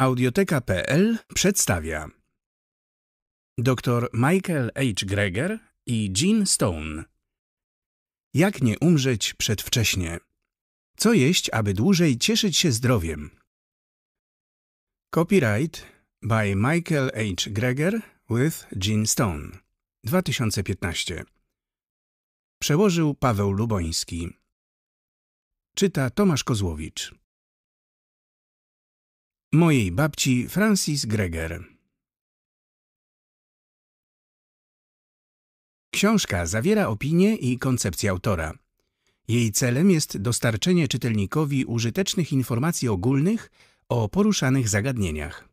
Audioteka.pl przedstawia dr Michael H. Greger i Jean Stone Jak nie umrzeć przedwcześnie? Co jeść, aby dłużej cieszyć się zdrowiem? Copyright by Michael H. Greger with Jean Stone 2015 Przełożył Paweł Luboński Czyta Tomasz Kozłowicz mojej babci Francis Greger. Książka zawiera opinie i koncepcję autora. Jej celem jest dostarczenie czytelnikowi użytecznych informacji ogólnych o poruszanych zagadnieniach.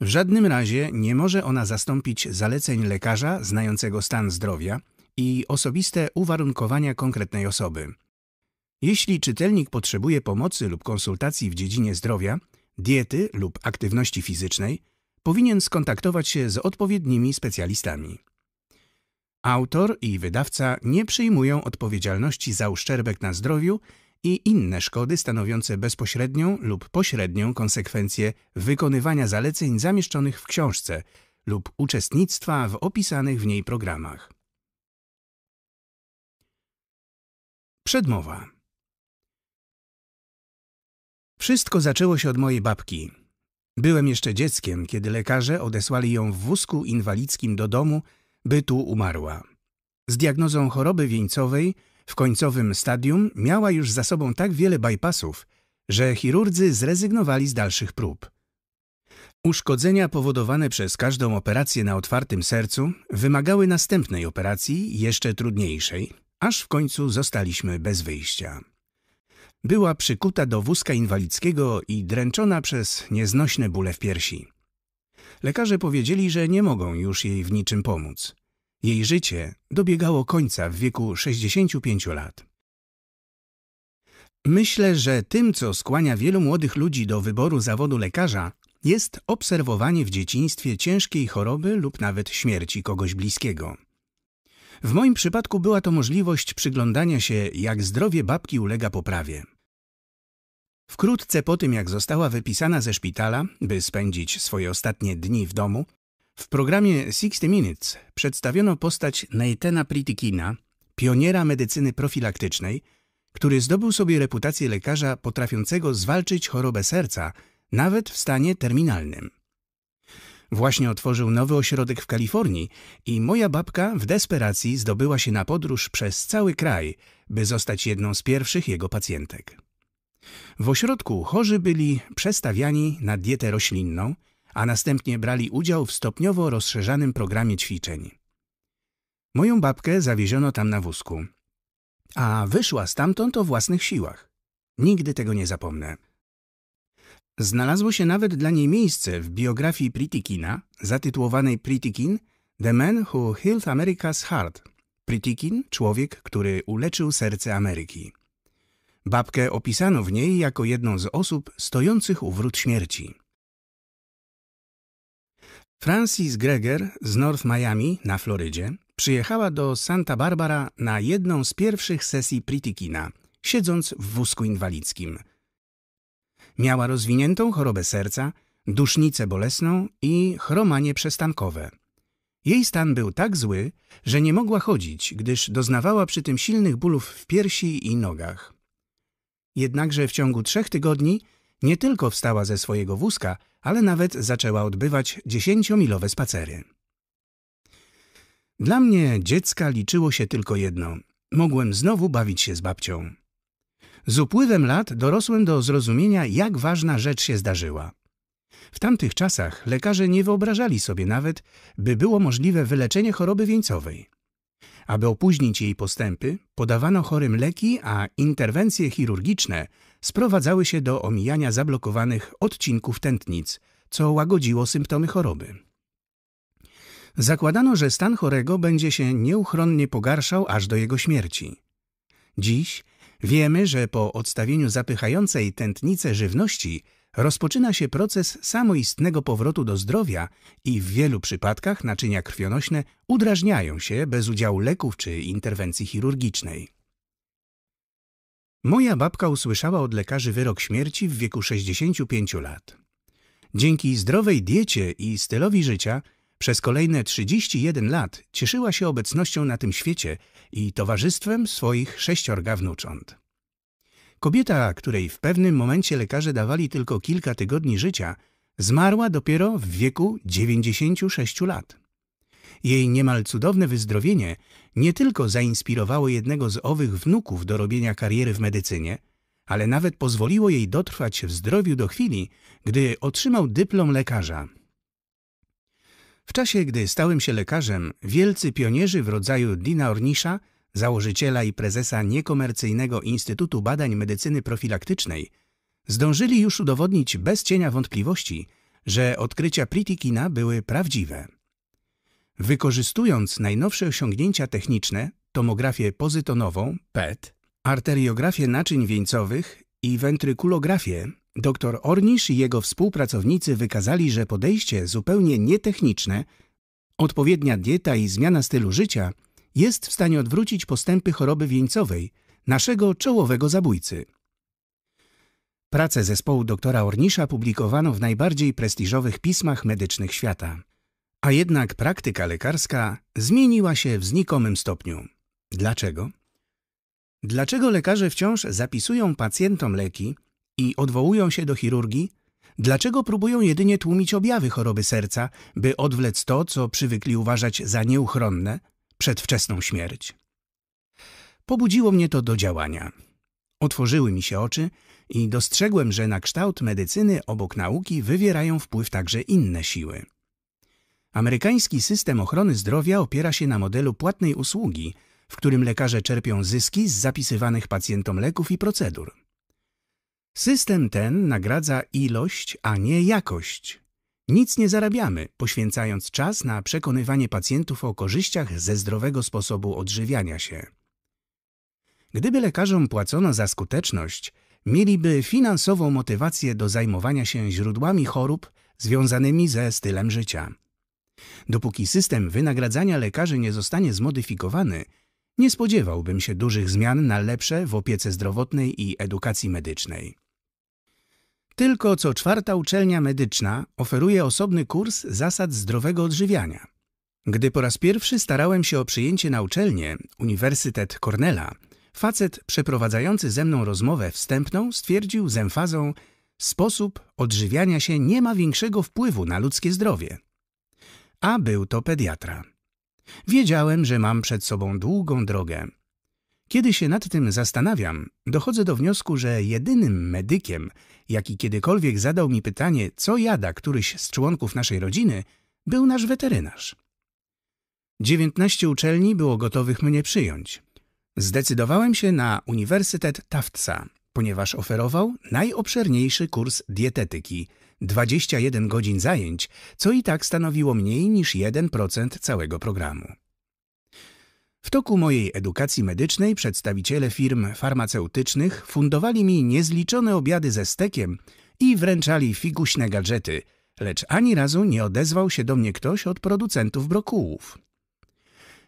W żadnym razie nie może ona zastąpić zaleceń lekarza znającego stan zdrowia i osobiste uwarunkowania konkretnej osoby. Jeśli czytelnik potrzebuje pomocy lub konsultacji w dziedzinie zdrowia, diety lub aktywności fizycznej, powinien skontaktować się z odpowiednimi specjalistami. Autor i wydawca nie przyjmują odpowiedzialności za uszczerbek na zdrowiu i inne szkody stanowiące bezpośrednią lub pośrednią konsekwencję wykonywania zaleceń zamieszczonych w książce lub uczestnictwa w opisanych w niej programach. Przedmowa wszystko zaczęło się od mojej babki. Byłem jeszcze dzieckiem, kiedy lekarze odesłali ją w wózku inwalidzkim do domu, by tu umarła. Z diagnozą choroby wieńcowej w końcowym stadium miała już za sobą tak wiele bypassów, że chirurdzy zrezygnowali z dalszych prób. Uszkodzenia powodowane przez każdą operację na otwartym sercu wymagały następnej operacji, jeszcze trudniejszej, aż w końcu zostaliśmy bez wyjścia. Była przykuta do wózka inwalidzkiego i dręczona przez nieznośne bóle w piersi. Lekarze powiedzieli, że nie mogą już jej w niczym pomóc. Jej życie dobiegało końca w wieku 65 lat. Myślę, że tym, co skłania wielu młodych ludzi do wyboru zawodu lekarza, jest obserwowanie w dzieciństwie ciężkiej choroby lub nawet śmierci kogoś bliskiego. W moim przypadku była to możliwość przyglądania się, jak zdrowie babki ulega poprawie. Wkrótce po tym, jak została wypisana ze szpitala, by spędzić swoje ostatnie dni w domu, w programie 60 Minutes przedstawiono postać Neitena Pritikina, pioniera medycyny profilaktycznej, który zdobył sobie reputację lekarza potrafiącego zwalczyć chorobę serca, nawet w stanie terminalnym. Właśnie otworzył nowy ośrodek w Kalifornii i moja babka w desperacji zdobyła się na podróż przez cały kraj, by zostać jedną z pierwszych jego pacjentek. W ośrodku chorzy byli przestawiani na dietę roślinną, a następnie brali udział w stopniowo rozszerzanym programie ćwiczeń. Moją babkę zawieziono tam na wózku, a wyszła stamtąd o własnych siłach. Nigdy tego nie zapomnę. Znalazło się nawet dla niej miejsce w biografii Pritikina zatytułowanej Pritikin The Man Who Healed America's Heart. Pritikin, człowiek, który uleczył serce Ameryki. Babkę opisano w niej jako jedną z osób stojących u wrót śmierci. Francis Greger z North Miami na Florydzie przyjechała do Santa Barbara na jedną z pierwszych sesji Pritikina, siedząc w wózku inwalidzkim – Miała rozwiniętą chorobę serca, dusznicę bolesną i chromanie przestankowe. Jej stan był tak zły, że nie mogła chodzić, gdyż doznawała przy tym silnych bólów w piersi i nogach. Jednakże w ciągu trzech tygodni nie tylko wstała ze swojego wózka, ale nawet zaczęła odbywać dziesięciomilowe spacery. Dla mnie dziecka liczyło się tylko jedno. Mogłem znowu bawić się z babcią. Z upływem lat dorosłem do zrozumienia, jak ważna rzecz się zdarzyła. W tamtych czasach lekarze nie wyobrażali sobie nawet, by było możliwe wyleczenie choroby wieńcowej. Aby opóźnić jej postępy, podawano chorym leki, a interwencje chirurgiczne sprowadzały się do omijania zablokowanych odcinków tętnic, co łagodziło symptomy choroby. Zakładano, że stan chorego będzie się nieuchronnie pogarszał aż do jego śmierci. Dziś Wiemy, że po odstawieniu zapychającej tętnicę żywności rozpoczyna się proces samoistnego powrotu do zdrowia i w wielu przypadkach naczynia krwionośne udrażniają się bez udziału leków czy interwencji chirurgicznej. Moja babka usłyszała od lekarzy wyrok śmierci w wieku 65 lat. Dzięki zdrowej diecie i stylowi życia – przez kolejne 31 lat cieszyła się obecnością na tym świecie i towarzystwem swoich sześciorga wnucząt. Kobieta, której w pewnym momencie lekarze dawali tylko kilka tygodni życia, zmarła dopiero w wieku 96 lat. Jej niemal cudowne wyzdrowienie nie tylko zainspirowało jednego z owych wnuków do robienia kariery w medycynie, ale nawet pozwoliło jej dotrwać w zdrowiu do chwili, gdy otrzymał dyplom lekarza w czasie, gdy stałem się lekarzem, wielcy pionierzy w rodzaju Dina Ornisza, założyciela i prezesa niekomercyjnego Instytutu Badań Medycyny Profilaktycznej, zdążyli już udowodnić bez cienia wątpliwości, że odkrycia Pritikina były prawdziwe. Wykorzystując najnowsze osiągnięcia techniczne, tomografię pozytonową, PET, arteriografię naczyń wieńcowych i wentrykulografię, Doktor Ornisz i jego współpracownicy wykazali, że podejście zupełnie nietechniczne, odpowiednia dieta i zmiana stylu życia jest w stanie odwrócić postępy choroby wieńcowej, naszego czołowego zabójcy. Prace zespołu doktora Ornisza publikowano w najbardziej prestiżowych pismach medycznych świata. A jednak praktyka lekarska zmieniła się w znikomym stopniu. Dlaczego? Dlaczego lekarze wciąż zapisują pacjentom leki, i odwołują się do chirurgii? Dlaczego próbują jedynie tłumić objawy choroby serca, by odwlec to, co przywykli uważać za nieuchronne, przedwczesną śmierć? Pobudziło mnie to do działania. Otworzyły mi się oczy i dostrzegłem, że na kształt medycyny obok nauki wywierają wpływ także inne siły. Amerykański system ochrony zdrowia opiera się na modelu płatnej usługi, w którym lekarze czerpią zyski z zapisywanych pacjentom leków i procedur. System ten nagradza ilość, a nie jakość. Nic nie zarabiamy, poświęcając czas na przekonywanie pacjentów o korzyściach ze zdrowego sposobu odżywiania się. Gdyby lekarzom płacono za skuteczność, mieliby finansową motywację do zajmowania się źródłami chorób związanymi ze stylem życia. Dopóki system wynagradzania lekarzy nie zostanie zmodyfikowany, nie spodziewałbym się dużych zmian na lepsze w opiece zdrowotnej i edukacji medycznej. Tylko co czwarta uczelnia medyczna oferuje osobny kurs zasad zdrowego odżywiania. Gdy po raz pierwszy starałem się o przyjęcie na uczelnię, Uniwersytet Cornella, facet przeprowadzający ze mną rozmowę wstępną stwierdził z emfazą sposób odżywiania się nie ma większego wpływu na ludzkie zdrowie. A był to pediatra. Wiedziałem, że mam przed sobą długą drogę, kiedy się nad tym zastanawiam, dochodzę do wniosku, że jedynym medykiem, jaki kiedykolwiek zadał mi pytanie, co jada któryś z członków naszej rodziny, był nasz weterynarz. 19 uczelni było gotowych mnie przyjąć. Zdecydowałem się na Uniwersytet Taftsa, ponieważ oferował najobszerniejszy kurs dietetyki 21 godzin zajęć, co i tak stanowiło mniej niż 1% całego programu. W toku mojej edukacji medycznej przedstawiciele firm farmaceutycznych fundowali mi niezliczone obiady ze stekiem i wręczali figuśne gadżety, lecz ani razu nie odezwał się do mnie ktoś od producentów brokułów.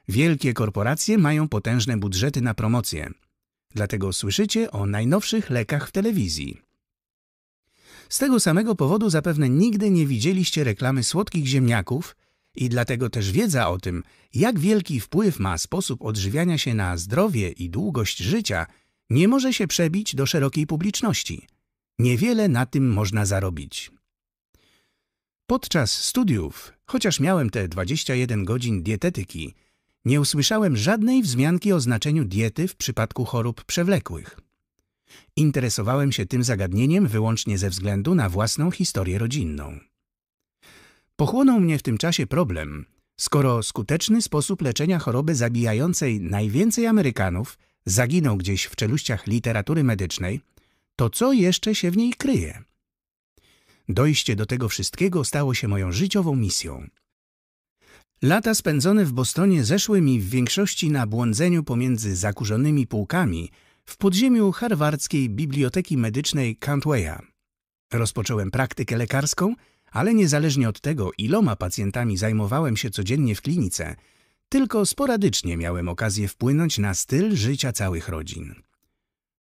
Wielkie korporacje mają potężne budżety na promocję, dlatego słyszycie o najnowszych lekach w telewizji. Z tego samego powodu zapewne nigdy nie widzieliście reklamy słodkich ziemniaków i dlatego też wiedza o tym, jak wielki wpływ ma sposób odżywiania się na zdrowie i długość życia, nie może się przebić do szerokiej publiczności. Niewiele na tym można zarobić. Podczas studiów, chociaż miałem te 21 godzin dietetyki, nie usłyszałem żadnej wzmianki o znaczeniu diety w przypadku chorób przewlekłych. Interesowałem się tym zagadnieniem wyłącznie ze względu na własną historię rodzinną. Pochłonął mnie w tym czasie problem. Skoro skuteczny sposób leczenia choroby zabijającej najwięcej Amerykanów zaginął gdzieś w czeluściach literatury medycznej, to co jeszcze się w niej kryje? Dojście do tego wszystkiego stało się moją życiową misją. Lata spędzone w Bostonie zeszły mi w większości na błądzeniu pomiędzy zakurzonymi półkami w podziemiu harwardzkiej Biblioteki Medycznej Cantwaya. Rozpocząłem praktykę lekarską – ale niezależnie od tego, iloma pacjentami zajmowałem się codziennie w klinice, tylko sporadycznie miałem okazję wpłynąć na styl życia całych rodzin.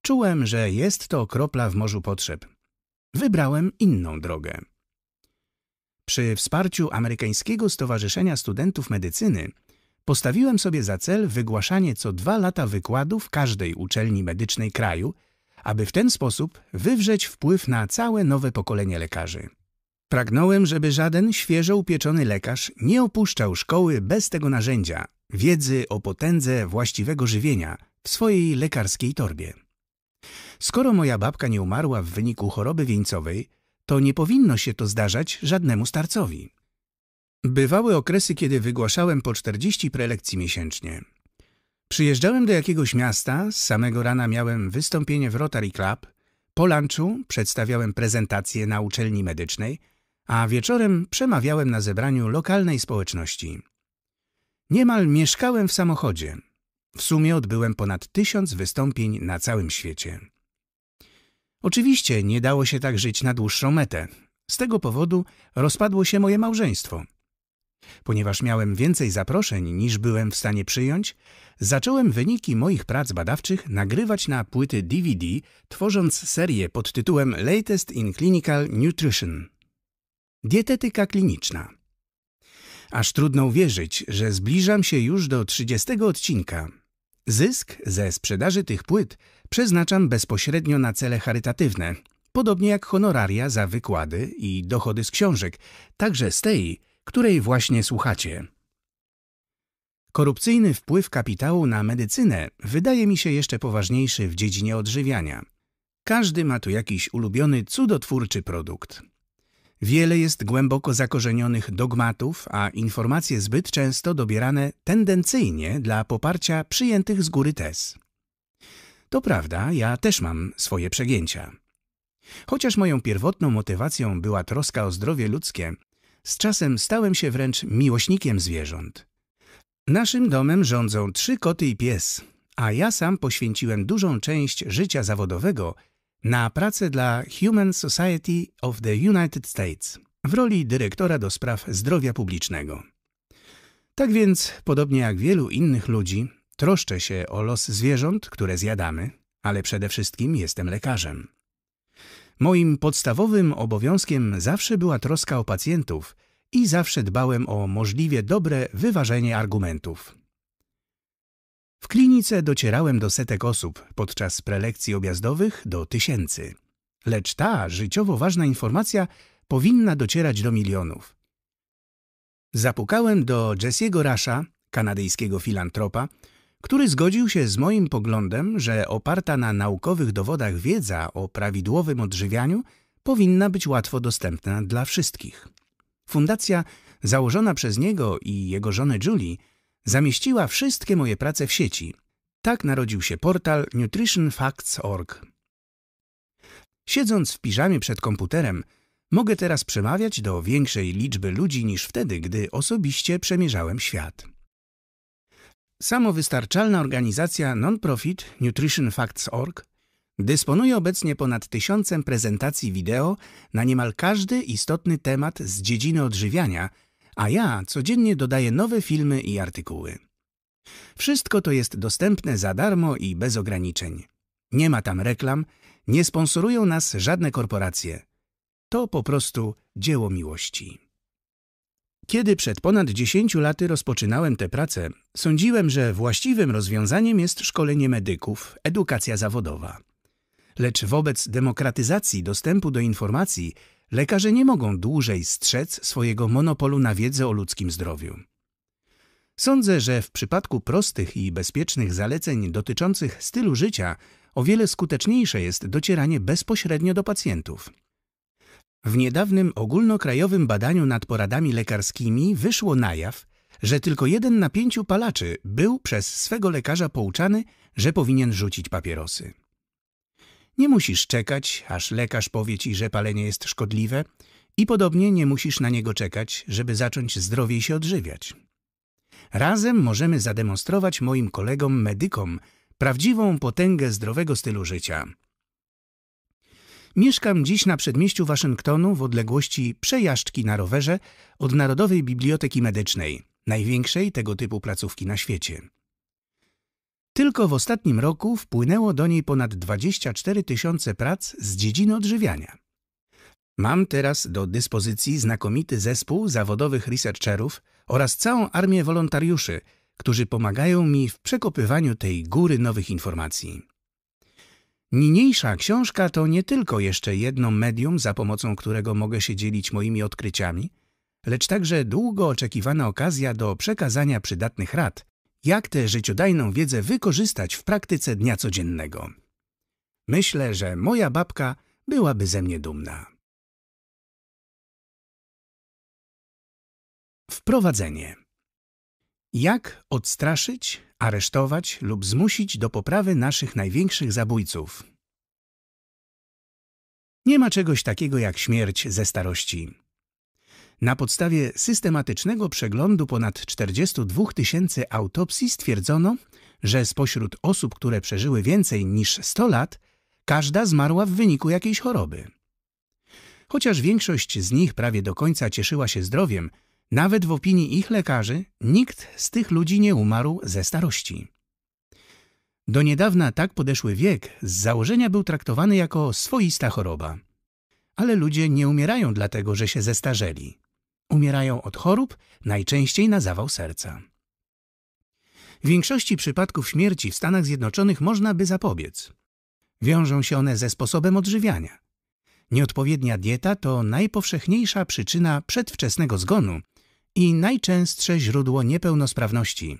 Czułem, że jest to kropla w morzu potrzeb. Wybrałem inną drogę. Przy wsparciu Amerykańskiego Stowarzyszenia Studentów Medycyny postawiłem sobie za cel wygłaszanie co dwa lata wykładów każdej uczelni medycznej kraju, aby w ten sposób wywrzeć wpływ na całe nowe pokolenie lekarzy. Pragnąłem, żeby żaden świeżo upieczony lekarz nie opuszczał szkoły bez tego narzędzia, wiedzy o potędze właściwego żywienia w swojej lekarskiej torbie. Skoro moja babka nie umarła w wyniku choroby wieńcowej, to nie powinno się to zdarzać żadnemu starcowi. Bywały okresy, kiedy wygłaszałem po 40 prelekcji miesięcznie. Przyjeżdżałem do jakiegoś miasta, z samego rana miałem wystąpienie w Rotary Club, po lunchu przedstawiałem prezentację na uczelni medycznej, a wieczorem przemawiałem na zebraniu lokalnej społeczności. Niemal mieszkałem w samochodzie. W sumie odbyłem ponad tysiąc wystąpień na całym świecie. Oczywiście nie dało się tak żyć na dłuższą metę. Z tego powodu rozpadło się moje małżeństwo. Ponieważ miałem więcej zaproszeń niż byłem w stanie przyjąć, zacząłem wyniki moich prac badawczych nagrywać na płyty DVD, tworząc serię pod tytułem Latest in Clinical Nutrition. Dietetyka kliniczna. Aż trudno uwierzyć, że zbliżam się już do 30 odcinka. Zysk ze sprzedaży tych płyt przeznaczam bezpośrednio na cele charytatywne, podobnie jak honoraria za wykłady i dochody z książek, także z tej, której właśnie słuchacie. Korupcyjny wpływ kapitału na medycynę wydaje mi się jeszcze poważniejszy w dziedzinie odżywiania. Każdy ma tu jakiś ulubiony, cudotwórczy produkt. Wiele jest głęboko zakorzenionych dogmatów, a informacje zbyt często dobierane tendencyjnie dla poparcia przyjętych z góry tez. To prawda, ja też mam swoje przegięcia. Chociaż moją pierwotną motywacją była troska o zdrowie ludzkie, z czasem stałem się wręcz miłośnikiem zwierząt. Naszym domem rządzą trzy koty i pies, a ja sam poświęciłem dużą część życia zawodowego na pracę dla Human Society of the United States w roli dyrektora do spraw zdrowia publicznego. Tak więc, podobnie jak wielu innych ludzi, troszczę się o los zwierząt, które zjadamy, ale przede wszystkim jestem lekarzem. Moim podstawowym obowiązkiem zawsze była troska o pacjentów i zawsze dbałem o możliwie dobre wyważenie argumentów. W klinice docierałem do setek osób, podczas prelekcji objazdowych do tysięcy. Lecz ta życiowo ważna informacja powinna docierać do milionów. Zapukałem do Jesse'ego Rasha, kanadyjskiego filantropa, który zgodził się z moim poglądem, że oparta na naukowych dowodach wiedza o prawidłowym odżywianiu powinna być łatwo dostępna dla wszystkich. Fundacja założona przez niego i jego żonę Julie zamieściła wszystkie moje prace w sieci. Tak narodził się portal nutritionfacts.org. Siedząc w piżamie przed komputerem, mogę teraz przemawiać do większej liczby ludzi niż wtedy, gdy osobiście przemierzałem świat. Samowystarczalna organizacja non-profit nutritionfacts.org dysponuje obecnie ponad tysiącem prezentacji wideo na niemal każdy istotny temat z dziedziny odżywiania – a ja codziennie dodaję nowe filmy i artykuły. Wszystko to jest dostępne za darmo i bez ograniczeń. Nie ma tam reklam, nie sponsorują nas żadne korporacje. To po prostu dzieło miłości. Kiedy przed ponad dziesięciu laty rozpoczynałem tę pracę, sądziłem, że właściwym rozwiązaniem jest szkolenie medyków, edukacja zawodowa. Lecz wobec demokratyzacji dostępu do informacji Lekarze nie mogą dłużej strzec swojego monopolu na wiedzę o ludzkim zdrowiu. Sądzę, że w przypadku prostych i bezpiecznych zaleceń dotyczących stylu życia o wiele skuteczniejsze jest docieranie bezpośrednio do pacjentów. W niedawnym ogólnokrajowym badaniu nad poradami lekarskimi wyszło na jaw, że tylko jeden na pięciu palaczy był przez swego lekarza pouczany, że powinien rzucić papierosy. Nie musisz czekać, aż lekarz powie ci, że palenie jest szkodliwe i podobnie nie musisz na niego czekać, żeby zacząć zdrowiej się odżywiać. Razem możemy zademonstrować moim kolegom medykom prawdziwą potęgę zdrowego stylu życia. Mieszkam dziś na przedmieściu Waszyngtonu w odległości przejażdżki na rowerze od Narodowej Biblioteki Medycznej, największej tego typu placówki na świecie. Tylko w ostatnim roku wpłynęło do niej ponad 24 tysiące prac z dziedziny odżywiania. Mam teraz do dyspozycji znakomity zespół zawodowych researcherów oraz całą armię wolontariuszy, którzy pomagają mi w przekopywaniu tej góry nowych informacji. Niniejsza książka to nie tylko jeszcze jedno medium, za pomocą którego mogę się dzielić moimi odkryciami, lecz także długo oczekiwana okazja do przekazania przydatnych rad – jak tę życiodajną wiedzę wykorzystać w praktyce dnia codziennego. Myślę, że moja babka byłaby ze mnie dumna. Wprowadzenie. Jak odstraszyć, aresztować lub zmusić do poprawy naszych największych zabójców? Nie ma czegoś takiego jak śmierć ze starości. Na podstawie systematycznego przeglądu ponad 42 tysięcy autopsji stwierdzono, że spośród osób, które przeżyły więcej niż 100 lat, każda zmarła w wyniku jakiejś choroby. Chociaż większość z nich prawie do końca cieszyła się zdrowiem, nawet w opinii ich lekarzy nikt z tych ludzi nie umarł ze starości. Do niedawna tak podeszły wiek z założenia był traktowany jako swoista choroba. Ale ludzie nie umierają dlatego, że się zestarzeli. Umierają od chorób, najczęściej na zawał serca. W większości przypadków śmierci w Stanach Zjednoczonych można by zapobiec. Wiążą się one ze sposobem odżywiania. Nieodpowiednia dieta to najpowszechniejsza przyczyna przedwczesnego zgonu i najczęstsze źródło niepełnosprawności.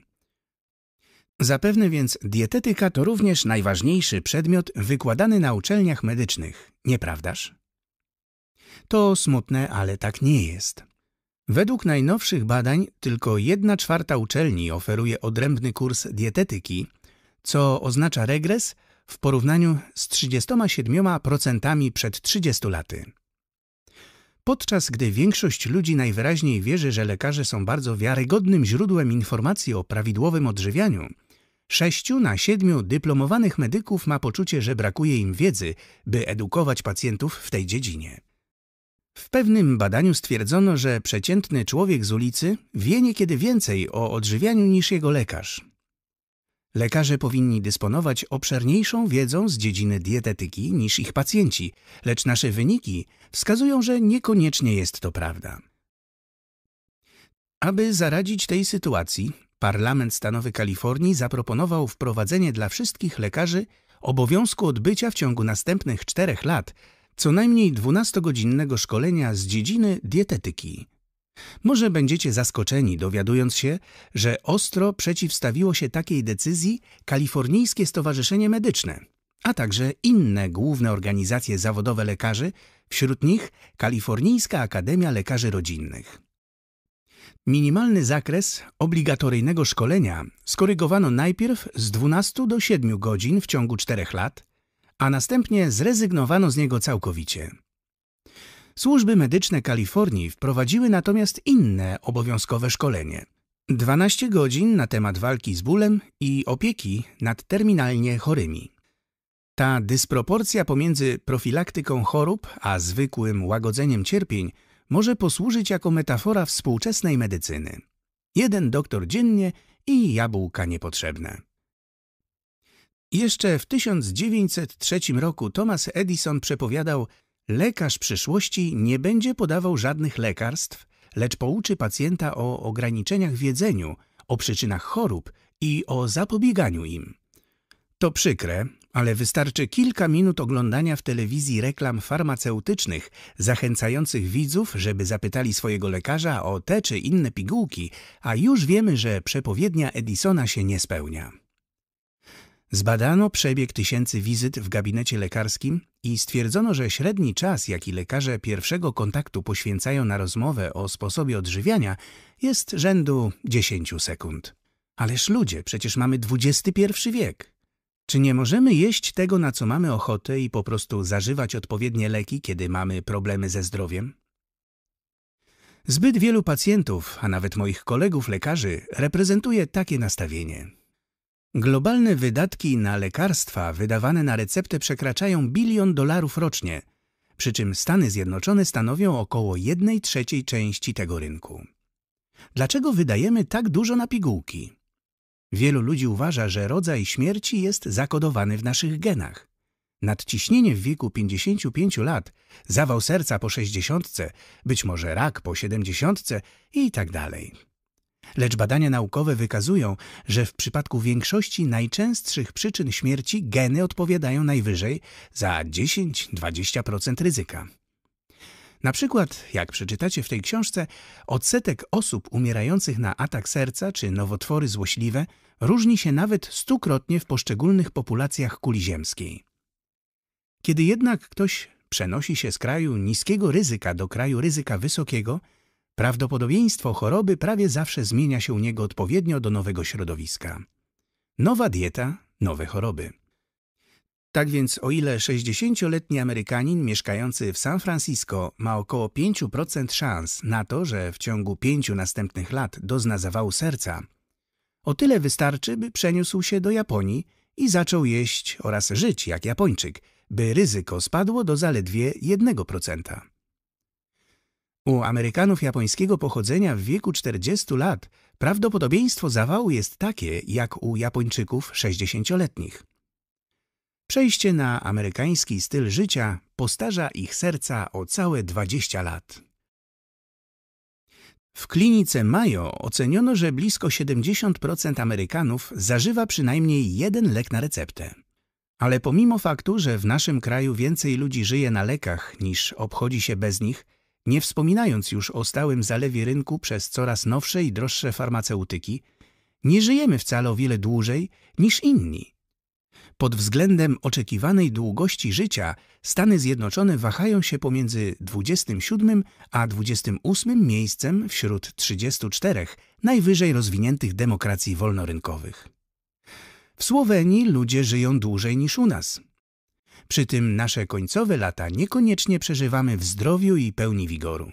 Zapewne więc dietetyka to również najważniejszy przedmiot wykładany na uczelniach medycznych, nieprawdaż? To smutne, ale tak nie jest. Według najnowszych badań tylko 1 czwarta uczelni oferuje odrębny kurs dietetyki, co oznacza regres w porównaniu z 37% przed 30 laty. Podczas gdy większość ludzi najwyraźniej wierzy, że lekarze są bardzo wiarygodnym źródłem informacji o prawidłowym odżywianiu, 6 na 7 dyplomowanych medyków ma poczucie, że brakuje im wiedzy, by edukować pacjentów w tej dziedzinie. W pewnym badaniu stwierdzono, że przeciętny człowiek z ulicy wie niekiedy więcej o odżywianiu niż jego lekarz. Lekarze powinni dysponować obszerniejszą wiedzą z dziedziny dietetyki niż ich pacjenci, lecz nasze wyniki wskazują, że niekoniecznie jest to prawda. Aby zaradzić tej sytuacji, Parlament Stanowy Kalifornii zaproponował wprowadzenie dla wszystkich lekarzy obowiązku odbycia w ciągu następnych czterech lat co najmniej 12-godzinnego szkolenia z dziedziny dietetyki. Może będziecie zaskoczeni, dowiadując się, że ostro przeciwstawiło się takiej decyzji Kalifornijskie Stowarzyszenie Medyczne, a także inne główne organizacje zawodowe lekarzy, wśród nich Kalifornijska Akademia Lekarzy Rodzinnych. Minimalny zakres obligatoryjnego szkolenia skorygowano najpierw z 12 do 7 godzin w ciągu 4 lat, a następnie zrezygnowano z niego całkowicie. Służby medyczne Kalifornii wprowadziły natomiast inne obowiązkowe szkolenie. 12 godzin na temat walki z bólem i opieki nad terminalnie chorymi. Ta dysproporcja pomiędzy profilaktyką chorób a zwykłym łagodzeniem cierpień może posłużyć jako metafora współczesnej medycyny. Jeden doktor dziennie i jabłka niepotrzebne. Jeszcze w 1903 roku Thomas Edison przepowiadał Lekarz przyszłości nie będzie podawał żadnych lekarstw, lecz pouczy pacjenta o ograniczeniach w jedzeniu, o przyczynach chorób i o zapobieganiu im. To przykre, ale wystarczy kilka minut oglądania w telewizji reklam farmaceutycznych zachęcających widzów, żeby zapytali swojego lekarza o te czy inne pigułki, a już wiemy, że przepowiednia Edisona się nie spełnia. Zbadano przebieg tysięcy wizyt w gabinecie lekarskim i stwierdzono, że średni czas, jaki lekarze pierwszego kontaktu poświęcają na rozmowę o sposobie odżywiania, jest rzędu 10 sekund. Ależ ludzie, przecież mamy XXI wiek. Czy nie możemy jeść tego, na co mamy ochotę i po prostu zażywać odpowiednie leki, kiedy mamy problemy ze zdrowiem? Zbyt wielu pacjentów, a nawet moich kolegów lekarzy, reprezentuje takie nastawienie. Globalne wydatki na lekarstwa wydawane na receptę przekraczają bilion dolarów rocznie, przy czym Stany Zjednoczone stanowią około jednej trzeciej części tego rynku. Dlaczego wydajemy tak dużo na pigułki? Wielu ludzi uważa, że rodzaj śmierci jest zakodowany w naszych genach. Nadciśnienie w wieku 55 lat, zawał serca po 60, być może rak po 70 i tak dalej. Lecz badania naukowe wykazują, że w przypadku większości najczęstszych przyczyn śmierci geny odpowiadają najwyżej za 10-20% ryzyka. Na przykład, jak przeczytacie w tej książce, odsetek osób umierających na atak serca czy nowotwory złośliwe różni się nawet stukrotnie w poszczególnych populacjach kuli ziemskiej. Kiedy jednak ktoś przenosi się z kraju niskiego ryzyka do kraju ryzyka wysokiego, Prawdopodobieństwo choroby prawie zawsze zmienia się u niego odpowiednio do nowego środowiska. Nowa dieta, nowe choroby. Tak więc o ile 60-letni Amerykanin mieszkający w San Francisco ma około 5% szans na to, że w ciągu pięciu następnych lat dozna zawału serca, o tyle wystarczy, by przeniósł się do Japonii i zaczął jeść oraz żyć jak Japończyk, by ryzyko spadło do zaledwie 1%. U Amerykanów japońskiego pochodzenia w wieku 40 lat prawdopodobieństwo zawału jest takie jak u Japończyków 60-letnich. Przejście na amerykański styl życia postarza ich serca o całe 20 lat. W klinice Mayo oceniono, że blisko 70% Amerykanów zażywa przynajmniej jeden lek na receptę. Ale pomimo faktu, że w naszym kraju więcej ludzi żyje na lekach niż obchodzi się bez nich, nie wspominając już o stałym zalewie rynku przez coraz nowsze i droższe farmaceutyki, nie żyjemy wcale o wiele dłużej niż inni. Pod względem oczekiwanej długości życia Stany Zjednoczone wahają się pomiędzy 27 a 28 miejscem wśród 34 najwyżej rozwiniętych demokracji wolnorynkowych. W Słowenii ludzie żyją dłużej niż u nas, przy tym nasze końcowe lata niekoniecznie przeżywamy w zdrowiu i pełni wigoru.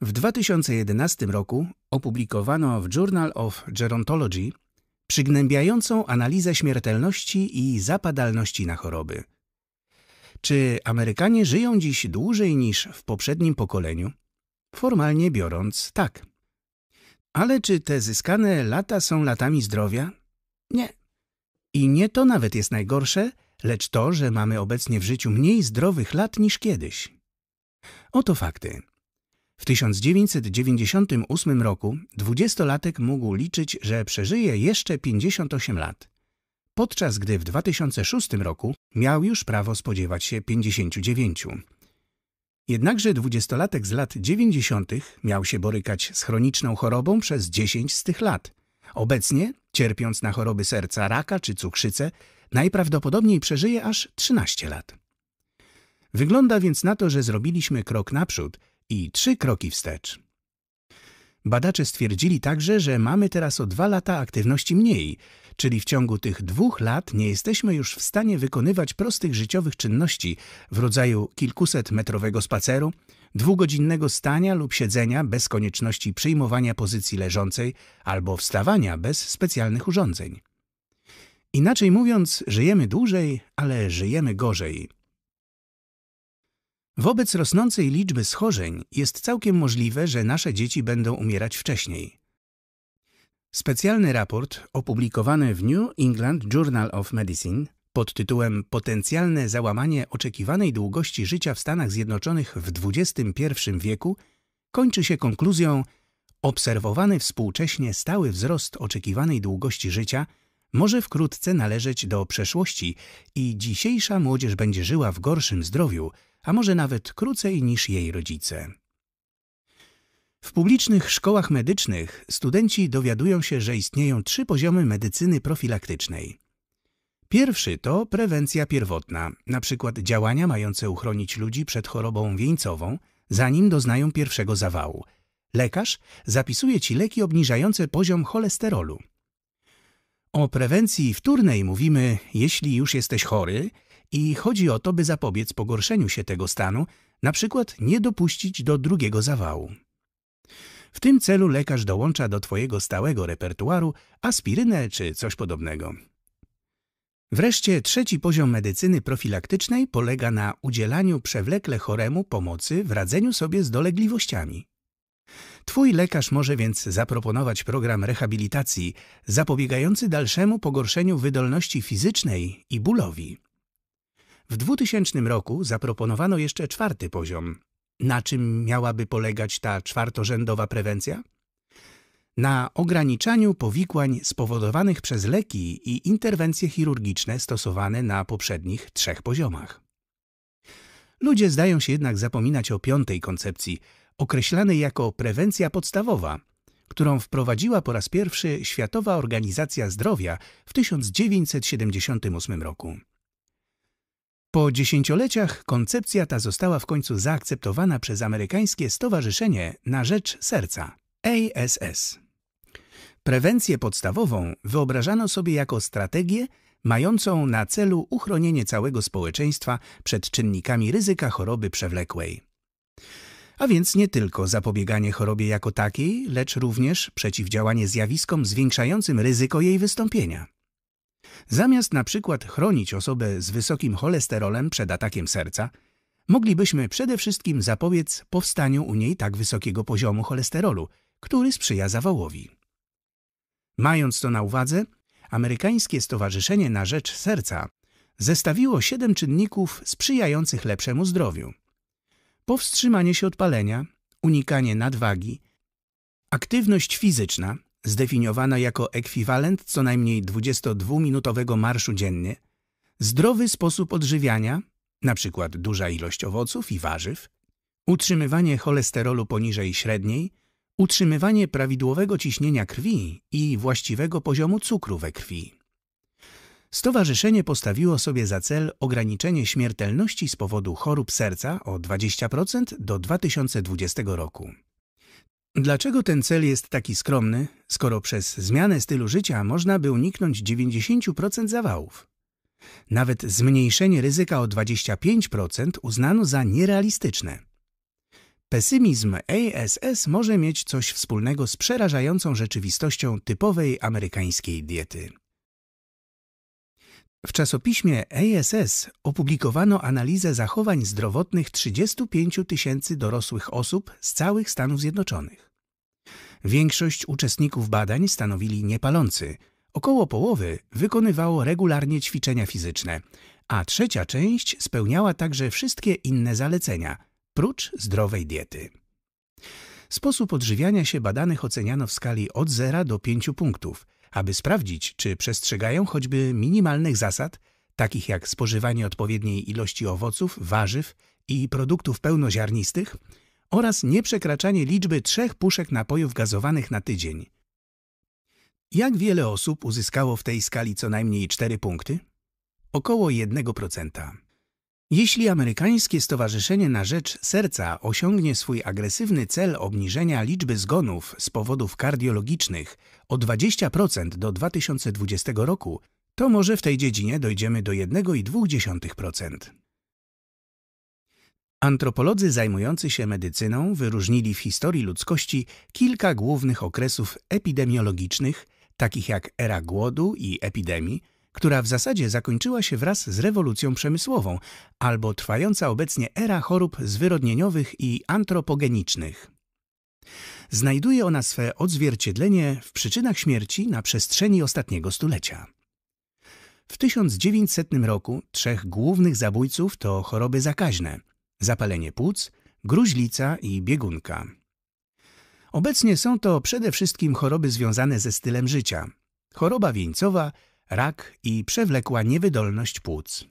W 2011 roku opublikowano w Journal of Gerontology przygnębiającą analizę śmiertelności i zapadalności na choroby. Czy Amerykanie żyją dziś dłużej niż w poprzednim pokoleniu? Formalnie biorąc, tak. Ale czy te zyskane lata są latami zdrowia? Nie. I nie to nawet jest najgorsze – lecz to, że mamy obecnie w życiu mniej zdrowych lat niż kiedyś. Oto fakty. W 1998 roku dwudziestolatek mógł liczyć, że przeżyje jeszcze 58 lat, podczas gdy w 2006 roku miał już prawo spodziewać się 59. Jednakże dwudziestolatek z lat 90. miał się borykać z chroniczną chorobą przez 10 z tych lat. Obecnie, cierpiąc na choroby serca, raka czy cukrzycę, Najprawdopodobniej przeżyje aż 13 lat. Wygląda więc na to, że zrobiliśmy krok naprzód i trzy kroki wstecz. Badacze stwierdzili także, że mamy teraz o dwa lata aktywności mniej, czyli w ciągu tych dwóch lat nie jesteśmy już w stanie wykonywać prostych życiowych czynności w rodzaju kilkuset metrowego spaceru, dwugodzinnego stania lub siedzenia bez konieczności przyjmowania pozycji leżącej albo wstawania bez specjalnych urządzeń. Inaczej mówiąc, żyjemy dłużej, ale żyjemy gorzej. Wobec rosnącej liczby schorzeń jest całkiem możliwe, że nasze dzieci będą umierać wcześniej. Specjalny raport opublikowany w New England Journal of Medicine pod tytułem Potencjalne załamanie oczekiwanej długości życia w Stanach Zjednoczonych w XXI wieku kończy się konkluzją Obserwowany współcześnie stały wzrost oczekiwanej długości życia – może wkrótce należeć do przeszłości i dzisiejsza młodzież będzie żyła w gorszym zdrowiu, a może nawet krócej niż jej rodzice. W publicznych szkołach medycznych studenci dowiadują się, że istnieją trzy poziomy medycyny profilaktycznej. Pierwszy to prewencja pierwotna, np. działania mające uchronić ludzi przed chorobą wieńcową, zanim doznają pierwszego zawału. Lekarz zapisuje ci leki obniżające poziom cholesterolu. O prewencji wtórnej mówimy, jeśli już jesteś chory i chodzi o to, by zapobiec pogorszeniu się tego stanu, na przykład nie dopuścić do drugiego zawału. W tym celu lekarz dołącza do Twojego stałego repertuaru aspirynę czy coś podobnego. Wreszcie trzeci poziom medycyny profilaktycznej polega na udzielaniu przewlekle choremu pomocy w radzeniu sobie z dolegliwościami. Twój lekarz może więc zaproponować program rehabilitacji zapobiegający dalszemu pogorszeniu wydolności fizycznej i bólowi. W 2000 roku zaproponowano jeszcze czwarty poziom. Na czym miałaby polegać ta czwartorzędowa prewencja? Na ograniczaniu powikłań spowodowanych przez leki i interwencje chirurgiczne stosowane na poprzednich trzech poziomach. Ludzie zdają się jednak zapominać o piątej koncepcji – określanej jako prewencja podstawowa, którą wprowadziła po raz pierwszy Światowa Organizacja Zdrowia w 1978 roku. Po dziesięcioleciach koncepcja ta została w końcu zaakceptowana przez amerykańskie Stowarzyszenie na Rzecz Serca ASS. Prewencję podstawową wyobrażano sobie jako strategię mającą na celu uchronienie całego społeczeństwa przed czynnikami ryzyka choroby przewlekłej a więc nie tylko zapobieganie chorobie jako takiej, lecz również przeciwdziałanie zjawiskom zwiększającym ryzyko jej wystąpienia. Zamiast na przykład chronić osobę z wysokim cholesterolem przed atakiem serca, moglibyśmy przede wszystkim zapobiec powstaniu u niej tak wysokiego poziomu cholesterolu, który sprzyja zawałowi. Mając to na uwadze, Amerykańskie Stowarzyszenie na Rzecz Serca zestawiło siedem czynników sprzyjających lepszemu zdrowiu powstrzymanie się od palenia, unikanie nadwagi. Aktywność fizyczna, zdefiniowana jako ekwiwalent co najmniej 22-minutowego marszu dziennie, zdrowy sposób odżywiania, np. duża ilość owoców i warzyw, utrzymywanie cholesterolu poniżej średniej, utrzymywanie prawidłowego ciśnienia krwi i właściwego poziomu cukru we krwi. Stowarzyszenie postawiło sobie za cel ograniczenie śmiertelności z powodu chorób serca o 20% do 2020 roku. Dlaczego ten cel jest taki skromny, skoro przez zmianę stylu życia można by uniknąć 90% zawałów? Nawet zmniejszenie ryzyka o 25% uznano za nierealistyczne. Pesymizm ASS może mieć coś wspólnego z przerażającą rzeczywistością typowej amerykańskiej diety. W czasopiśmie ASS opublikowano analizę zachowań zdrowotnych 35 tysięcy dorosłych osób z całych Stanów Zjednoczonych. Większość uczestników badań stanowili niepalący, około połowy wykonywało regularnie ćwiczenia fizyczne, a trzecia część spełniała także wszystkie inne zalecenia, prócz zdrowej diety. Sposób odżywiania się badanych oceniano w skali od 0 do 5 punktów – aby sprawdzić, czy przestrzegają choćby minimalnych zasad, takich jak spożywanie odpowiedniej ilości owoców, warzyw i produktów pełnoziarnistych oraz nieprzekraczanie liczby trzech puszek napojów gazowanych na tydzień. Jak wiele osób uzyskało w tej skali co najmniej cztery punkty? Około 1%. Jeśli amerykańskie Stowarzyszenie na Rzecz Serca osiągnie swój agresywny cel obniżenia liczby zgonów z powodów kardiologicznych o 20% do 2020 roku, to może w tej dziedzinie dojdziemy do 1,2%. Antropolodzy zajmujący się medycyną wyróżnili w historii ludzkości kilka głównych okresów epidemiologicznych, takich jak era głodu i epidemii, która w zasadzie zakończyła się wraz z rewolucją przemysłową albo trwająca obecnie era chorób zwyrodnieniowych i antropogenicznych. Znajduje ona swe odzwierciedlenie w przyczynach śmierci na przestrzeni ostatniego stulecia. W 1900 roku trzech głównych zabójców to choroby zakaźne – zapalenie płuc, gruźlica i biegunka. Obecnie są to przede wszystkim choroby związane ze stylem życia – choroba wieńcowa – rak i przewlekła niewydolność płuc.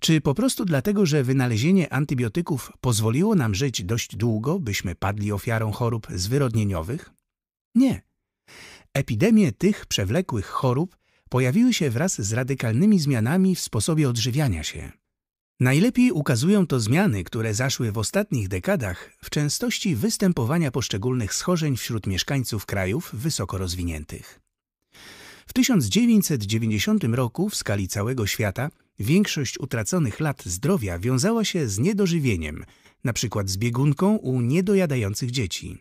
Czy po prostu dlatego, że wynalezienie antybiotyków pozwoliło nam żyć dość długo, byśmy padli ofiarą chorób zwyrodnieniowych? Nie. Epidemie tych przewlekłych chorób pojawiły się wraz z radykalnymi zmianami w sposobie odżywiania się. Najlepiej ukazują to zmiany, które zaszły w ostatnich dekadach w częstości występowania poszczególnych schorzeń wśród mieszkańców krajów wysoko rozwiniętych. W 1990 roku w skali całego świata większość utraconych lat zdrowia wiązała się z niedożywieniem, np. z biegunką u niedojadających dzieci.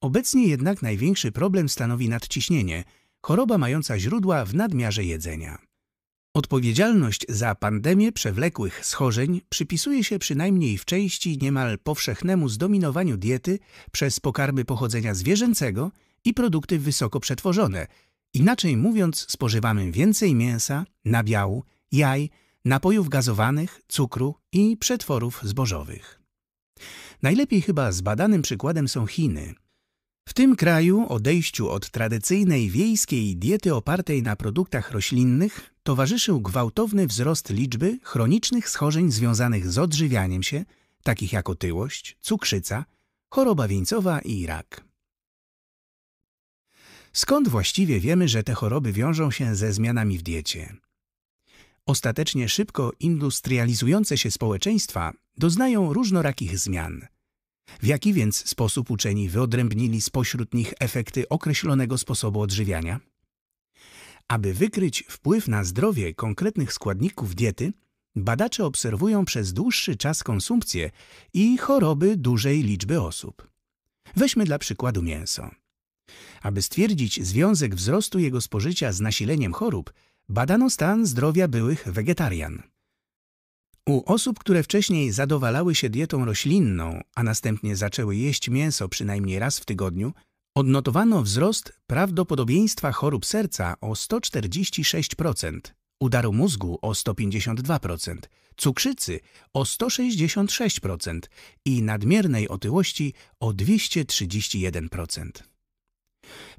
Obecnie jednak największy problem stanowi nadciśnienie, choroba mająca źródła w nadmiarze jedzenia. Odpowiedzialność za pandemię przewlekłych schorzeń przypisuje się przynajmniej w części niemal powszechnemu zdominowaniu diety przez pokarmy pochodzenia zwierzęcego i produkty wysoko przetworzone, Inaczej mówiąc, spożywamy więcej mięsa, nabiału, jaj, napojów gazowanych, cukru i przetworów zbożowych. Najlepiej chyba zbadanym przykładem są Chiny. W tym kraju odejściu od tradycyjnej wiejskiej diety opartej na produktach roślinnych towarzyszył gwałtowny wzrost liczby chronicznych schorzeń związanych z odżywianiem się, takich jak otyłość, cukrzyca, choroba wieńcowa i rak. Skąd właściwie wiemy, że te choroby wiążą się ze zmianami w diecie? Ostatecznie szybko industrializujące się społeczeństwa doznają różnorakich zmian. W jaki więc sposób uczeni wyodrębnili spośród nich efekty określonego sposobu odżywiania? Aby wykryć wpływ na zdrowie konkretnych składników diety, badacze obserwują przez dłuższy czas konsumpcję i choroby dużej liczby osób. Weźmy dla przykładu mięso. Aby stwierdzić związek wzrostu jego spożycia z nasileniem chorób, badano stan zdrowia byłych wegetarian. U osób, które wcześniej zadowalały się dietą roślinną, a następnie zaczęły jeść mięso przynajmniej raz w tygodniu, odnotowano wzrost prawdopodobieństwa chorób serca o 146%, udaru mózgu o 152%, cukrzycy o 166% i nadmiernej otyłości o 231%.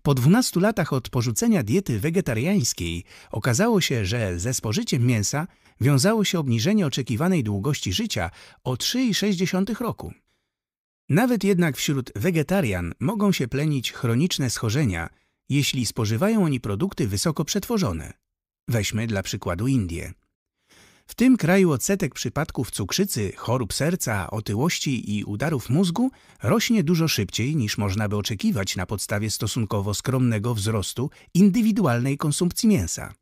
Po 12 latach od porzucenia diety wegetariańskiej okazało się, że ze spożyciem mięsa wiązało się obniżenie oczekiwanej długości życia o 3,6 roku. Nawet jednak wśród wegetarian mogą się plenić chroniczne schorzenia, jeśli spożywają oni produkty wysoko przetworzone. Weźmy dla przykładu Indie. W tym kraju odsetek przypadków cukrzycy, chorób serca, otyłości i udarów mózgu rośnie dużo szybciej niż można by oczekiwać na podstawie stosunkowo skromnego wzrostu indywidualnej konsumpcji mięsa.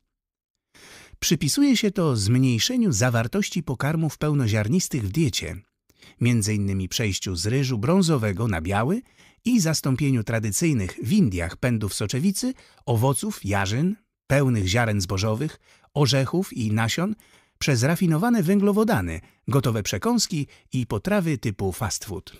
Przypisuje się to zmniejszeniu zawartości pokarmów pełnoziarnistych w diecie, m.in. przejściu z ryżu brązowego na biały i zastąpieniu tradycyjnych w Indiach pędów soczewicy, owoców, jarzyn, pełnych ziaren zbożowych, orzechów i nasion przez rafinowane węglowodany, gotowe przekąski i potrawy typu fast food.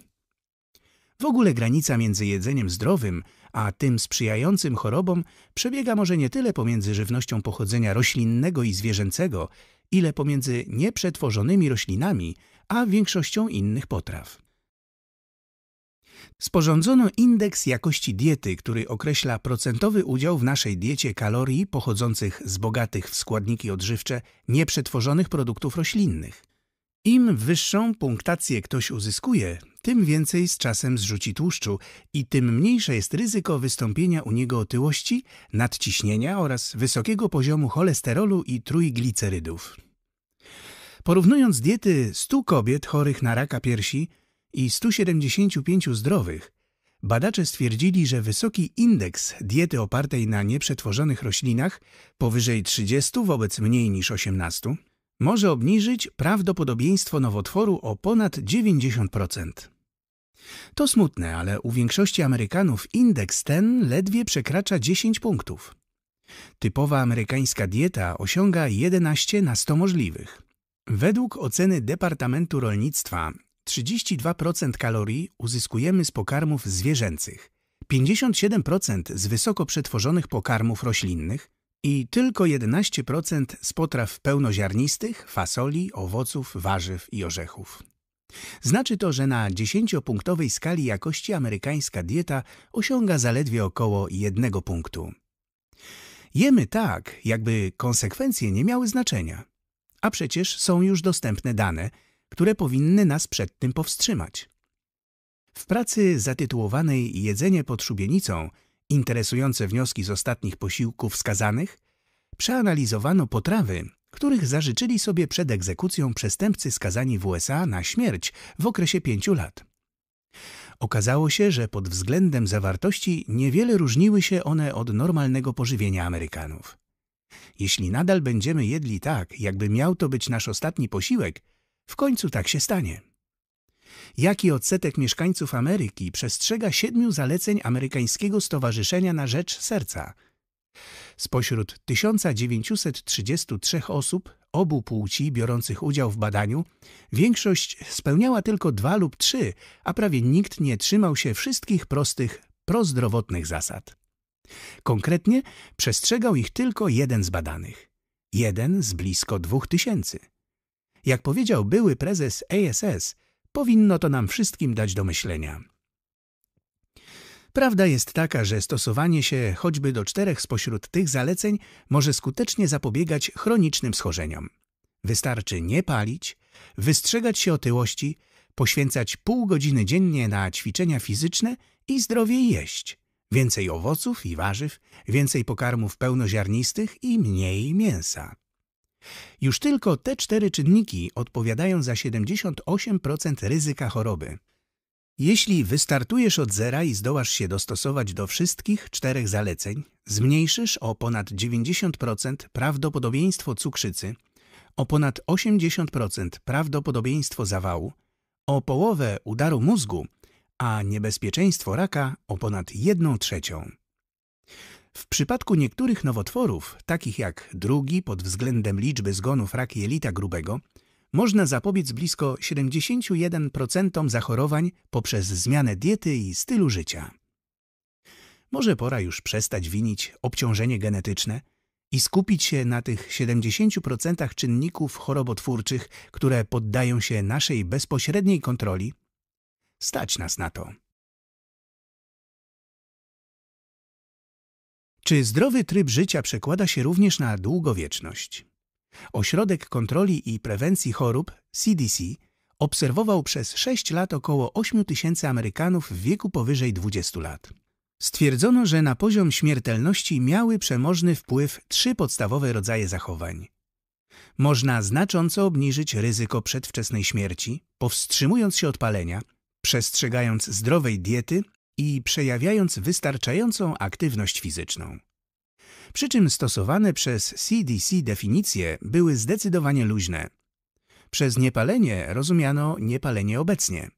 W ogóle granica między jedzeniem zdrowym a tym sprzyjającym chorobom przebiega może nie tyle pomiędzy żywnością pochodzenia roślinnego i zwierzęcego, ile pomiędzy nieprzetworzonymi roślinami a większością innych potraw sporządzono indeks jakości diety, który określa procentowy udział w naszej diecie kalorii pochodzących z bogatych w składniki odżywcze nieprzetworzonych produktów roślinnych. Im wyższą punktację ktoś uzyskuje, tym więcej z czasem zrzuci tłuszczu i tym mniejsze jest ryzyko wystąpienia u niego otyłości, nadciśnienia oraz wysokiego poziomu cholesterolu i trójglicerydów. Porównując diety 100 kobiet chorych na raka piersi i 175 zdrowych, badacze stwierdzili, że wysoki indeks diety opartej na nieprzetworzonych roślinach powyżej 30 wobec mniej niż 18 może obniżyć prawdopodobieństwo nowotworu o ponad 90%. To smutne, ale u większości Amerykanów indeks ten ledwie przekracza 10 punktów. Typowa amerykańska dieta osiąga 11 na 100 możliwych. Według oceny Departamentu Rolnictwa 32% kalorii uzyskujemy z pokarmów zwierzęcych, 57% z wysoko przetworzonych pokarmów roślinnych i tylko 11% z potraw pełnoziarnistych, fasoli, owoców, warzyw i orzechów. Znaczy to, że na 10-punktowej skali jakości amerykańska dieta osiąga zaledwie około jednego punktu. Jemy tak, jakby konsekwencje nie miały znaczenia. A przecież są już dostępne dane – które powinny nas przed tym powstrzymać. W pracy zatytułowanej Jedzenie pod szubienicą interesujące wnioski z ostatnich posiłków skazanych przeanalizowano potrawy, których zażyczyli sobie przed egzekucją przestępcy skazani w USA na śmierć w okresie pięciu lat. Okazało się, że pod względem zawartości niewiele różniły się one od normalnego pożywienia Amerykanów. Jeśli nadal będziemy jedli tak, jakby miał to być nasz ostatni posiłek, w końcu tak się stanie. Jaki odsetek mieszkańców Ameryki przestrzega siedmiu zaleceń Amerykańskiego Stowarzyszenia na Rzecz Serca? Spośród 1933 osób obu płci biorących udział w badaniu, większość spełniała tylko dwa lub trzy, a prawie nikt nie trzymał się wszystkich prostych, prozdrowotnych zasad. Konkretnie przestrzegał ich tylko jeden z badanych. Jeden z blisko dwóch tysięcy. Jak powiedział były prezes ASS, powinno to nam wszystkim dać do myślenia. Prawda jest taka, że stosowanie się choćby do czterech spośród tych zaleceń może skutecznie zapobiegać chronicznym schorzeniom. Wystarczy nie palić, wystrzegać się otyłości, poświęcać pół godziny dziennie na ćwiczenia fizyczne i zdrowie jeść. Więcej owoców i warzyw, więcej pokarmów pełnoziarnistych i mniej mięsa. Już tylko te cztery czynniki odpowiadają za 78% ryzyka choroby. Jeśli wystartujesz od zera i zdołasz się dostosować do wszystkich czterech zaleceń, zmniejszysz o ponad 90% prawdopodobieństwo cukrzycy, o ponad 80% prawdopodobieństwo zawału, o połowę udaru mózgu, a niebezpieczeństwo raka o ponad 1 trzecią. W przypadku niektórych nowotworów, takich jak drugi pod względem liczby zgonów rak jelita grubego, można zapobiec blisko 71% zachorowań poprzez zmianę diety i stylu życia. Może pora już przestać winić obciążenie genetyczne i skupić się na tych 70% czynników chorobotwórczych, które poddają się naszej bezpośredniej kontroli? Stać nas na to. Czy zdrowy tryb życia przekłada się również na długowieczność? Ośrodek Kontroli i Prewencji Chorób CDC obserwował przez 6 lat około 8 tysięcy Amerykanów w wieku powyżej 20 lat. Stwierdzono, że na poziom śmiertelności miały przemożny wpływ trzy podstawowe rodzaje zachowań. Można znacząco obniżyć ryzyko przedwczesnej śmierci, powstrzymując się od palenia, przestrzegając zdrowej diety i przejawiając wystarczającą aktywność fizyczną. Przy czym stosowane przez CDC definicje były zdecydowanie luźne. Przez niepalenie rozumiano niepalenie obecnie.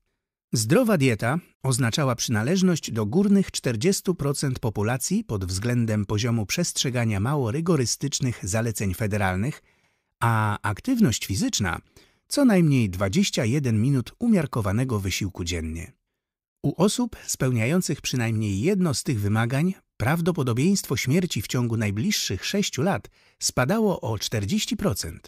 Zdrowa dieta oznaczała przynależność do górnych 40% populacji pod względem poziomu przestrzegania mało rygorystycznych zaleceń federalnych, a aktywność fizyczna co najmniej 21 minut umiarkowanego wysiłku dziennie. U osób spełniających przynajmniej jedno z tych wymagań prawdopodobieństwo śmierci w ciągu najbliższych sześciu lat spadało o 40%.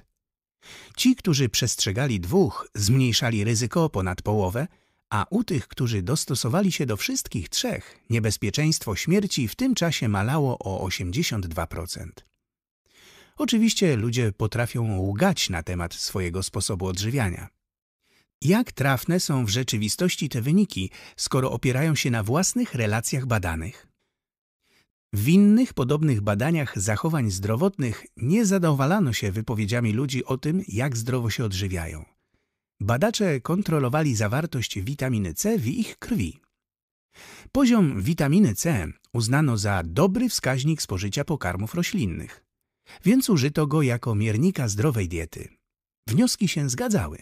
Ci, którzy przestrzegali dwóch, zmniejszali ryzyko ponad połowę, a u tych, którzy dostosowali się do wszystkich trzech, niebezpieczeństwo śmierci w tym czasie malało o 82%. Oczywiście ludzie potrafią łgać na temat swojego sposobu odżywiania. Jak trafne są w rzeczywistości te wyniki, skoro opierają się na własnych relacjach badanych? W innych podobnych badaniach zachowań zdrowotnych nie zadowalano się wypowiedziami ludzi o tym, jak zdrowo się odżywiają. Badacze kontrolowali zawartość witaminy C w ich krwi. Poziom witaminy C uznano za dobry wskaźnik spożycia pokarmów roślinnych, więc użyto go jako miernika zdrowej diety. Wnioski się zgadzały.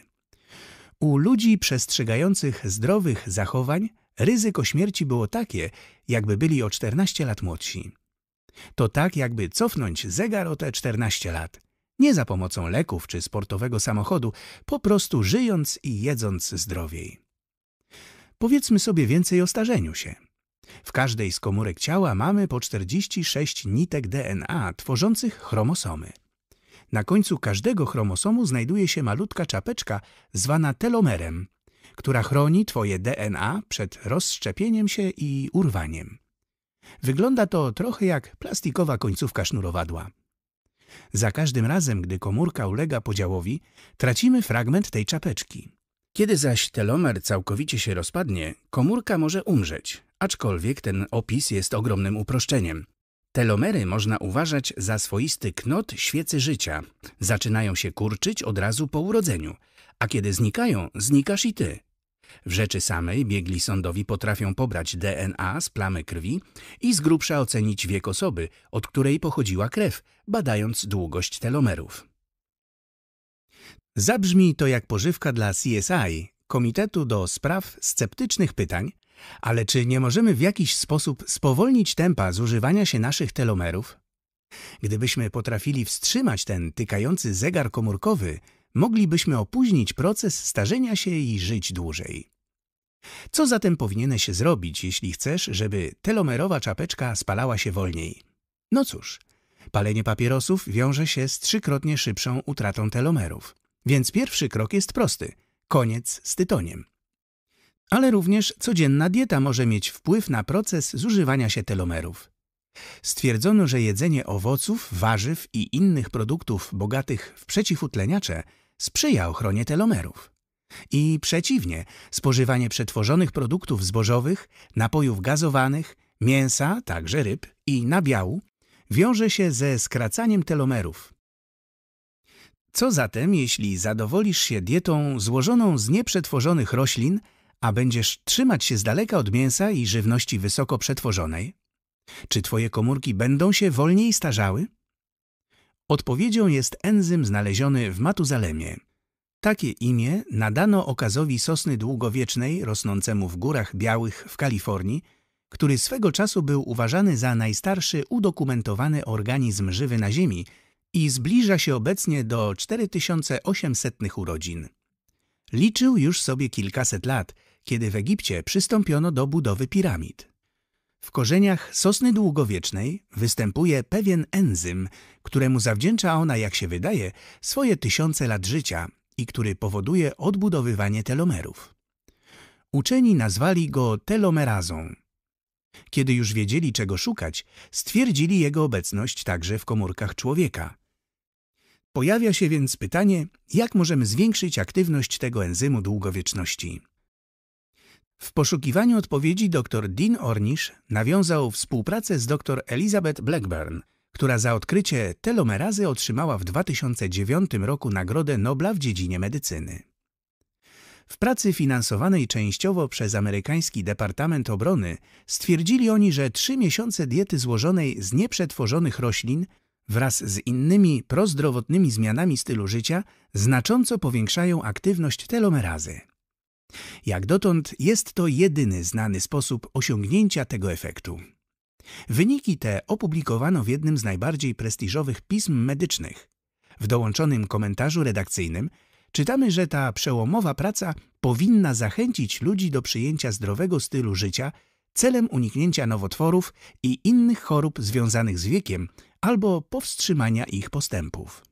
U ludzi przestrzegających zdrowych zachowań ryzyko śmierci było takie, jakby byli o 14 lat młodsi. To tak, jakby cofnąć zegar o te 14 lat. Nie za pomocą leków czy sportowego samochodu, po prostu żyjąc i jedząc zdrowiej. Powiedzmy sobie więcej o starzeniu się. W każdej z komórek ciała mamy po 46 nitek DNA tworzących chromosomy. Na końcu każdego chromosomu znajduje się malutka czapeczka zwana telomerem, która chroni Twoje DNA przed rozszczepieniem się i urwaniem. Wygląda to trochę jak plastikowa końcówka sznurowadła. Za każdym razem, gdy komórka ulega podziałowi, tracimy fragment tej czapeczki. Kiedy zaś telomer całkowicie się rozpadnie, komórka może umrzeć, aczkolwiek ten opis jest ogromnym uproszczeniem. Telomery można uważać za swoisty knot świecy życia. Zaczynają się kurczyć od razu po urodzeniu, a kiedy znikają, znikasz i ty. W rzeczy samej biegli sądowi potrafią pobrać DNA z plamy krwi i z grubsza ocenić wiek osoby, od której pochodziła krew, badając długość telomerów. Zabrzmi to jak pożywka dla CSI, Komitetu do Spraw Sceptycznych Pytań, ale czy nie możemy w jakiś sposób spowolnić tempa zużywania się naszych telomerów? Gdybyśmy potrafili wstrzymać ten tykający zegar komórkowy, moglibyśmy opóźnić proces starzenia się i żyć dłużej. Co zatem powinieneś zrobić, jeśli chcesz, żeby telomerowa czapeczka spalała się wolniej? No cóż, palenie papierosów wiąże się z trzykrotnie szybszą utratą telomerów. Więc pierwszy krok jest prosty – koniec z tytoniem. Ale również codzienna dieta może mieć wpływ na proces zużywania się telomerów. Stwierdzono, że jedzenie owoców, warzyw i innych produktów bogatych w przeciwutleniacze sprzyja ochronie telomerów. I przeciwnie, spożywanie przetworzonych produktów zbożowych, napojów gazowanych, mięsa, także ryb i nabiału wiąże się ze skracaniem telomerów. Co zatem, jeśli zadowolisz się dietą złożoną z nieprzetworzonych roślin, a będziesz trzymać się z daleka od mięsa i żywności wysoko przetworzonej? Czy twoje komórki będą się wolniej starzały? Odpowiedzią jest enzym znaleziony w matuzalemie. Takie imię nadano okazowi sosny długowiecznej rosnącemu w górach białych w Kalifornii, który swego czasu był uważany za najstarszy udokumentowany organizm żywy na Ziemi i zbliża się obecnie do 4800 urodzin. Liczył już sobie kilkaset lat, kiedy w Egipcie przystąpiono do budowy piramid. W korzeniach sosny długowiecznej występuje pewien enzym, któremu zawdzięcza ona, jak się wydaje, swoje tysiące lat życia i który powoduje odbudowywanie telomerów. Uczeni nazwali go telomerazą. Kiedy już wiedzieli, czego szukać, stwierdzili jego obecność także w komórkach człowieka – Pojawia się więc pytanie, jak możemy zwiększyć aktywność tego enzymu długowieczności. W poszukiwaniu odpowiedzi dr Dean Ornish nawiązał współpracę z dr Elizabeth Blackburn, która za odkrycie telomerazy otrzymała w 2009 roku Nagrodę Nobla w dziedzinie medycyny. W pracy finansowanej częściowo przez amerykański Departament Obrony stwierdzili oni, że trzy miesiące diety złożonej z nieprzetworzonych roślin wraz z innymi prozdrowotnymi zmianami stylu życia znacząco powiększają aktywność telomerazy. Jak dotąd jest to jedyny znany sposób osiągnięcia tego efektu. Wyniki te opublikowano w jednym z najbardziej prestiżowych pism medycznych. W dołączonym komentarzu redakcyjnym czytamy, że ta przełomowa praca powinna zachęcić ludzi do przyjęcia zdrowego stylu życia celem uniknięcia nowotworów i innych chorób związanych z wiekiem, albo powstrzymania ich postępów.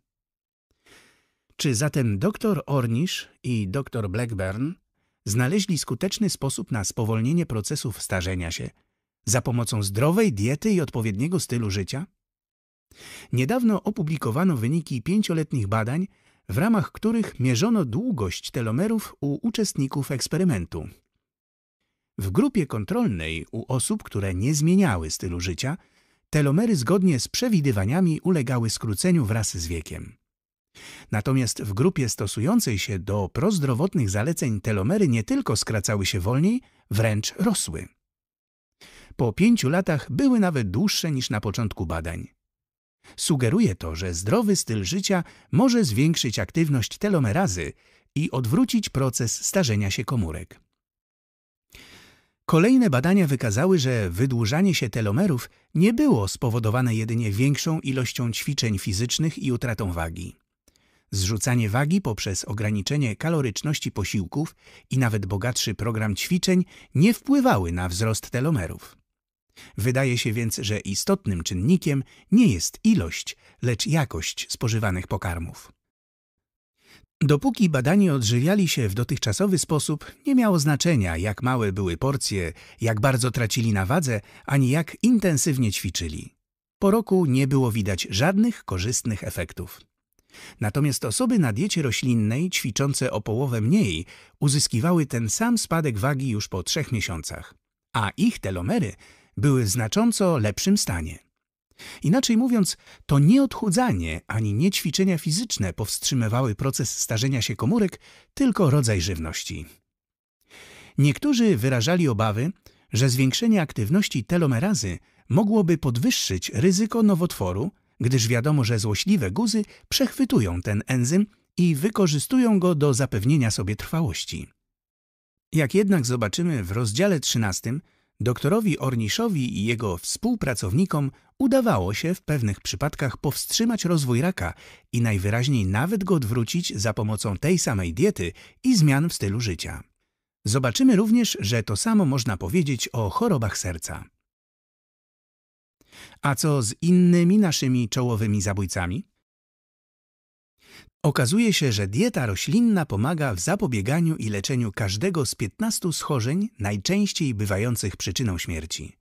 Czy zatem dr Ornish i dr Blackburn znaleźli skuteczny sposób na spowolnienie procesów starzenia się za pomocą zdrowej diety i odpowiedniego stylu życia? Niedawno opublikowano wyniki pięcioletnich badań, w ramach których mierzono długość telomerów u uczestników eksperymentu. W grupie kontrolnej u osób, które nie zmieniały stylu życia – telomery zgodnie z przewidywaniami ulegały skróceniu wraz z wiekiem. Natomiast w grupie stosującej się do prozdrowotnych zaleceń telomery nie tylko skracały się wolniej, wręcz rosły. Po pięciu latach były nawet dłuższe niż na początku badań. Sugeruje to, że zdrowy styl życia może zwiększyć aktywność telomerazy i odwrócić proces starzenia się komórek. Kolejne badania wykazały, że wydłużanie się telomerów nie było spowodowane jedynie większą ilością ćwiczeń fizycznych i utratą wagi. Zrzucanie wagi poprzez ograniczenie kaloryczności posiłków i nawet bogatszy program ćwiczeń nie wpływały na wzrost telomerów. Wydaje się więc, że istotnym czynnikiem nie jest ilość, lecz jakość spożywanych pokarmów. Dopóki badani odżywiali się w dotychczasowy sposób, nie miało znaczenia, jak małe były porcje, jak bardzo tracili na wadze, ani jak intensywnie ćwiczyli. Po roku nie było widać żadnych korzystnych efektów. Natomiast osoby na diecie roślinnej, ćwiczące o połowę mniej, uzyskiwały ten sam spadek wagi już po trzech miesiącach, a ich telomery były w znacząco lepszym stanie. Inaczej mówiąc, to nie odchudzanie ani nie ćwiczenia fizyczne powstrzymywały proces starzenia się komórek, tylko rodzaj żywności. Niektórzy wyrażali obawy, że zwiększenie aktywności telomerazy mogłoby podwyższyć ryzyko nowotworu, gdyż wiadomo, że złośliwe guzy przechwytują ten enzym i wykorzystują go do zapewnienia sobie trwałości. Jak jednak zobaczymy w rozdziale 13, Doktorowi Orniszowi i jego współpracownikom udawało się w pewnych przypadkach powstrzymać rozwój raka i najwyraźniej nawet go odwrócić za pomocą tej samej diety i zmian w stylu życia. Zobaczymy również, że to samo można powiedzieć o chorobach serca. A co z innymi naszymi czołowymi zabójcami? Okazuje się, że dieta roślinna pomaga w zapobieganiu i leczeniu każdego z 15 schorzeń najczęściej bywających przyczyną śmierci.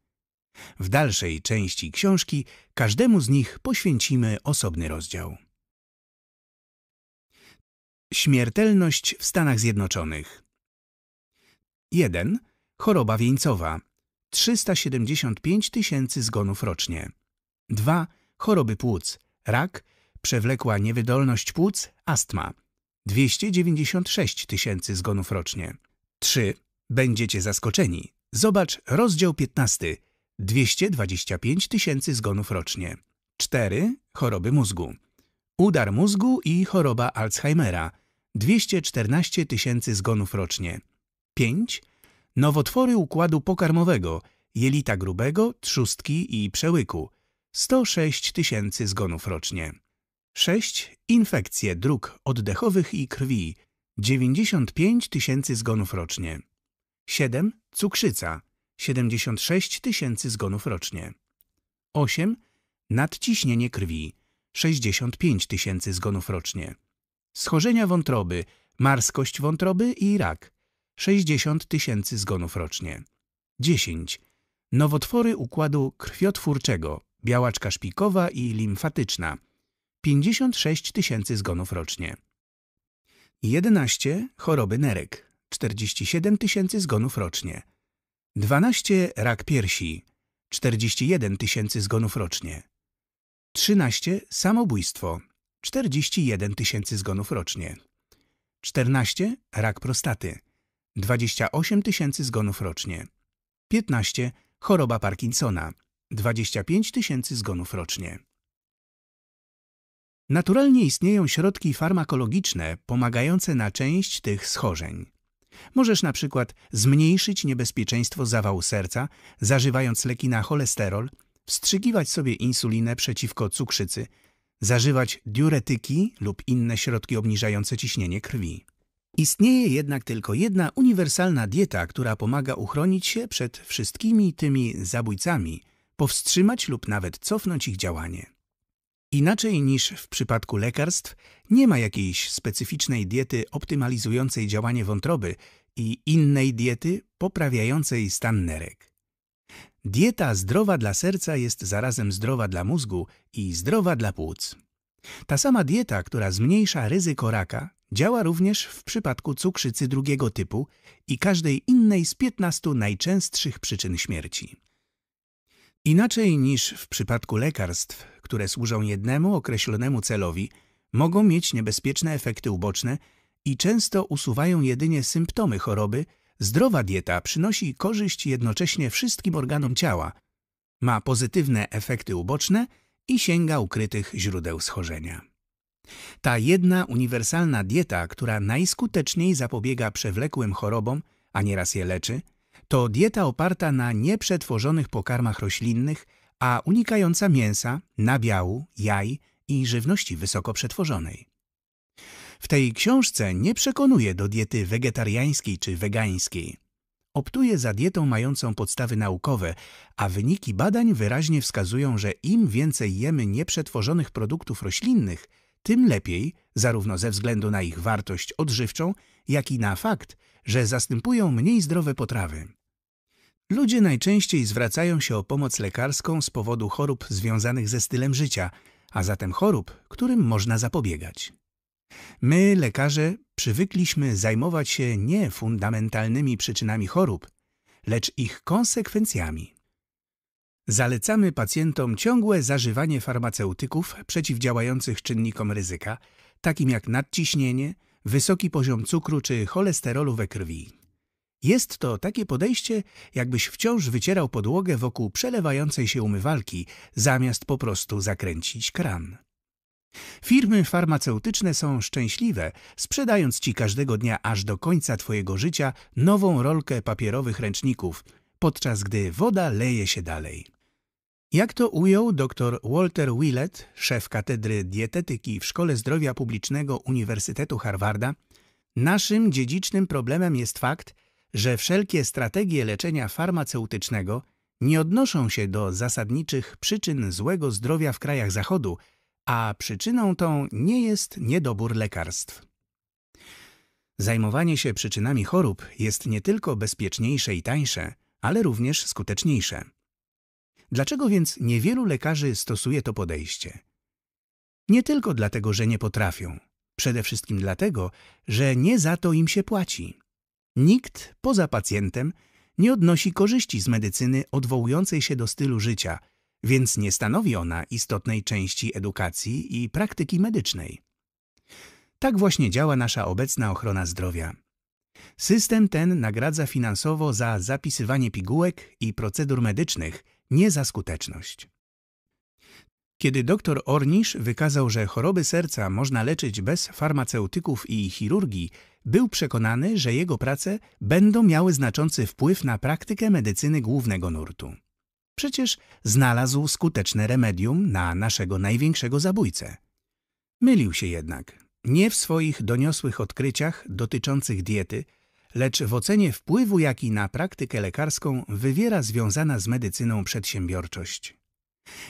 W dalszej części książki każdemu z nich poświęcimy osobny rozdział. Śmiertelność w Stanach Zjednoczonych 1. Choroba wieńcowa 375 tysięcy zgonów rocznie 2. Choroby płuc, rak przewlekła niewydolność płuc, astma. 296 tysięcy zgonów rocznie. 3. Będziecie zaskoczeni. Zobacz rozdział 15. 225 tysięcy zgonów rocznie. 4. Choroby mózgu. Udar mózgu i choroba Alzheimera. 214 tysięcy zgonów rocznie. 5. Nowotwory układu pokarmowego, jelita grubego, trzustki i przełyku. 106 tysięcy zgonów rocznie. 6. Infekcje dróg oddechowych i krwi 95 tysięcy zgonów rocznie. 7. Cukrzyca 76 tysięcy zgonów rocznie. 8. Nadciśnienie krwi 65 tysięcy zgonów rocznie. Schorzenia wątroby, marskość wątroby i rak 60 tysięcy zgonów rocznie. 10. Nowotwory układu krwiotwórczego, białaczka szpikowa i limfatyczna 56 tysięcy zgonów rocznie. 11 choroby nerek, 47 tysięcy zgonów rocznie. 12 rak piersi, 41 tysięcy zgonów rocznie. 13 samobójstwo, 41 tysięcy zgonów rocznie. 14 rak prostaty, 28 tysięcy zgonów rocznie. 15 choroba Parkinsona, 25 tysięcy zgonów rocznie. Naturalnie istnieją środki farmakologiczne pomagające na część tych schorzeń. Możesz na przykład zmniejszyć niebezpieczeństwo zawału serca, zażywając leki na cholesterol, wstrzykiwać sobie insulinę przeciwko cukrzycy, zażywać diuretyki lub inne środki obniżające ciśnienie krwi. Istnieje jednak tylko jedna uniwersalna dieta, która pomaga uchronić się przed wszystkimi tymi zabójcami, powstrzymać lub nawet cofnąć ich działanie. Inaczej niż w przypadku lekarstw, nie ma jakiejś specyficznej diety optymalizującej działanie wątroby i innej diety poprawiającej stan nerek. Dieta zdrowa dla serca jest zarazem zdrowa dla mózgu i zdrowa dla płuc. Ta sama dieta, która zmniejsza ryzyko raka, działa również w przypadku cukrzycy drugiego typu i każdej innej z 15 najczęstszych przyczyn śmierci. Inaczej niż w przypadku lekarstw, które służą jednemu określonemu celowi, mogą mieć niebezpieczne efekty uboczne i często usuwają jedynie symptomy choroby, zdrowa dieta przynosi korzyść jednocześnie wszystkim organom ciała, ma pozytywne efekty uboczne i sięga ukrytych źródeł schorzenia. Ta jedna uniwersalna dieta, która najskuteczniej zapobiega przewlekłym chorobom, a nieraz je leczy – to dieta oparta na nieprzetworzonych pokarmach roślinnych, a unikająca mięsa, nabiału, jaj i żywności wysoko przetworzonej. W tej książce nie przekonuje do diety wegetariańskiej czy wegańskiej. Optuje za dietą mającą podstawy naukowe, a wyniki badań wyraźnie wskazują, że im więcej jemy nieprzetworzonych produktów roślinnych, tym lepiej, zarówno ze względu na ich wartość odżywczą, jak i na fakt, że zastępują mniej zdrowe potrawy. Ludzie najczęściej zwracają się o pomoc lekarską z powodu chorób związanych ze stylem życia, a zatem chorób, którym można zapobiegać. My, lekarze, przywykliśmy zajmować się nie fundamentalnymi przyczynami chorób, lecz ich konsekwencjami. Zalecamy pacjentom ciągłe zażywanie farmaceutyków przeciwdziałających czynnikom ryzyka, takim jak nadciśnienie, wysoki poziom cukru czy cholesterolu we krwi. Jest to takie podejście, jakbyś wciąż wycierał podłogę wokół przelewającej się umywalki, zamiast po prostu zakręcić kran. Firmy farmaceutyczne są szczęśliwe, sprzedając ci każdego dnia aż do końca twojego życia nową rolkę papierowych ręczników, podczas gdy woda leje się dalej. Jak to ujął dr Walter Willett, szef katedry dietetyki w Szkole Zdrowia Publicznego Uniwersytetu Harvarda, naszym dziedzicznym problemem jest fakt, że wszelkie strategie leczenia farmaceutycznego nie odnoszą się do zasadniczych przyczyn złego zdrowia w krajach Zachodu, a przyczyną tą nie jest niedobór lekarstw. Zajmowanie się przyczynami chorób jest nie tylko bezpieczniejsze i tańsze, ale również skuteczniejsze. Dlaczego więc niewielu lekarzy stosuje to podejście? Nie tylko dlatego, że nie potrafią. Przede wszystkim dlatego, że nie za to im się płaci. Nikt poza pacjentem nie odnosi korzyści z medycyny odwołującej się do stylu życia, więc nie stanowi ona istotnej części edukacji i praktyki medycznej. Tak właśnie działa nasza obecna ochrona zdrowia. System ten nagradza finansowo za zapisywanie pigułek i procedur medycznych, nie za skuteczność. Kiedy dr Ornisz wykazał, że choroby serca można leczyć bez farmaceutyków i chirurgii, był przekonany, że jego prace będą miały znaczący wpływ na praktykę medycyny głównego nurtu. Przecież znalazł skuteczne remedium na naszego największego zabójcę. Mylił się jednak. Nie w swoich doniosłych odkryciach dotyczących diety, lecz w ocenie wpływu, jaki na praktykę lekarską wywiera związana z medycyną przedsiębiorczość.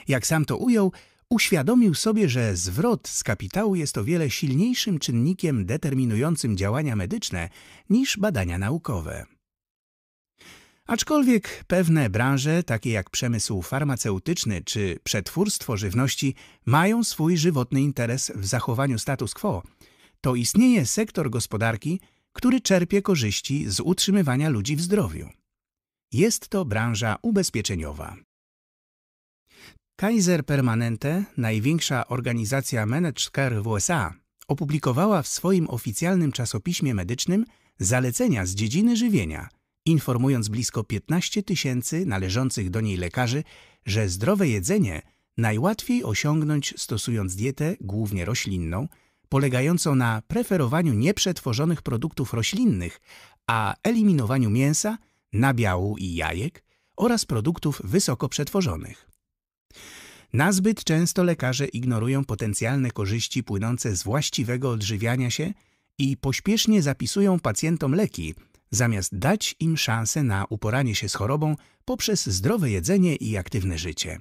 Jak sam to ujął, uświadomił sobie, że zwrot z kapitału jest o wiele silniejszym czynnikiem determinującym działania medyczne niż badania naukowe. Aczkolwiek pewne branże, takie jak przemysł farmaceutyczny czy przetwórstwo żywności, mają swój żywotny interes w zachowaniu status quo, to istnieje sektor gospodarki, który czerpie korzyści z utrzymywania ludzi w zdrowiu. Jest to branża ubezpieczeniowa. Kaiser Permanente, największa organizacja managed care w USA, opublikowała w swoim oficjalnym czasopiśmie medycznym zalecenia z dziedziny żywienia, informując blisko 15 tysięcy należących do niej lekarzy, że zdrowe jedzenie najłatwiej osiągnąć stosując dietę, głównie roślinną, polegającą na preferowaniu nieprzetworzonych produktów roślinnych, a eliminowaniu mięsa, nabiału i jajek oraz produktów wysoko przetworzonych. Nazbyt często lekarze ignorują potencjalne korzyści płynące z właściwego odżywiania się i pośpiesznie zapisują pacjentom leki, zamiast dać im szansę na uporanie się z chorobą poprzez zdrowe jedzenie i aktywne życie.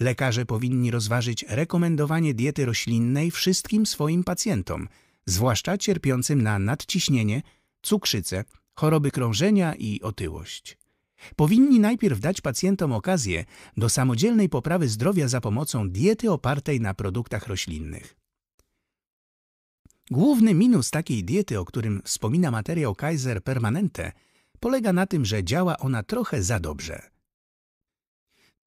Lekarze powinni rozważyć rekomendowanie diety roślinnej wszystkim swoim pacjentom, zwłaszcza cierpiącym na nadciśnienie, cukrzycę, choroby krążenia i otyłość. Powinni najpierw dać pacjentom okazję do samodzielnej poprawy zdrowia za pomocą diety opartej na produktach roślinnych. Główny minus takiej diety, o którym wspomina materiał Kaiser Permanente, polega na tym, że działa ona trochę za dobrze.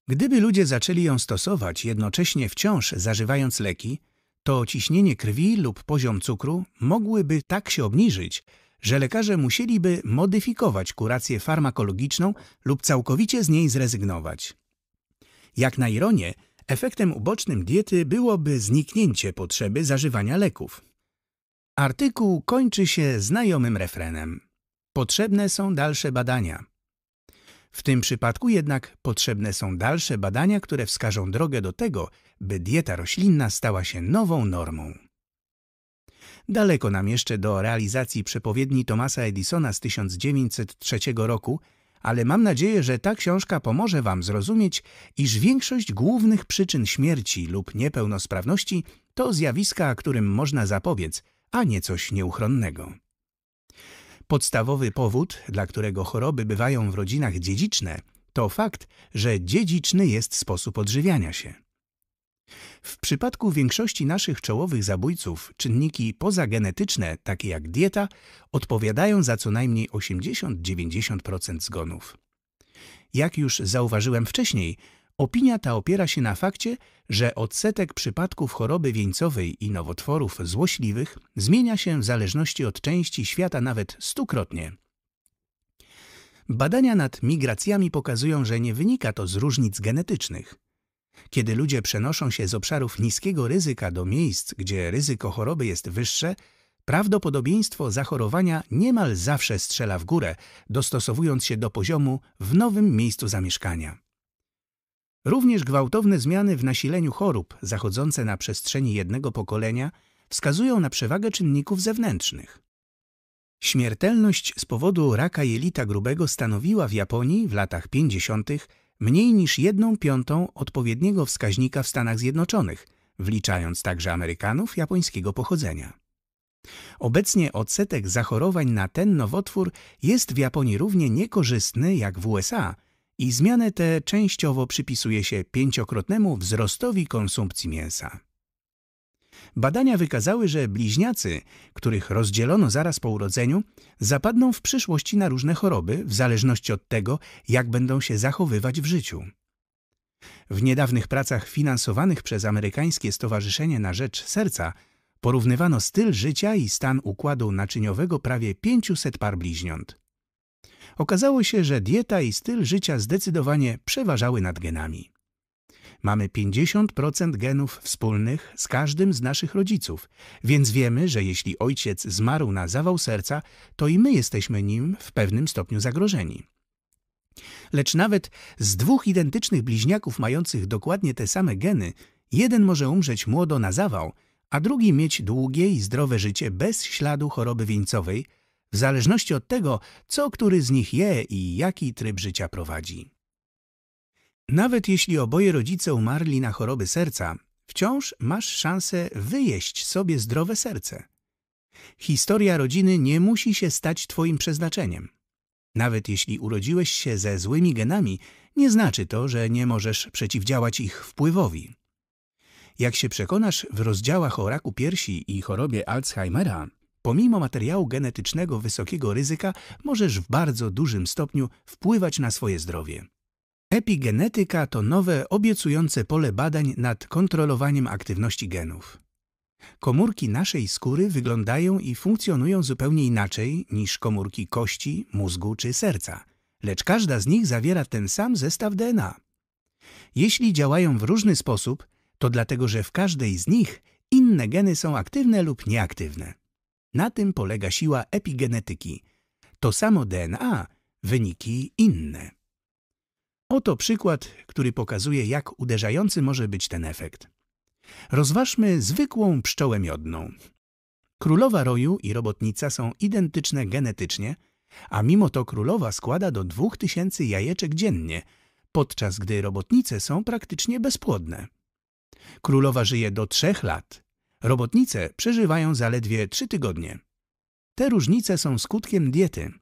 Gdyby ludzie zaczęli ją stosować, jednocześnie wciąż zażywając leki, to ciśnienie krwi lub poziom cukru mogłyby tak się obniżyć, że lekarze musieliby modyfikować kurację farmakologiczną lub całkowicie z niej zrezygnować. Jak na ironię, efektem ubocznym diety byłoby zniknięcie potrzeby zażywania leków. Artykuł kończy się znajomym refrenem. Potrzebne są dalsze badania. W tym przypadku jednak potrzebne są dalsze badania, które wskażą drogę do tego, by dieta roślinna stała się nową normą. Daleko nam jeszcze do realizacji przepowiedni Thomasa Edisona z 1903 roku, ale mam nadzieję, że ta książka pomoże Wam zrozumieć, iż większość głównych przyczyn śmierci lub niepełnosprawności to zjawiska, którym można zapobiec, a nie coś nieuchronnego. Podstawowy powód, dla którego choroby bywają w rodzinach dziedziczne, to fakt, że dziedziczny jest sposób odżywiania się. W przypadku większości naszych czołowych zabójców czynniki pozagenetyczne, takie jak dieta, odpowiadają za co najmniej 80-90% zgonów. Jak już zauważyłem wcześniej, Opinia ta opiera się na fakcie, że odsetek przypadków choroby wieńcowej i nowotworów złośliwych zmienia się w zależności od części świata nawet stukrotnie. Badania nad migracjami pokazują, że nie wynika to z różnic genetycznych. Kiedy ludzie przenoszą się z obszarów niskiego ryzyka do miejsc, gdzie ryzyko choroby jest wyższe, prawdopodobieństwo zachorowania niemal zawsze strzela w górę, dostosowując się do poziomu w nowym miejscu zamieszkania. Również gwałtowne zmiany w nasileniu chorób zachodzące na przestrzeni jednego pokolenia wskazują na przewagę czynników zewnętrznych. Śmiertelność z powodu raka jelita grubego stanowiła w Japonii w latach 50. mniej niż 1 piątą odpowiedniego wskaźnika w Stanach Zjednoczonych, wliczając także Amerykanów japońskiego pochodzenia. Obecnie odsetek zachorowań na ten nowotwór jest w Japonii równie niekorzystny jak w USA – i zmianę tę częściowo przypisuje się pięciokrotnemu wzrostowi konsumpcji mięsa. Badania wykazały, że bliźniacy, których rozdzielono zaraz po urodzeniu, zapadną w przyszłości na różne choroby w zależności od tego, jak będą się zachowywać w życiu. W niedawnych pracach finansowanych przez amerykańskie Stowarzyszenie na Rzecz Serca porównywano styl życia i stan układu naczyniowego prawie 500 par bliźniąt. Okazało się, że dieta i styl życia zdecydowanie przeważały nad genami. Mamy 50% genów wspólnych z każdym z naszych rodziców, więc wiemy, że jeśli ojciec zmarł na zawał serca, to i my jesteśmy nim w pewnym stopniu zagrożeni. Lecz nawet z dwóch identycznych bliźniaków mających dokładnie te same geny, jeden może umrzeć młodo na zawał, a drugi mieć długie i zdrowe życie bez śladu choroby wieńcowej, w zależności od tego, co który z nich je i jaki tryb życia prowadzi. Nawet jeśli oboje rodzice umarli na choroby serca, wciąż masz szansę wyjeść sobie zdrowe serce. Historia rodziny nie musi się stać Twoim przeznaczeniem. Nawet jeśli urodziłeś się ze złymi genami, nie znaczy to, że nie możesz przeciwdziałać ich wpływowi. Jak się przekonasz w rozdziałach o raku piersi i chorobie Alzheimera, pomimo materiału genetycznego wysokiego ryzyka, możesz w bardzo dużym stopniu wpływać na swoje zdrowie. Epigenetyka to nowe, obiecujące pole badań nad kontrolowaniem aktywności genów. Komórki naszej skóry wyglądają i funkcjonują zupełnie inaczej niż komórki kości, mózgu czy serca, lecz każda z nich zawiera ten sam zestaw DNA. Jeśli działają w różny sposób, to dlatego, że w każdej z nich inne geny są aktywne lub nieaktywne. Na tym polega siła epigenetyki. To samo DNA, wyniki inne. Oto przykład, który pokazuje, jak uderzający może być ten efekt. Rozważmy zwykłą pszczołę miodną. Królowa roju i robotnica są identyczne genetycznie, a mimo to królowa składa do 2000 jajeczek dziennie, podczas gdy robotnice są praktycznie bezpłodne. Królowa żyje do 3 lat, Robotnice przeżywają zaledwie 3 tygodnie. Te różnice są skutkiem diety.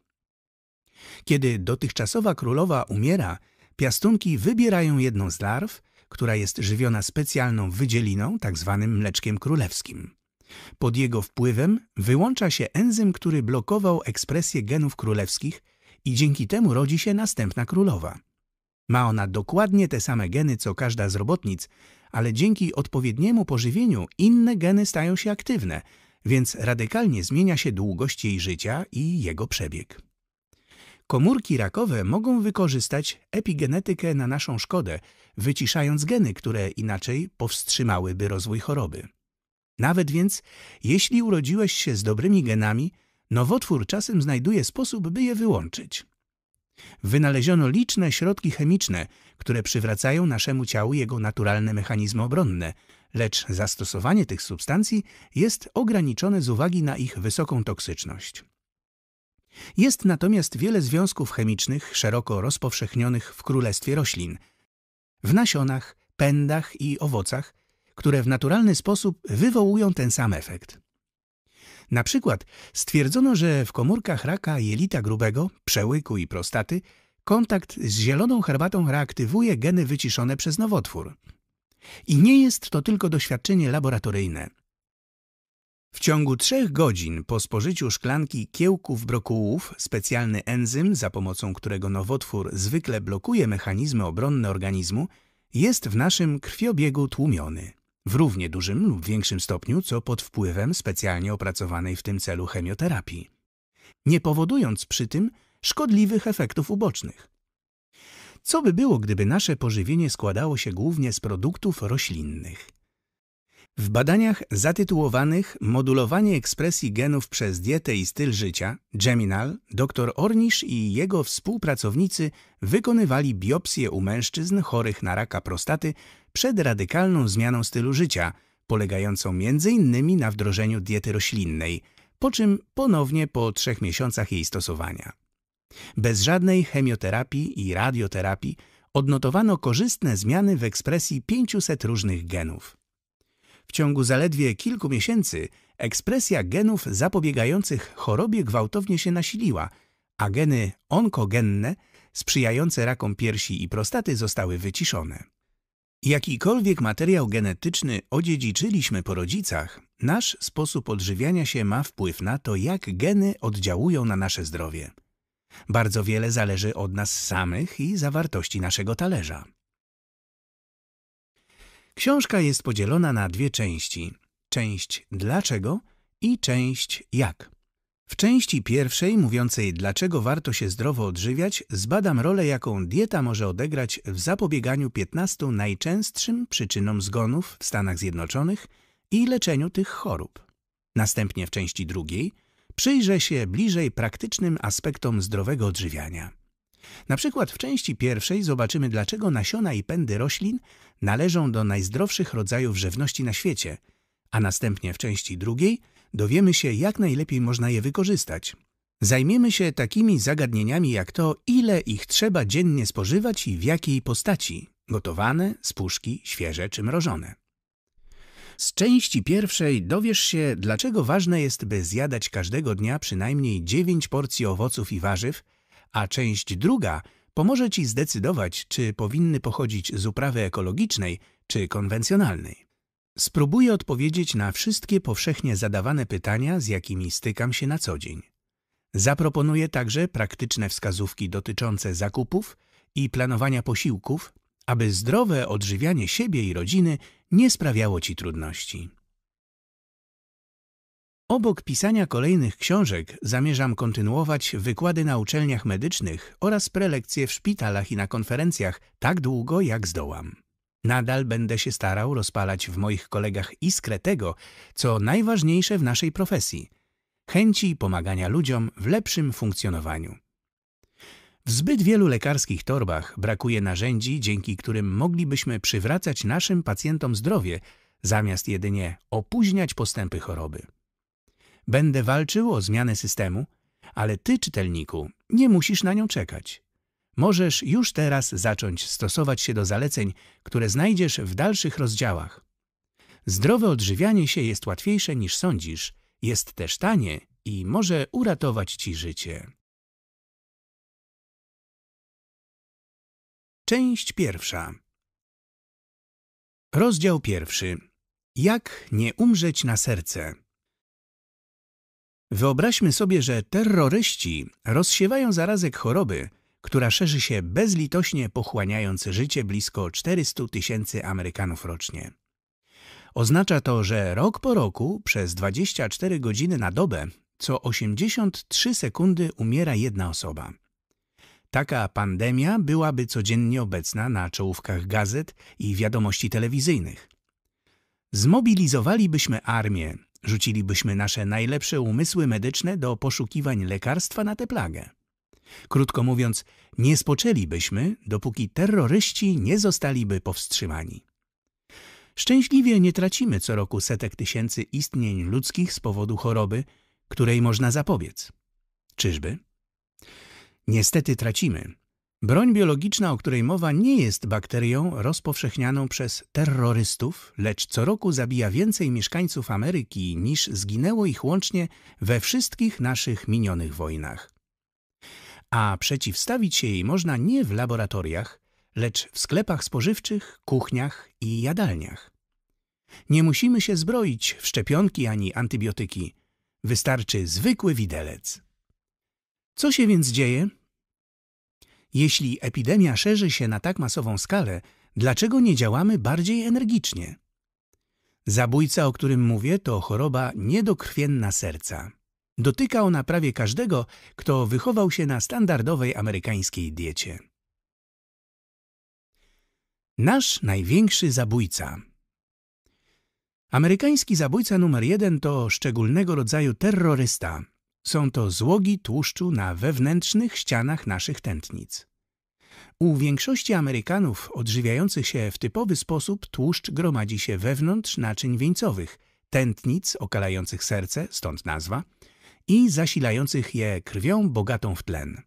Kiedy dotychczasowa królowa umiera, piastunki wybierają jedną z larw, która jest żywiona specjalną wydzieliną, tzw. Tak mleczkiem królewskim. Pod jego wpływem wyłącza się enzym, który blokował ekspresję genów królewskich i dzięki temu rodzi się następna królowa. Ma ona dokładnie te same geny co każda z robotnic, ale dzięki odpowiedniemu pożywieniu inne geny stają się aktywne, więc radykalnie zmienia się długość jej życia i jego przebieg. Komórki rakowe mogą wykorzystać epigenetykę na naszą szkodę, wyciszając geny, które inaczej powstrzymałyby rozwój choroby. Nawet więc, jeśli urodziłeś się z dobrymi genami, nowotwór czasem znajduje sposób, by je wyłączyć. Wynaleziono liczne środki chemiczne, które przywracają naszemu ciału jego naturalne mechanizmy obronne, lecz zastosowanie tych substancji jest ograniczone z uwagi na ich wysoką toksyczność. Jest natomiast wiele związków chemicznych szeroko rozpowszechnionych w królestwie roślin, w nasionach, pędach i owocach, które w naturalny sposób wywołują ten sam efekt. Na przykład stwierdzono, że w komórkach raka jelita grubego, przełyku i prostaty kontakt z zieloną herbatą reaktywuje geny wyciszone przez nowotwór. I nie jest to tylko doświadczenie laboratoryjne. W ciągu trzech godzin po spożyciu szklanki kiełków brokułów specjalny enzym, za pomocą którego nowotwór zwykle blokuje mechanizmy obronne organizmu, jest w naszym krwiobiegu tłumiony w równie dużym lub większym stopniu co pod wpływem specjalnie opracowanej w tym celu chemioterapii, nie powodując przy tym szkodliwych efektów ubocznych. Co by było, gdyby nasze pożywienie składało się głównie z produktów roślinnych? W badaniach zatytułowanych Modulowanie ekspresji genów przez dietę i styl życia Geminal, dr Ornisz i jego współpracownicy wykonywali biopsje u mężczyzn chorych na raka prostaty przed radykalną zmianą stylu życia, polegającą m.in. na wdrożeniu diety roślinnej, po czym ponownie po trzech miesiącach jej stosowania. Bez żadnej chemioterapii i radioterapii odnotowano korzystne zmiany w ekspresji 500 różnych genów. W ciągu zaledwie kilku miesięcy ekspresja genów zapobiegających chorobie gwałtownie się nasiliła, a geny onkogenne sprzyjające rakom piersi i prostaty zostały wyciszone. Jakikolwiek materiał genetyczny odziedziczyliśmy po rodzicach, nasz sposób odżywiania się ma wpływ na to, jak geny oddziałują na nasze zdrowie. Bardzo wiele zależy od nas samych i zawartości naszego talerza. Książka jest podzielona na dwie części. Część dlaczego i część jak. W części pierwszej, mówiącej dlaczego warto się zdrowo odżywiać, zbadam rolę, jaką dieta może odegrać w zapobieganiu 15 najczęstszym przyczynom zgonów w Stanach Zjednoczonych i leczeniu tych chorób. Następnie w części drugiej przyjrzę się bliżej praktycznym aspektom zdrowego odżywiania. Na przykład w części pierwszej zobaczymy, dlaczego nasiona i pędy roślin należą do najzdrowszych rodzajów żywności na świecie, a następnie w części drugiej dowiemy się, jak najlepiej można je wykorzystać. Zajmiemy się takimi zagadnieniami jak to, ile ich trzeba dziennie spożywać i w jakiej postaci – gotowane, z puszki, świeże czy mrożone. Z części pierwszej dowiesz się, dlaczego ważne jest, by zjadać każdego dnia przynajmniej 9 porcji owoców i warzyw, a część druga Pomoże Ci zdecydować, czy powinny pochodzić z uprawy ekologicznej czy konwencjonalnej. Spróbuję odpowiedzieć na wszystkie powszechnie zadawane pytania, z jakimi stykam się na co dzień. Zaproponuję także praktyczne wskazówki dotyczące zakupów i planowania posiłków, aby zdrowe odżywianie siebie i rodziny nie sprawiało Ci trudności. Obok pisania kolejnych książek zamierzam kontynuować wykłady na uczelniach medycznych oraz prelekcje w szpitalach i na konferencjach tak długo, jak zdołam. Nadal będę się starał rozpalać w moich kolegach iskrę tego, co najważniejsze w naszej profesji – chęci pomagania ludziom w lepszym funkcjonowaniu. W zbyt wielu lekarskich torbach brakuje narzędzi, dzięki którym moglibyśmy przywracać naszym pacjentom zdrowie, zamiast jedynie opóźniać postępy choroby. Będę walczył o zmianę systemu, ale ty, czytelniku, nie musisz na nią czekać. Możesz już teraz zacząć stosować się do zaleceń, które znajdziesz w dalszych rozdziałach. Zdrowe odżywianie się jest łatwiejsze niż sądzisz, jest też tanie i może uratować ci życie. Część pierwsza Rozdział pierwszy Jak nie umrzeć na serce Wyobraźmy sobie, że terroryści rozsiewają zarazek choroby, która szerzy się bezlitośnie pochłaniając życie blisko 400 tysięcy Amerykanów rocznie. Oznacza to, że rok po roku przez 24 godziny na dobę co 83 sekundy umiera jedna osoba. Taka pandemia byłaby codziennie obecna na czołówkach gazet i wiadomości telewizyjnych. Zmobilizowalibyśmy armię, Rzucilibyśmy nasze najlepsze umysły medyczne do poszukiwań lekarstwa na tę plagę. Krótko mówiąc, nie spoczęlibyśmy, dopóki terroryści nie zostaliby powstrzymani. Szczęśliwie nie tracimy co roku setek tysięcy istnień ludzkich z powodu choroby, której można zapobiec. Czyżby? Niestety tracimy, Broń biologiczna, o której mowa, nie jest bakterią rozpowszechnianą przez terrorystów, lecz co roku zabija więcej mieszkańców Ameryki niż zginęło ich łącznie we wszystkich naszych minionych wojnach. A przeciwstawić się jej można nie w laboratoriach, lecz w sklepach spożywczych, kuchniach i jadalniach. Nie musimy się zbroić w szczepionki ani antybiotyki. Wystarczy zwykły widelec. Co się więc dzieje, jeśli epidemia szerzy się na tak masową skalę, dlaczego nie działamy bardziej energicznie? Zabójca, o którym mówię, to choroba niedokrwienna serca. Dotyka ona prawie każdego, kto wychował się na standardowej amerykańskiej diecie. Nasz największy zabójca Amerykański zabójca numer jeden to szczególnego rodzaju terrorysta, są to złogi tłuszczu na wewnętrznych ścianach naszych tętnic. U większości Amerykanów odżywiających się w typowy sposób tłuszcz gromadzi się wewnątrz naczyń wieńcowych, tętnic okalających serce, stąd nazwa, i zasilających je krwią bogatą w tlen.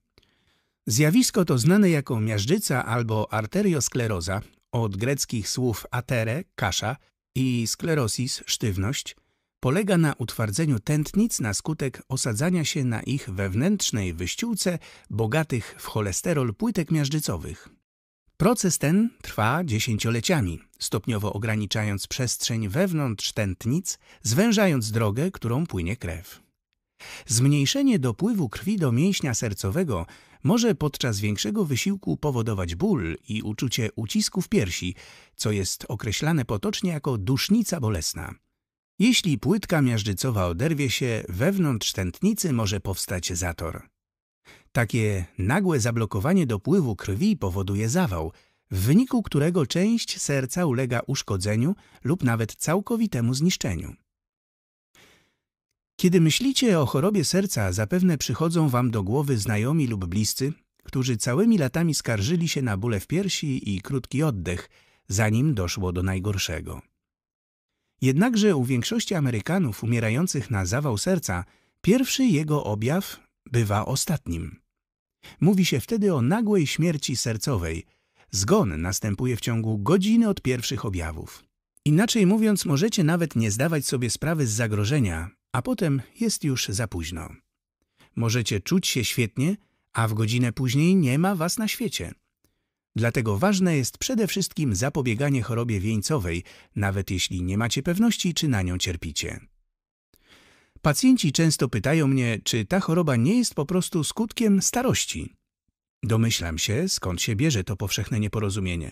Zjawisko to znane jako miażdżyca albo arterioskleroza, od greckich słów atere, kasza i sklerosis, sztywność – polega na utwardzeniu tętnic na skutek osadzania się na ich wewnętrznej wyściółce bogatych w cholesterol płytek miażdżycowych. Proces ten trwa dziesięcioleciami, stopniowo ograniczając przestrzeń wewnątrz tętnic, zwężając drogę, którą płynie krew. Zmniejszenie dopływu krwi do mięśnia sercowego może podczas większego wysiłku powodować ból i uczucie ucisku w piersi, co jest określane potocznie jako dusznica bolesna. Jeśli płytka miażdżycowa oderwie się, wewnątrz tętnicy może powstać zator. Takie nagłe zablokowanie dopływu krwi powoduje zawał, w wyniku którego część serca ulega uszkodzeniu lub nawet całkowitemu zniszczeniu. Kiedy myślicie o chorobie serca, zapewne przychodzą Wam do głowy znajomi lub bliscy, którzy całymi latami skarżyli się na bóle w piersi i krótki oddech, zanim doszło do najgorszego. Jednakże u większości Amerykanów umierających na zawał serca pierwszy jego objaw bywa ostatnim. Mówi się wtedy o nagłej śmierci sercowej. Zgon następuje w ciągu godziny od pierwszych objawów. Inaczej mówiąc, możecie nawet nie zdawać sobie sprawy z zagrożenia, a potem jest już za późno. Możecie czuć się świetnie, a w godzinę później nie ma was na świecie. Dlatego ważne jest przede wszystkim zapobieganie chorobie wieńcowej, nawet jeśli nie macie pewności, czy na nią cierpicie. Pacjenci często pytają mnie, czy ta choroba nie jest po prostu skutkiem starości. Domyślam się, skąd się bierze to powszechne nieporozumienie.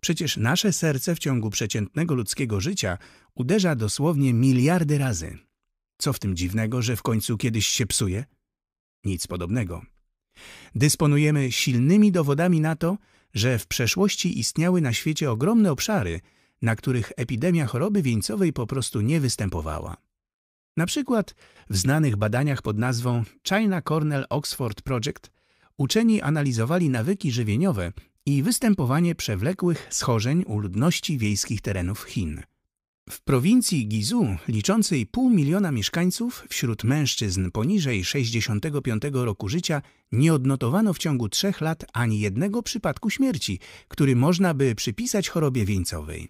Przecież nasze serce w ciągu przeciętnego ludzkiego życia uderza dosłownie miliardy razy. Co w tym dziwnego, że w końcu kiedyś się psuje? Nic podobnego. Dysponujemy silnymi dowodami na to, że w przeszłości istniały na świecie ogromne obszary, na których epidemia choroby wieńcowej po prostu nie występowała. Na przykład w znanych badaniach pod nazwą China Cornell Oxford Project uczeni analizowali nawyki żywieniowe i występowanie przewlekłych schorzeń u ludności wiejskich terenów Chin. W prowincji Gizu, liczącej pół miliona mieszkańców, wśród mężczyzn poniżej 65 roku życia nie odnotowano w ciągu trzech lat ani jednego przypadku śmierci, który można by przypisać chorobie wieńcowej.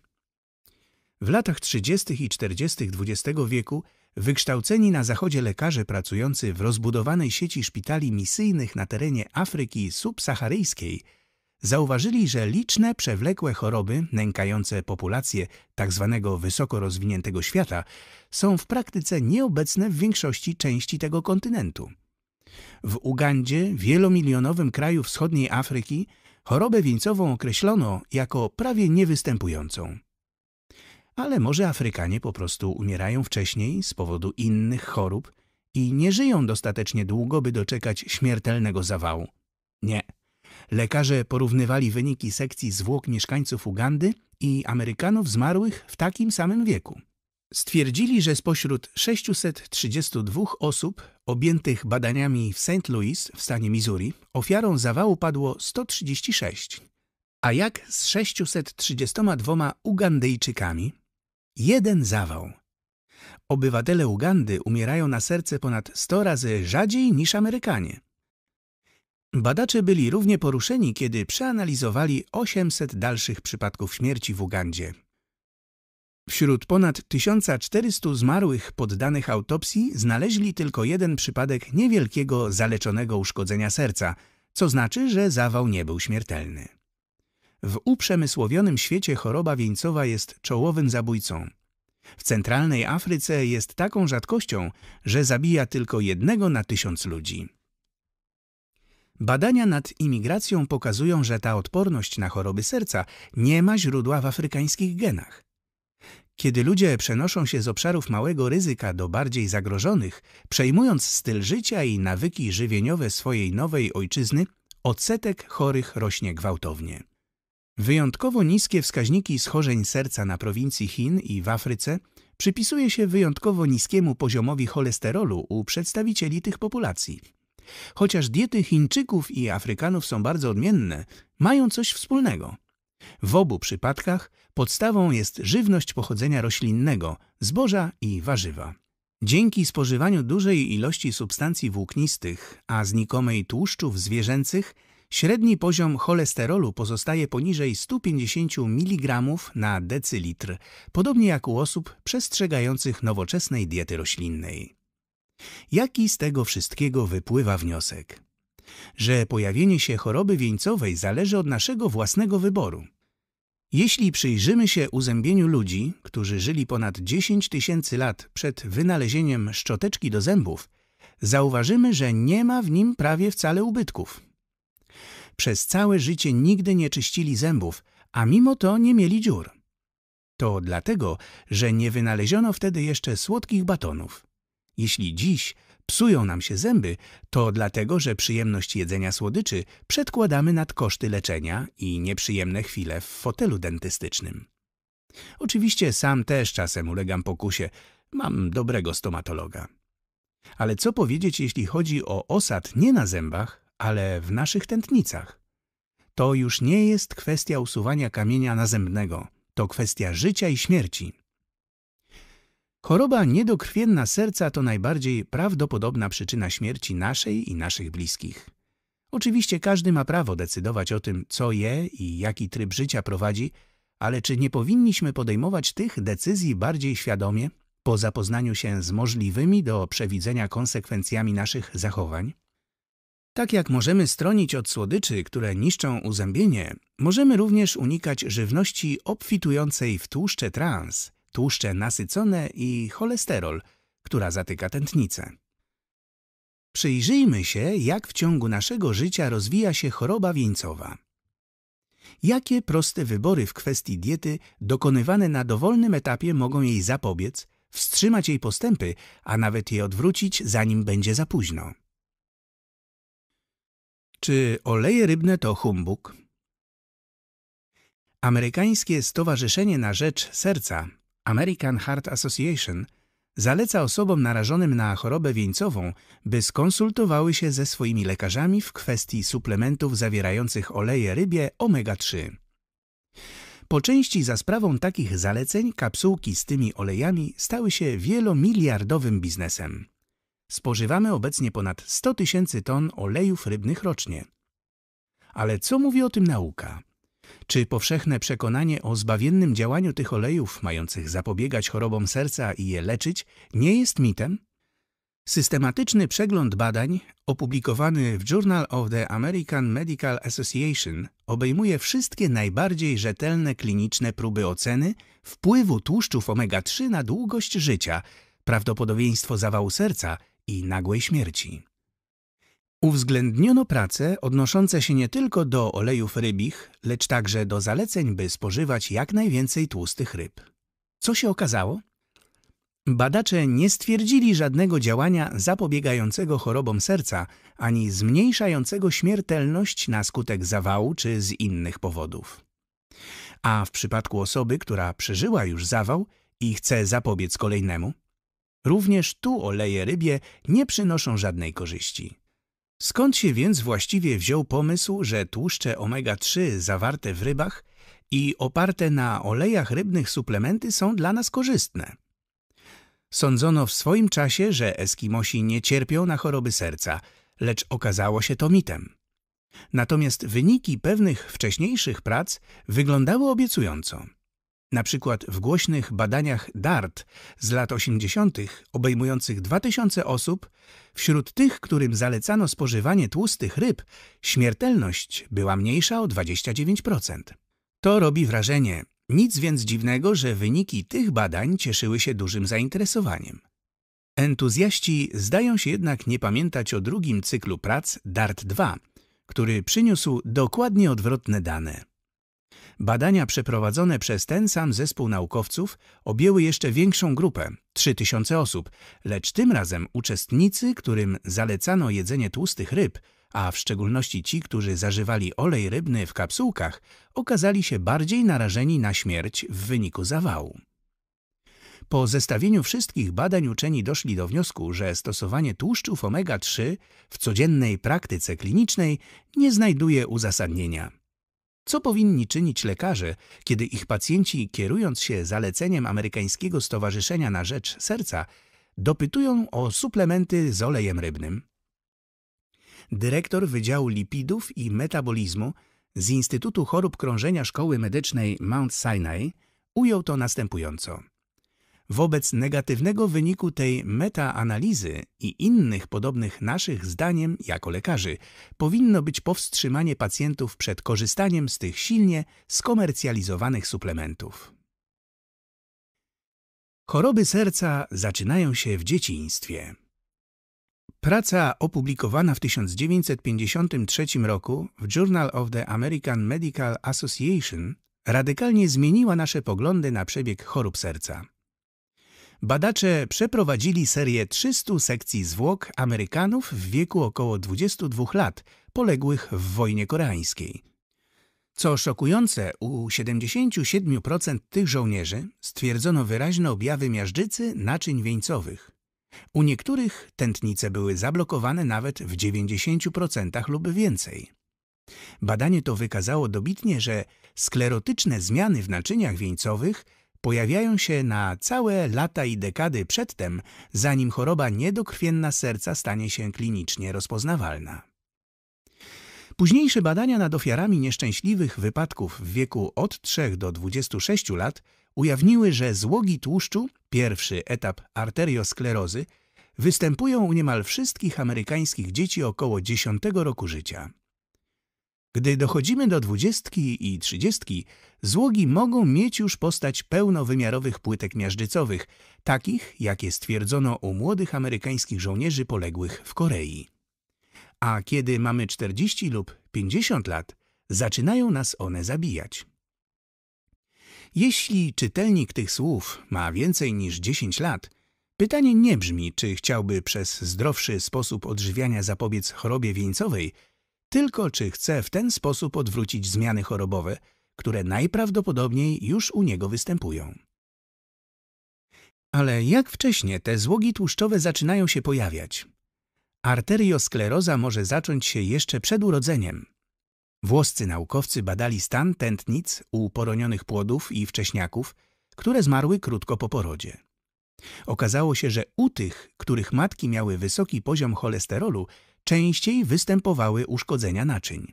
W latach 30. i 40. XX wieku wykształceni na zachodzie lekarze pracujący w rozbudowanej sieci szpitali misyjnych na terenie Afryki subsaharyjskiej – zauważyli, że liczne przewlekłe choroby nękające populację tzw. Tak wysoko rozwiniętego świata są w praktyce nieobecne w większości części tego kontynentu. W Ugandzie, wielomilionowym kraju wschodniej Afryki, chorobę wieńcową określono jako prawie niewystępującą. Ale może Afrykanie po prostu umierają wcześniej z powodu innych chorób i nie żyją dostatecznie długo, by doczekać śmiertelnego zawału. Nie. Lekarze porównywali wyniki sekcji zwłok mieszkańców Ugandy i Amerykanów zmarłych w takim samym wieku. Stwierdzili, że spośród 632 osób objętych badaniami w St. Louis w stanie Missouri ofiarą zawału padło 136. A jak z 632 Ugandyjczykami? Jeden zawał. Obywatele Ugandy umierają na serce ponad 100 razy rzadziej niż Amerykanie. Badacze byli równie poruszeni, kiedy przeanalizowali 800 dalszych przypadków śmierci w Ugandzie. Wśród ponad 1400 zmarłych poddanych autopsji znaleźli tylko jeden przypadek niewielkiego zaleczonego uszkodzenia serca, co znaczy, że zawał nie był śmiertelny. W uprzemysłowionym świecie choroba wieńcowa jest czołowym zabójcą. W centralnej Afryce jest taką rzadkością, że zabija tylko jednego na tysiąc ludzi. Badania nad imigracją pokazują, że ta odporność na choroby serca nie ma źródła w afrykańskich genach. Kiedy ludzie przenoszą się z obszarów małego ryzyka do bardziej zagrożonych, przejmując styl życia i nawyki żywieniowe swojej nowej ojczyzny, odsetek chorych rośnie gwałtownie. Wyjątkowo niskie wskaźniki schorzeń serca na prowincji Chin i w Afryce przypisuje się wyjątkowo niskiemu poziomowi cholesterolu u przedstawicieli tych populacji, Chociaż diety Chińczyków i Afrykanów są bardzo odmienne, mają coś wspólnego. W obu przypadkach podstawą jest żywność pochodzenia roślinnego, zboża i warzywa. Dzięki spożywaniu dużej ilości substancji włóknistych, a znikomej tłuszczów zwierzęcych, średni poziom cholesterolu pozostaje poniżej 150 mg na decylitr, podobnie jak u osób przestrzegających nowoczesnej diety roślinnej. Jaki z tego wszystkiego wypływa wniosek? Że pojawienie się choroby wieńcowej zależy od naszego własnego wyboru. Jeśli przyjrzymy się uzębieniu ludzi, którzy żyli ponad 10 tysięcy lat przed wynalezieniem szczoteczki do zębów, zauważymy, że nie ma w nim prawie wcale ubytków. Przez całe życie nigdy nie czyścili zębów, a mimo to nie mieli dziur. To dlatego, że nie wynaleziono wtedy jeszcze słodkich batonów. Jeśli dziś psują nam się zęby, to dlatego, że przyjemność jedzenia słodyczy przedkładamy nad koszty leczenia i nieprzyjemne chwile w fotelu dentystycznym. Oczywiście sam też czasem ulegam pokusie. Mam dobrego stomatologa. Ale co powiedzieć, jeśli chodzi o osad nie na zębach, ale w naszych tętnicach? To już nie jest kwestia usuwania kamienia nazębnego. To kwestia życia i śmierci. Choroba niedokrwienna serca to najbardziej prawdopodobna przyczyna śmierci naszej i naszych bliskich. Oczywiście każdy ma prawo decydować o tym, co je i jaki tryb życia prowadzi, ale czy nie powinniśmy podejmować tych decyzji bardziej świadomie, po zapoznaniu się z możliwymi do przewidzenia konsekwencjami naszych zachowań? Tak jak możemy stronić od słodyczy, które niszczą uzębienie, możemy również unikać żywności obfitującej w tłuszcze trans – tłuszcze nasycone i cholesterol, która zatyka tętnicę. Przyjrzyjmy się, jak w ciągu naszego życia rozwija się choroba wieńcowa. Jakie proste wybory w kwestii diety dokonywane na dowolnym etapie mogą jej zapobiec, wstrzymać jej postępy, a nawet je odwrócić, zanim będzie za późno? Czy oleje rybne to humbug? Amerykańskie Stowarzyszenie na Rzecz Serca American Heart Association zaleca osobom narażonym na chorobę wieńcową, by skonsultowały się ze swoimi lekarzami w kwestii suplementów zawierających oleje rybie omega-3. Po części za sprawą takich zaleceń kapsułki z tymi olejami stały się wielomiliardowym biznesem. Spożywamy obecnie ponad 100 tysięcy ton olejów rybnych rocznie. Ale co mówi o tym nauka? Czy powszechne przekonanie o zbawiennym działaniu tych olejów, mających zapobiegać chorobom serca i je leczyć, nie jest mitem? Systematyczny przegląd badań, opublikowany w Journal of the American Medical Association, obejmuje wszystkie najbardziej rzetelne kliniczne próby oceny wpływu tłuszczów omega-3 na długość życia, prawdopodobieństwo zawału serca i nagłej śmierci. Uwzględniono prace odnoszące się nie tylko do olejów rybich, lecz także do zaleceń, by spożywać jak najwięcej tłustych ryb. Co się okazało? Badacze nie stwierdzili żadnego działania zapobiegającego chorobom serca ani zmniejszającego śmiertelność na skutek zawału czy z innych powodów. A w przypadku osoby, która przeżyła już zawał i chce zapobiec kolejnemu, również tu oleje rybie nie przynoszą żadnej korzyści. Skąd się więc właściwie wziął pomysł, że tłuszcze omega-3 zawarte w rybach i oparte na olejach rybnych suplementy są dla nas korzystne? Sądzono w swoim czasie, że Eskimosi nie cierpią na choroby serca, lecz okazało się to mitem. Natomiast wyniki pewnych wcześniejszych prac wyglądały obiecująco. Na przykład w głośnych badaniach DART z lat 80. obejmujących 2000 osób, wśród tych, którym zalecano spożywanie tłustych ryb, śmiertelność była mniejsza o 29%. To robi wrażenie. Nic więc dziwnego, że wyniki tych badań cieszyły się dużym zainteresowaniem. Entuzjaści zdają się jednak nie pamiętać o drugim cyklu prac DART-2, który przyniósł dokładnie odwrotne dane. Badania przeprowadzone przez ten sam zespół naukowców objęły jeszcze większą grupę 3000 osób, lecz tym razem uczestnicy, którym zalecano jedzenie tłustych ryb, a w szczególności ci, którzy zażywali olej rybny w kapsułkach, okazali się bardziej narażeni na śmierć w wyniku zawału. Po zestawieniu wszystkich badań uczeni doszli do wniosku, że stosowanie tłuszczów omega-3 w codziennej praktyce klinicznej nie znajduje uzasadnienia. Co powinni czynić lekarze, kiedy ich pacjenci, kierując się zaleceniem Amerykańskiego Stowarzyszenia na Rzecz Serca, dopytują o suplementy z olejem rybnym? Dyrektor Wydziału Lipidów i Metabolizmu z Instytutu Chorób Krążenia Szkoły Medycznej Mount Sinai ujął to następująco. Wobec negatywnego wyniku tej metaanalizy i innych podobnych naszych zdaniem jako lekarzy powinno być powstrzymanie pacjentów przed korzystaniem z tych silnie skomercjalizowanych suplementów. Choroby serca zaczynają się w dzieciństwie. Praca opublikowana w 1953 roku w Journal of the American Medical Association radykalnie zmieniła nasze poglądy na przebieg chorób serca. Badacze przeprowadzili serię 300 sekcji zwłok Amerykanów w wieku około 22 lat, poległych w wojnie koreańskiej. Co szokujące, u 77% tych żołnierzy stwierdzono wyraźne objawy miażdżycy naczyń wieńcowych. U niektórych tętnice były zablokowane nawet w 90% lub więcej. Badanie to wykazało dobitnie, że sklerotyczne zmiany w naczyniach wieńcowych – pojawiają się na całe lata i dekady przedtem, zanim choroba niedokrwienna serca stanie się klinicznie rozpoznawalna. Późniejsze badania nad ofiarami nieszczęśliwych wypadków w wieku od 3 do 26 lat ujawniły, że złogi tłuszczu, pierwszy etap arteriosklerozy, występują u niemal wszystkich amerykańskich dzieci około 10 roku życia. Gdy dochodzimy do dwudziestki i trzydziestki, złogi mogą mieć już postać pełnowymiarowych płytek miażdżycowych, takich jakie stwierdzono u młodych amerykańskich żołnierzy poległych w Korei. A kiedy mamy 40 lub 50 lat, zaczynają nas one zabijać. Jeśli czytelnik tych słów ma więcej niż 10 lat, pytanie nie brzmi, czy chciałby przez zdrowszy sposób odżywiania zapobiec chorobie wieńcowej – tylko czy chce w ten sposób odwrócić zmiany chorobowe, które najprawdopodobniej już u niego występują. Ale jak wcześnie te złogi tłuszczowe zaczynają się pojawiać? Arterioskleroza może zacząć się jeszcze przed urodzeniem. Włoscy naukowcy badali stan tętnic u poronionych płodów i wcześniaków, które zmarły krótko po porodzie. Okazało się, że u tych, których matki miały wysoki poziom cholesterolu, częściej występowały uszkodzenia naczyń.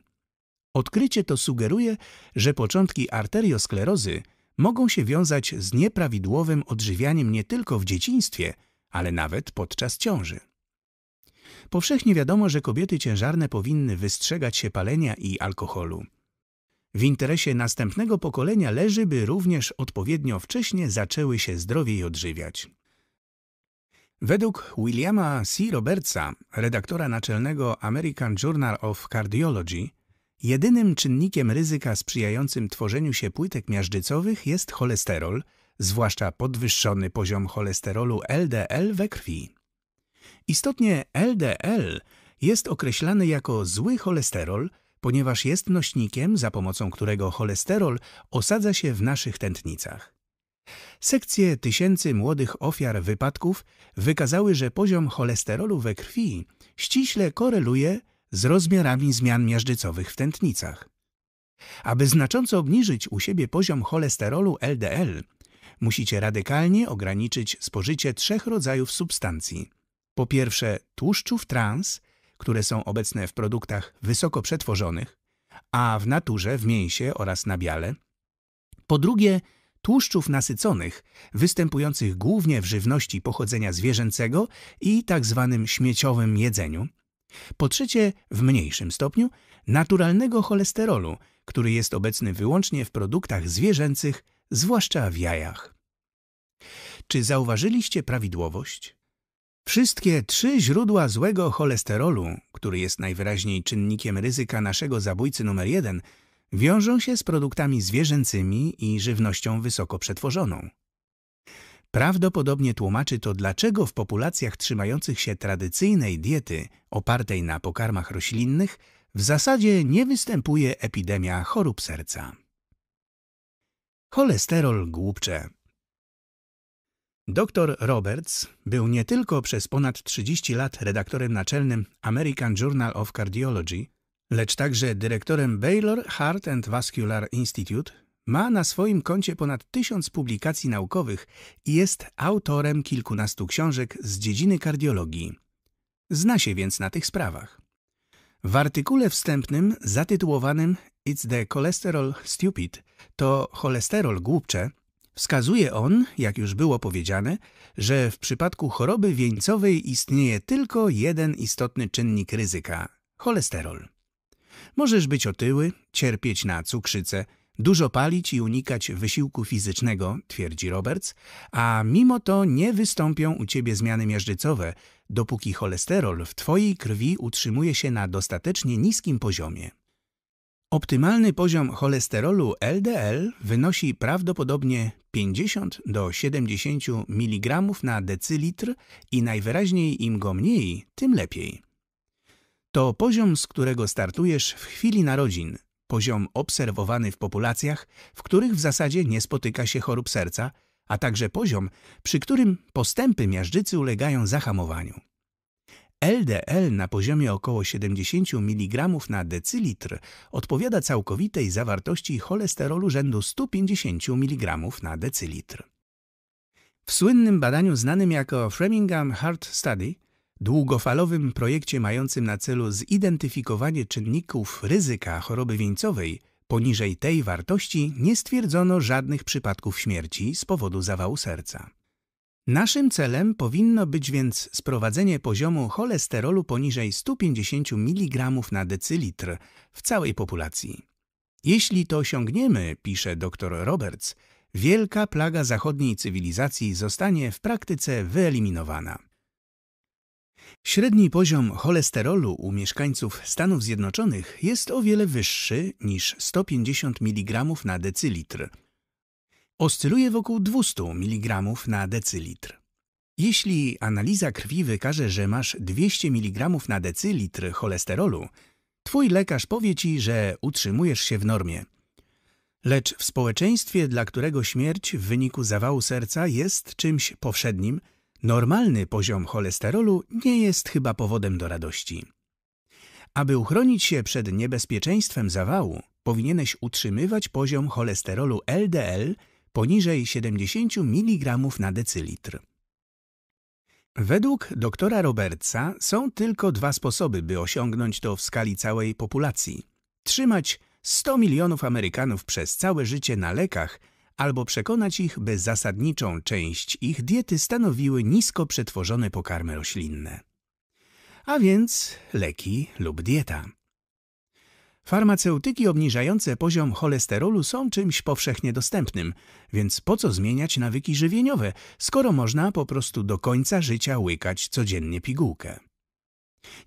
Odkrycie to sugeruje, że początki arteriosklerozy mogą się wiązać z nieprawidłowym odżywianiem nie tylko w dzieciństwie, ale nawet podczas ciąży. Powszechnie wiadomo, że kobiety ciężarne powinny wystrzegać się palenia i alkoholu. W interesie następnego pokolenia leży, by również odpowiednio wcześnie zaczęły się zdrowiej odżywiać. Według Williama C. Robertsa, redaktora naczelnego American Journal of Cardiology, jedynym czynnikiem ryzyka sprzyjającym tworzeniu się płytek miażdżycowych jest cholesterol, zwłaszcza podwyższony poziom cholesterolu LDL we krwi. Istotnie LDL jest określany jako zły cholesterol, ponieważ jest nośnikiem, za pomocą którego cholesterol osadza się w naszych tętnicach. Sekcje tysięcy młodych ofiar wypadków wykazały, że poziom cholesterolu we krwi ściśle koreluje z rozmiarami zmian miażdżycowych w tętnicach. Aby znacząco obniżyć u siebie poziom cholesterolu LDL, musicie radykalnie ograniczyć spożycie trzech rodzajów substancji. Po pierwsze tłuszczów trans, które są obecne w produktach wysoko przetworzonych, a w naturze, w mięsie oraz na biale. Po drugie tłuszczów nasyconych, występujących głównie w żywności pochodzenia zwierzęcego i tzw. Tak śmieciowym jedzeniu. Po trzecie, w mniejszym stopniu, naturalnego cholesterolu, który jest obecny wyłącznie w produktach zwierzęcych, zwłaszcza w jajach. Czy zauważyliście prawidłowość? Wszystkie trzy źródła złego cholesterolu, który jest najwyraźniej czynnikiem ryzyka naszego zabójcy numer jeden, wiążą się z produktami zwierzęcymi i żywnością wysoko przetworzoną. Prawdopodobnie tłumaczy to, dlaczego w populacjach trzymających się tradycyjnej diety opartej na pokarmach roślinnych w zasadzie nie występuje epidemia chorób serca. Cholesterol głupcze Dr Roberts był nie tylko przez ponad 30 lat redaktorem naczelnym American Journal of Cardiology, lecz także dyrektorem Baylor Heart and Vascular Institute, ma na swoim koncie ponad tysiąc publikacji naukowych i jest autorem kilkunastu książek z dziedziny kardiologii. Zna się więc na tych sprawach. W artykule wstępnym zatytułowanym It's the Cholesterol Stupid to cholesterol głupcze wskazuje on, jak już było powiedziane, że w przypadku choroby wieńcowej istnieje tylko jeden istotny czynnik ryzyka – cholesterol. Możesz być otyły, cierpieć na cukrzycę, dużo palić i unikać wysiłku fizycznego, twierdzi Roberts, a mimo to nie wystąpią u ciebie zmiany miażdżycowe, dopóki cholesterol w twojej krwi utrzymuje się na dostatecznie niskim poziomie. Optymalny poziom cholesterolu LDL wynosi prawdopodobnie 50 do 70 mg na decylitr i najwyraźniej im go mniej, tym lepiej. To poziom, z którego startujesz w chwili narodzin, poziom obserwowany w populacjach, w których w zasadzie nie spotyka się chorób serca, a także poziom, przy którym postępy miażdżycy ulegają zahamowaniu. LDL na poziomie około 70 mg na decylitr odpowiada całkowitej zawartości cholesterolu rzędu 150 mg na decylitr. W słynnym badaniu znanym jako Framingham Heart Study Długofalowym projekcie mającym na celu zidentyfikowanie czynników ryzyka choroby wieńcowej poniżej tej wartości nie stwierdzono żadnych przypadków śmierci z powodu zawału serca. Naszym celem powinno być więc sprowadzenie poziomu cholesterolu poniżej 150 mg na decylitr w całej populacji. Jeśli to osiągniemy, pisze dr Roberts, wielka plaga zachodniej cywilizacji zostanie w praktyce wyeliminowana. Średni poziom cholesterolu u mieszkańców Stanów Zjednoczonych jest o wiele wyższy niż 150 mg na decylitr. Oscyluje wokół 200 mg na decylitr. Jeśli analiza krwi wykaże, że masz 200 mg na decylitr cholesterolu, twój lekarz powie ci, że utrzymujesz się w normie. Lecz w społeczeństwie, dla którego śmierć w wyniku zawału serca jest czymś powszednim, Normalny poziom cholesterolu nie jest chyba powodem do radości. Aby uchronić się przed niebezpieczeństwem zawału, powinieneś utrzymywać poziom cholesterolu LDL poniżej 70 mg na decylitr. Według doktora Robertsa są tylko dwa sposoby, by osiągnąć to w skali całej populacji. Trzymać 100 milionów Amerykanów przez całe życie na lekach albo przekonać ich, by zasadniczą część ich diety stanowiły nisko przetworzone pokarmy roślinne. A więc leki lub dieta. Farmaceutyki obniżające poziom cholesterolu są czymś powszechnie dostępnym, więc po co zmieniać nawyki żywieniowe, skoro można po prostu do końca życia łykać codziennie pigułkę?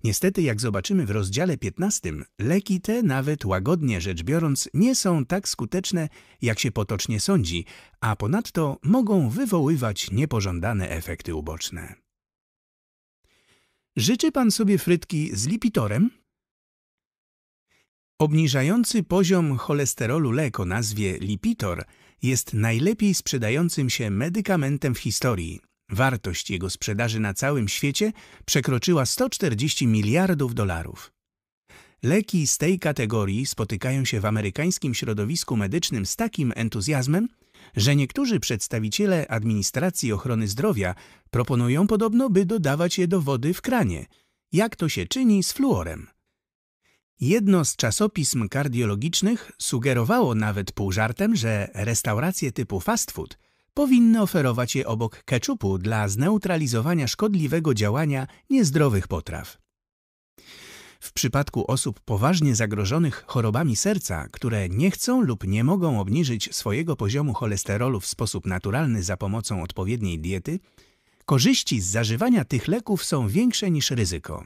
Niestety, jak zobaczymy w rozdziale 15, leki te nawet łagodnie rzecz biorąc nie są tak skuteczne, jak się potocznie sądzi, a ponadto mogą wywoływać niepożądane efekty uboczne. Życzy Pan sobie frytki z lipitorem? Obniżający poziom cholesterolu lek o nazwie Lipitor jest najlepiej sprzedającym się medykamentem w historii. Wartość jego sprzedaży na całym świecie przekroczyła 140 miliardów dolarów. Leki z tej kategorii spotykają się w amerykańskim środowisku medycznym z takim entuzjazmem, że niektórzy przedstawiciele administracji ochrony zdrowia proponują podobno, by dodawać je do wody w kranie, jak to się czyni z fluorem. Jedno z czasopism kardiologicznych sugerowało nawet pół żartem, że restauracje typu fast food powinny oferować je obok keczupu dla zneutralizowania szkodliwego działania niezdrowych potraw. W przypadku osób poważnie zagrożonych chorobami serca, które nie chcą lub nie mogą obniżyć swojego poziomu cholesterolu w sposób naturalny za pomocą odpowiedniej diety, korzyści z zażywania tych leków są większe niż ryzyko.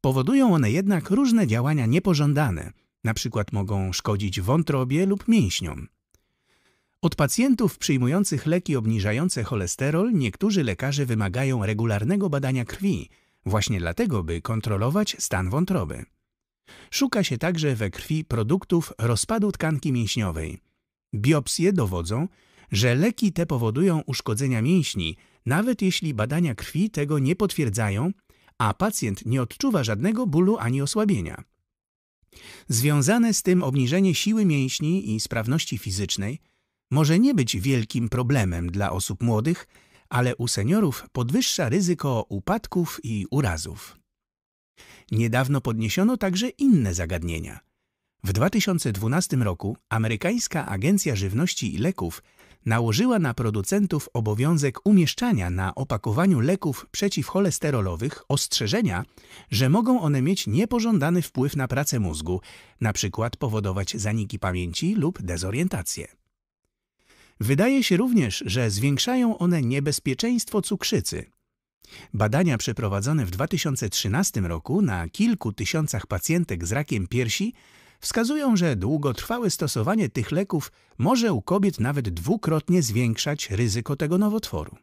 Powodują one jednak różne działania niepożądane, na przykład mogą szkodzić wątrobie lub mięśniom. Od pacjentów przyjmujących leki obniżające cholesterol niektórzy lekarze wymagają regularnego badania krwi, właśnie dlatego, by kontrolować stan wątroby. Szuka się także we krwi produktów rozpadu tkanki mięśniowej. Biopsje dowodzą, że leki te powodują uszkodzenia mięśni, nawet jeśli badania krwi tego nie potwierdzają, a pacjent nie odczuwa żadnego bólu ani osłabienia. Związane z tym obniżenie siły mięśni i sprawności fizycznej – może nie być wielkim problemem dla osób młodych, ale u seniorów podwyższa ryzyko upadków i urazów. Niedawno podniesiono także inne zagadnienia. W 2012 roku amerykańska Agencja Żywności i Leków nałożyła na producentów obowiązek umieszczania na opakowaniu leków przeciwcholesterolowych ostrzeżenia, że mogą one mieć niepożądany wpływ na pracę mózgu, np. powodować zaniki pamięci lub dezorientację. Wydaje się również, że zwiększają one niebezpieczeństwo cukrzycy. Badania przeprowadzone w 2013 roku na kilku tysiącach pacjentek z rakiem piersi wskazują, że długotrwałe stosowanie tych leków może u kobiet nawet dwukrotnie zwiększać ryzyko tego nowotworu.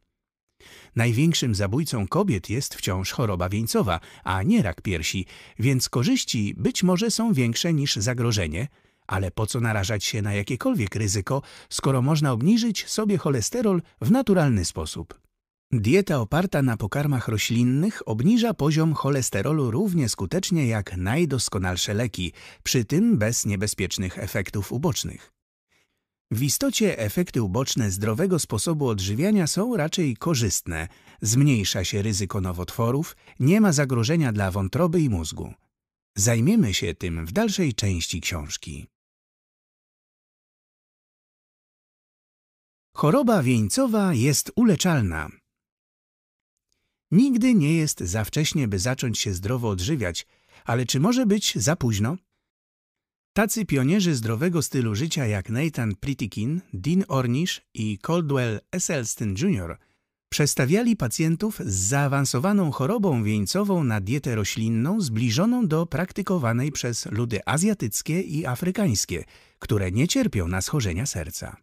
Największym zabójcą kobiet jest wciąż choroba wieńcowa, a nie rak piersi, więc korzyści być może są większe niż zagrożenie, ale po co narażać się na jakiekolwiek ryzyko, skoro można obniżyć sobie cholesterol w naturalny sposób? Dieta oparta na pokarmach roślinnych obniża poziom cholesterolu równie skutecznie jak najdoskonalsze leki, przy tym bez niebezpiecznych efektów ubocznych. W istocie efekty uboczne zdrowego sposobu odżywiania są raczej korzystne. Zmniejsza się ryzyko nowotworów, nie ma zagrożenia dla wątroby i mózgu. Zajmiemy się tym w dalszej części książki. Choroba wieńcowa jest uleczalna. Nigdy nie jest za wcześnie, by zacząć się zdrowo odżywiać, ale czy może być za późno? Tacy pionierzy zdrowego stylu życia jak Nathan Pritikin, Dean Ornish i Caldwell Esselstyn Jr. przestawiali pacjentów z zaawansowaną chorobą wieńcową na dietę roślinną zbliżoną do praktykowanej przez ludy azjatyckie i afrykańskie, które nie cierpią na schorzenia serca.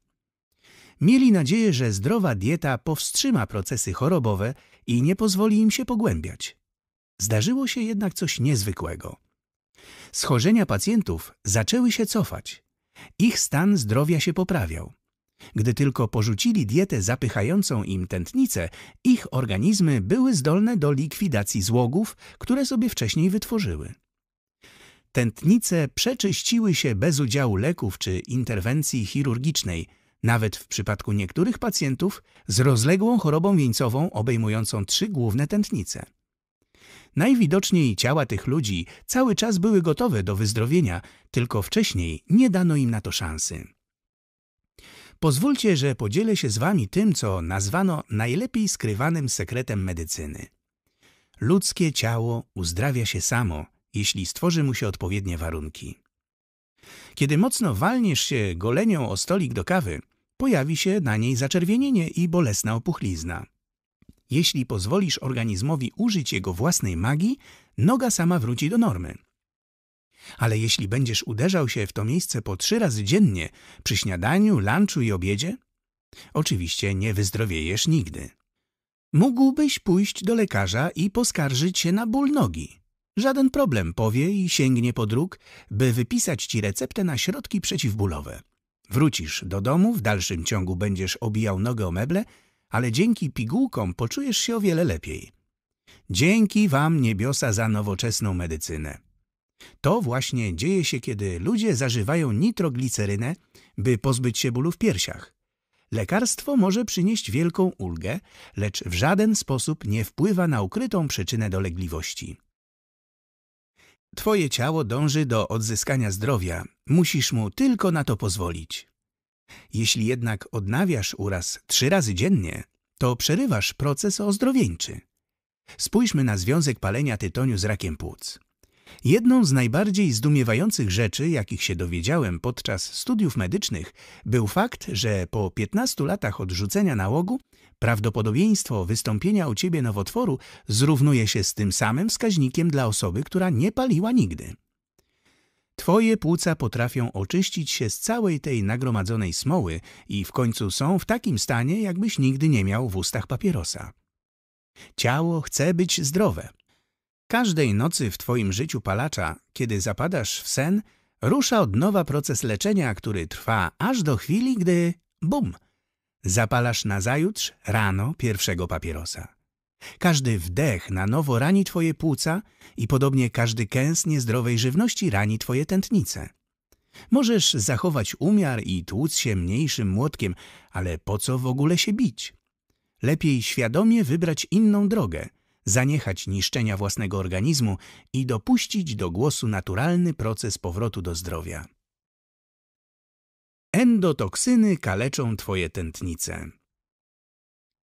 Mieli nadzieję, że zdrowa dieta powstrzyma procesy chorobowe i nie pozwoli im się pogłębiać. Zdarzyło się jednak coś niezwykłego. Schorzenia pacjentów zaczęły się cofać. Ich stan zdrowia się poprawiał. Gdy tylko porzucili dietę zapychającą im tętnicę, ich organizmy były zdolne do likwidacji złogów, które sobie wcześniej wytworzyły. Tętnice przeczyściły się bez udziału leków czy interwencji chirurgicznej – nawet w przypadku niektórych pacjentów z rozległą chorobą wieńcową obejmującą trzy główne tętnice. Najwidoczniej ciała tych ludzi cały czas były gotowe do wyzdrowienia, tylko wcześniej nie dano im na to szansy. Pozwólcie, że podzielę się z wami tym, co nazwano najlepiej skrywanym sekretem medycyny. Ludzkie ciało uzdrawia się samo, jeśli stworzy mu się odpowiednie warunki. Kiedy mocno walniesz się golenią o stolik do kawy, pojawi się na niej zaczerwienienie i bolesna opuchlizna. Jeśli pozwolisz organizmowi użyć jego własnej magii, noga sama wróci do normy. Ale jeśli będziesz uderzał się w to miejsce po trzy razy dziennie, przy śniadaniu, lunchu i obiedzie, oczywiście nie wyzdrowiejesz nigdy. Mógłbyś pójść do lekarza i poskarżyć się na ból nogi. Żaden problem, powie i sięgnie po druk, by wypisać ci receptę na środki przeciwbólowe. Wrócisz do domu, w dalszym ciągu będziesz obijał nogę o meble, ale dzięki pigułkom poczujesz się o wiele lepiej. Dzięki wam niebiosa za nowoczesną medycynę. To właśnie dzieje się, kiedy ludzie zażywają nitroglicerynę, by pozbyć się bólu w piersiach. Lekarstwo może przynieść wielką ulgę, lecz w żaden sposób nie wpływa na ukrytą przyczynę dolegliwości. Twoje ciało dąży do odzyskania zdrowia, musisz mu tylko na to pozwolić. Jeśli jednak odnawiasz uraz trzy razy dziennie, to przerywasz proces ozdrowieńczy. Spójrzmy na związek palenia tytoniu z rakiem płuc. Jedną z najbardziej zdumiewających rzeczy, jakich się dowiedziałem podczas studiów medycznych, był fakt, że po 15 latach odrzucenia nałogu prawdopodobieństwo wystąpienia u ciebie nowotworu zrównuje się z tym samym wskaźnikiem dla osoby, która nie paliła nigdy. Twoje płuca potrafią oczyścić się z całej tej nagromadzonej smoły i w końcu są w takim stanie, jakbyś nigdy nie miał w ustach papierosa. Ciało chce być zdrowe. Każdej nocy w Twoim życiu palacza, kiedy zapadasz w sen, rusza od nowa proces leczenia, który trwa aż do chwili, gdy bum! Zapalasz nazajutrz rano pierwszego papierosa. Każdy wdech na nowo rani Twoje płuca i podobnie każdy kęs niezdrowej żywności rani Twoje tętnice. Możesz zachować umiar i tłuc się mniejszym młotkiem, ale po co w ogóle się bić? Lepiej świadomie wybrać inną drogę – zaniechać niszczenia własnego organizmu i dopuścić do głosu naturalny proces powrotu do zdrowia. Endotoksyny kaleczą Twoje tętnice.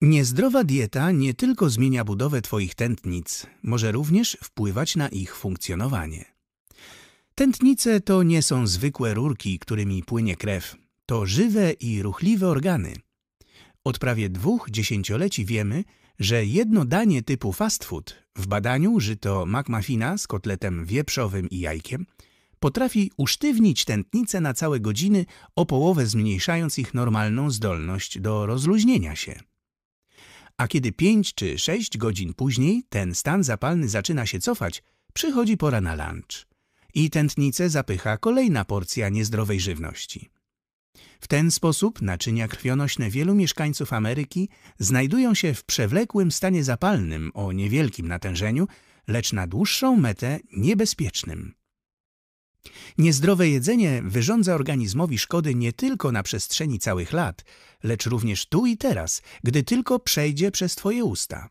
Niezdrowa dieta nie tylko zmienia budowę Twoich tętnic, może również wpływać na ich funkcjonowanie. Tętnice to nie są zwykłe rurki, którymi płynie krew. To żywe i ruchliwe organy. Od prawie dwóch dziesięcioleci wiemy, że jedno danie typu fast food w badaniu żyto McMuffina z kotletem wieprzowym i jajkiem potrafi usztywnić tętnice na całe godziny o połowę zmniejszając ich normalną zdolność do rozluźnienia się. A kiedy pięć czy sześć godzin później ten stan zapalny zaczyna się cofać, przychodzi pora na lunch i tętnice zapycha kolejna porcja niezdrowej żywności. W ten sposób naczynia krwionośne wielu mieszkańców Ameryki znajdują się w przewlekłym stanie zapalnym o niewielkim natężeniu, lecz na dłuższą metę niebezpiecznym. Niezdrowe jedzenie wyrządza organizmowi szkody nie tylko na przestrzeni całych lat, lecz również tu i teraz, gdy tylko przejdzie przez Twoje usta.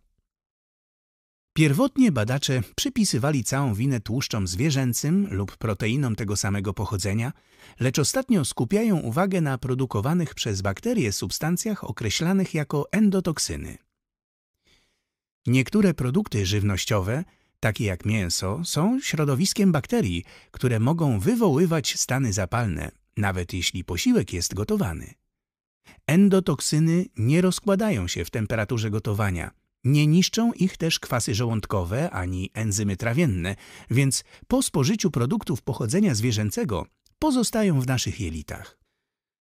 Pierwotnie badacze przypisywali całą winę tłuszczom zwierzęcym lub proteinom tego samego pochodzenia, lecz ostatnio skupiają uwagę na produkowanych przez bakterie substancjach określanych jako endotoksyny. Niektóre produkty żywnościowe, takie jak mięso, są środowiskiem bakterii, które mogą wywoływać stany zapalne, nawet jeśli posiłek jest gotowany. Endotoksyny nie rozkładają się w temperaturze gotowania – nie niszczą ich też kwasy żołądkowe ani enzymy trawienne, więc po spożyciu produktów pochodzenia zwierzęcego pozostają w naszych jelitach.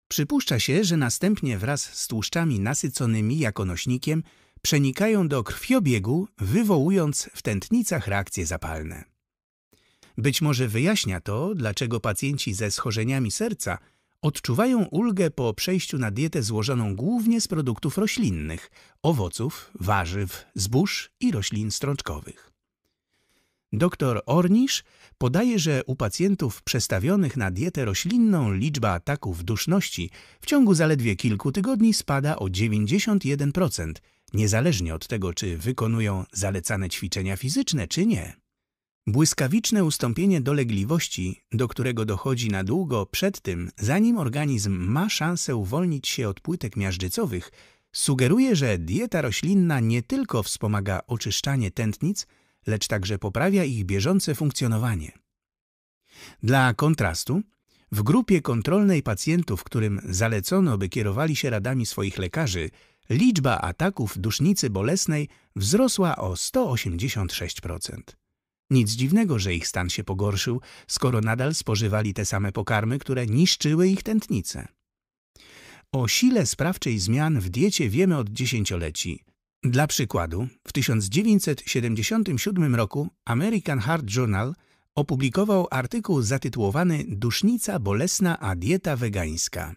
Przypuszcza się, że następnie wraz z tłuszczami nasyconymi jako nośnikiem przenikają do krwiobiegu, wywołując w tętnicach reakcje zapalne. Być może wyjaśnia to, dlaczego pacjenci ze schorzeniami serca – odczuwają ulgę po przejściu na dietę złożoną głównie z produktów roślinnych, owoców, warzyw, zbóż i roślin strączkowych. Doktor Ornisz podaje, że u pacjentów przestawionych na dietę roślinną liczba ataków duszności w ciągu zaledwie kilku tygodni spada o 91%, niezależnie od tego, czy wykonują zalecane ćwiczenia fizyczne, czy nie. Błyskawiczne ustąpienie dolegliwości, do którego dochodzi na długo przed tym, zanim organizm ma szansę uwolnić się od płytek miażdżycowych, sugeruje, że dieta roślinna nie tylko wspomaga oczyszczanie tętnic, lecz także poprawia ich bieżące funkcjonowanie. Dla kontrastu, w grupie kontrolnej pacjentów, którym zalecono, by kierowali się radami swoich lekarzy, liczba ataków dusznicy bolesnej wzrosła o 186%. Nic dziwnego, że ich stan się pogorszył, skoro nadal spożywali te same pokarmy, które niszczyły ich tętnice. O sile sprawczej zmian w diecie wiemy od dziesięcioleci. Dla przykładu, w 1977 roku American Heart Journal opublikował artykuł zatytułowany Dusznica bolesna a dieta wegańska.